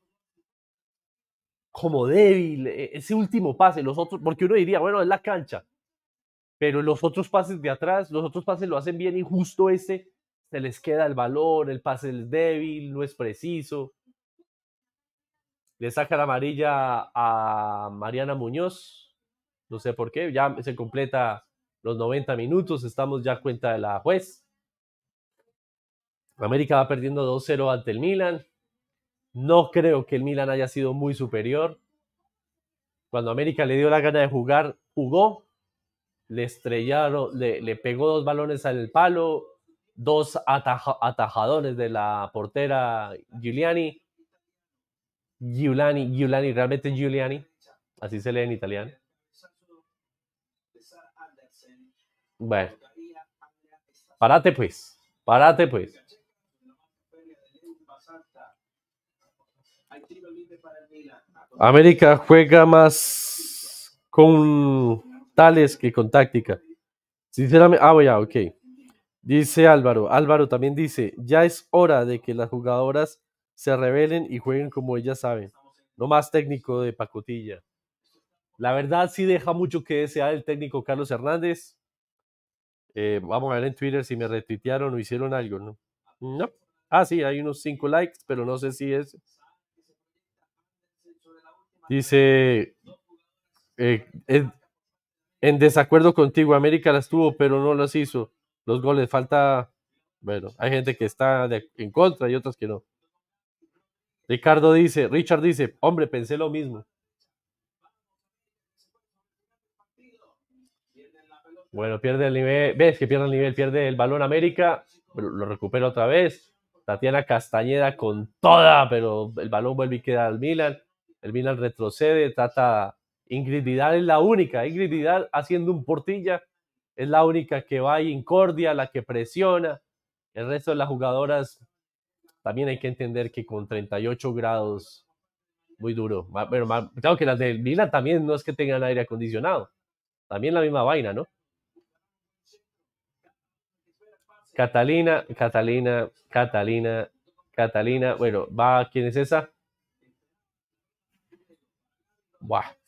como débil, e-, ese último pase, los otros, porque uno diría, bueno, es la cancha, pero los otros pases de atrás, los otros pases lo hacen bien y justo ese se les queda el valor el pase es débil, no es preciso. Le saca la amarilla a Mariana Muñoz, no sé por qué, ya se completa los 90 minutos, estamos ya a cuenta de la juez. América va perdiendo 2-0 ante el Milan. No creo que el Milan haya sido muy superior. Cuando América le dio la gana de jugar, jugó. Le estrellaron, le, pegó dos balones al palo, dos atajadores de la portera Giuliani. Giuliani, Giuliani, realmente Giuliani, así se lee en italiano. Bueno, parate pues, parate pues. América juega más con tales que con táctica. Sinceramente, ah, ya, ok. Dice Álvaro. Álvaro también dice, ya es hora de que las jugadoras se rebelen y jueguen como ellas saben. No más técnico de pacotilla. La verdad sí deja mucho que desear el técnico Carlos Hernández. Eh, vamos a ver en Twitter si me retuitearon o hicieron algo, ¿no? No. Ah, sí, hay unos cinco likes, pero no sé si es Dice, eh, en desacuerdo contigo, América las tuvo, pero no las hizo. Los goles, falta, bueno, hay gente que está en contra y otras que no. Ricardo dice, Richard dice, hombre, pensé lo mismo. Bueno, pierde el nivel, ves que pierde el nivel, pierde el balón América, lo recupera otra vez. Tatiana Castañeda con toda, pero el balón vuelve y queda al Milan. El Milan retrocede, trata. Ingrid Vidal es la única. Ingrid Vidal haciendo un portilla. Es la única que va a incordia, la que presiona. El resto de las jugadoras también hay que entender que con 38 grados, muy duro. Pero claro que las del Milan también no es que tengan aire acondicionado. También la misma vaina, ¿no? Catalina, Catalina, Catalina, Catalina. Bueno, va, ¿quién es esa?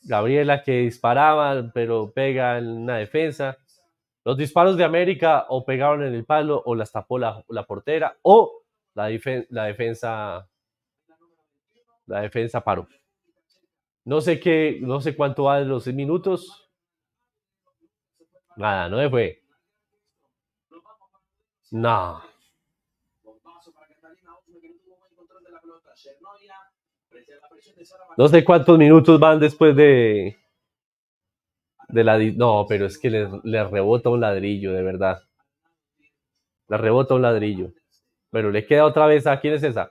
Gabriela que disparaba, pero pega en una defensa. Los disparos de América o pegaron en el palo o las tapó la, portera o la, defensa la defensa paró. No sé qué, no sé cuánto va de los minutos. Nada, no fue. No. No sé cuántos minutos van después de. de la. No, pero es que le, rebota un ladrillo, de verdad. Le rebota un ladrillo. Pero le queda otra vez a. ¿Quién es esa?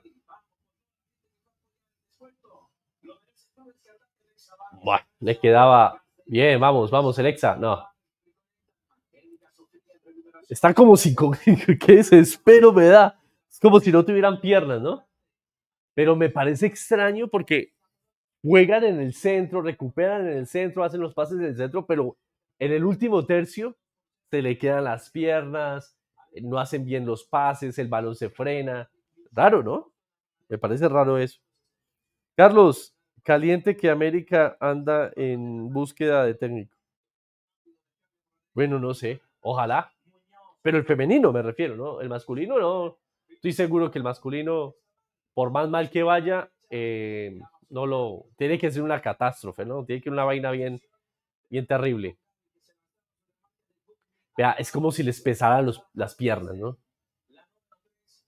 Bueno, le quedaba. Bien, vamos, vamos, Alexa. No. Está como sin. ¿Qué desespero me da? Es como si no tuvieran piernas, ¿no? Pero me parece extraño porque juegan en el centro, recuperan en el centro, hacen los pases en el centro, pero en el último tercio se le quedan las piernas, no hacen bien los pases, el balón se frena. Raro, ¿no? Me parece raro eso. Carlos, caliente que América anda en búsqueda de técnico. Bueno, no sé, ojalá. Pero el femenino me refiero, ¿no? El masculino no. Estoy seguro que el masculino, por más mal que vaya, eh, no lo, tiene que ser una catástrofe, ¿no? Tiene que ser una vaina bien, bien terrible. es como si les pesaran las piernas, ¿no?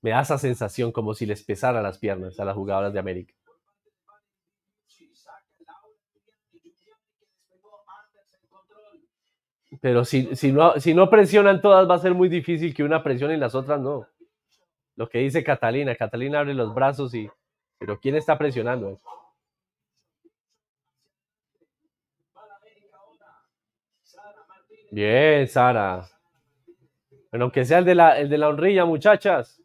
Me da esa sensación como si les pesara las piernas a las jugadoras de América. Pero si, si, no, si no presionan todas, va a ser muy difícil que una presione y las otras no. Lo que dice Catalina, Catalina abre los brazos y... Pero ¿quién está presionando? Bien, Sara. Bueno, aunque sea el de la, de la honrilla, muchachas.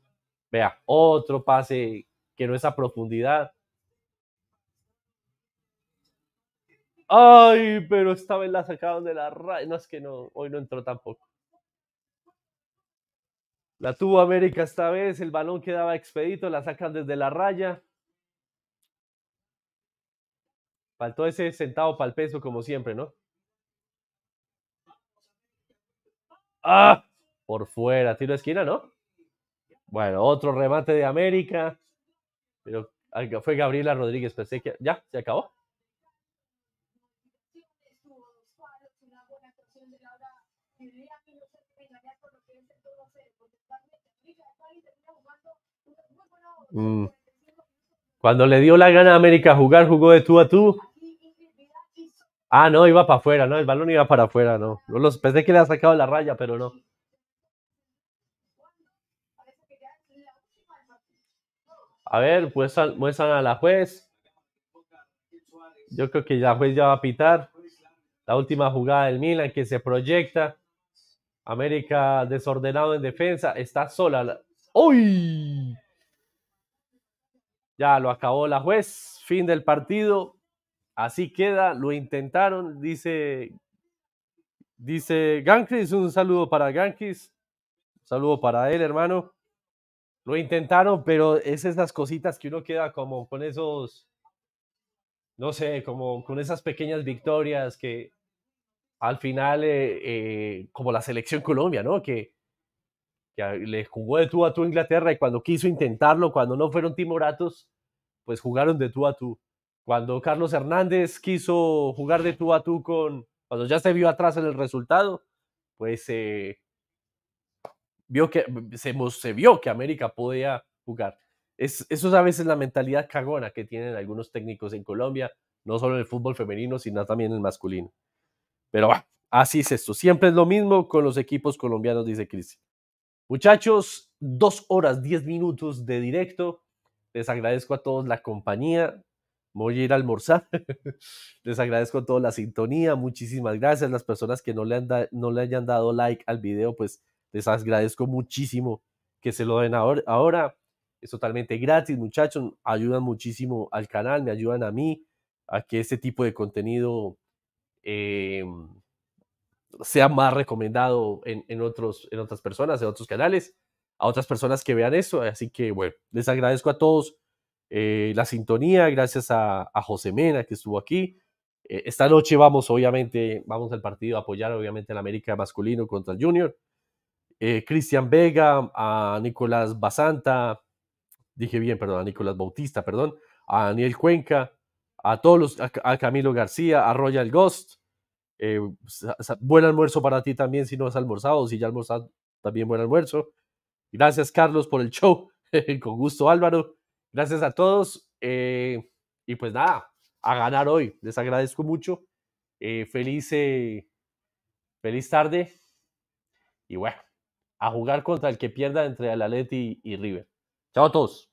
Vea, otro pase que no es a profundidad. Ay, pero esta vez la sacaron de la raya. No, es que no, hoy no entró tampoco. La tuvo América esta vez, el balón quedaba expedito, la sacan desde la raya. Faltó ese sentado para el peso, como siempre, ¿no? ¡Ah! Por fuera, tiro a esquina, ¿no? Bueno, otro remate de América. Pero fue Gabriela Rodríguez, pensé que ya, se acabó. Mm. Cuando le dio la gana a América jugar, jugó de tú a tú. Ah, no, iba para afuera, no, el balón iba para afuera, no. los, pensé que le ha sacado la raya, pero no. A ver, muestran, muestran a la juez. Yo creo que la juez ya va a pitar. La última jugada del Milan que se proyecta. América desordenado en defensa. Está sola. ¡Uy! Ya lo acabó la juez. Fin del partido. Así queda, lo intentaron, dice, dice Gankis, un saludo para Gankis, saludo para él, hermano. Lo intentaron, pero es esas cositas que uno queda como con esos, no sé, como con esas pequeñas victorias que al final, eh, eh, como la selección Colombia, ¿no? Que, que le jugó de tú a tú a Inglaterra y cuando quiso intentarlo, cuando no fueron timoratos, pues jugaron de tú a tú. Cuando Carlos Hernández quiso jugar de tú a tú con, cuando ya se vio atrás en el resultado, pues eh, vio que, se, se, vio que América podía jugar. Es, eso es a veces la mentalidad cagona que tienen algunos técnicos en Colombia, no solo en el fútbol femenino, sino también en el masculino. Pero así es esto. Siempre es lo mismo con los equipos colombianos, dice Cristian. Muchachos, dos horas, diez minutos de directo. Les agradezco a todos la compañía voy a ir a almorzar. Les agradezco toda la sintonía, muchísimas gracias. Las personas que no le, han no le hayan dado like al video, pues les agradezco muchísimo que se lo den ahora. Es totalmente gratis, muchachos. Ayudan muchísimo al canal, me ayudan a mí a que este tipo de contenido eh, sea más recomendado en, en, otros, en otras personas, en otros canales, a otras personas que vean eso. Así que, bueno, les agradezco a todos eh, la sintonía, gracias a, José Mena que estuvo aquí. Eh, esta noche vamos, obviamente, vamos al partido a apoyar, obviamente, al América masculino contra el Junior. Eh, Cristian Vega, a Nicolás Basanta, dije bien, perdón, a Nicolás Bautista, perdón, a Daniel Cuenca, a todos los, a, Camilo García, a Royal Ghost. buen almuerzo para ti también si no has almorzado, si ya almorzado también buen almuerzo. Gracias Carlos por el show, con gusto Álvaro. Gracias a todos eh, y pues nada, a ganar hoy. Les agradezco mucho. Eh, feliz, eh, feliz tarde y bueno, a jugar contra el que pierda entre el y River. Chao a todos.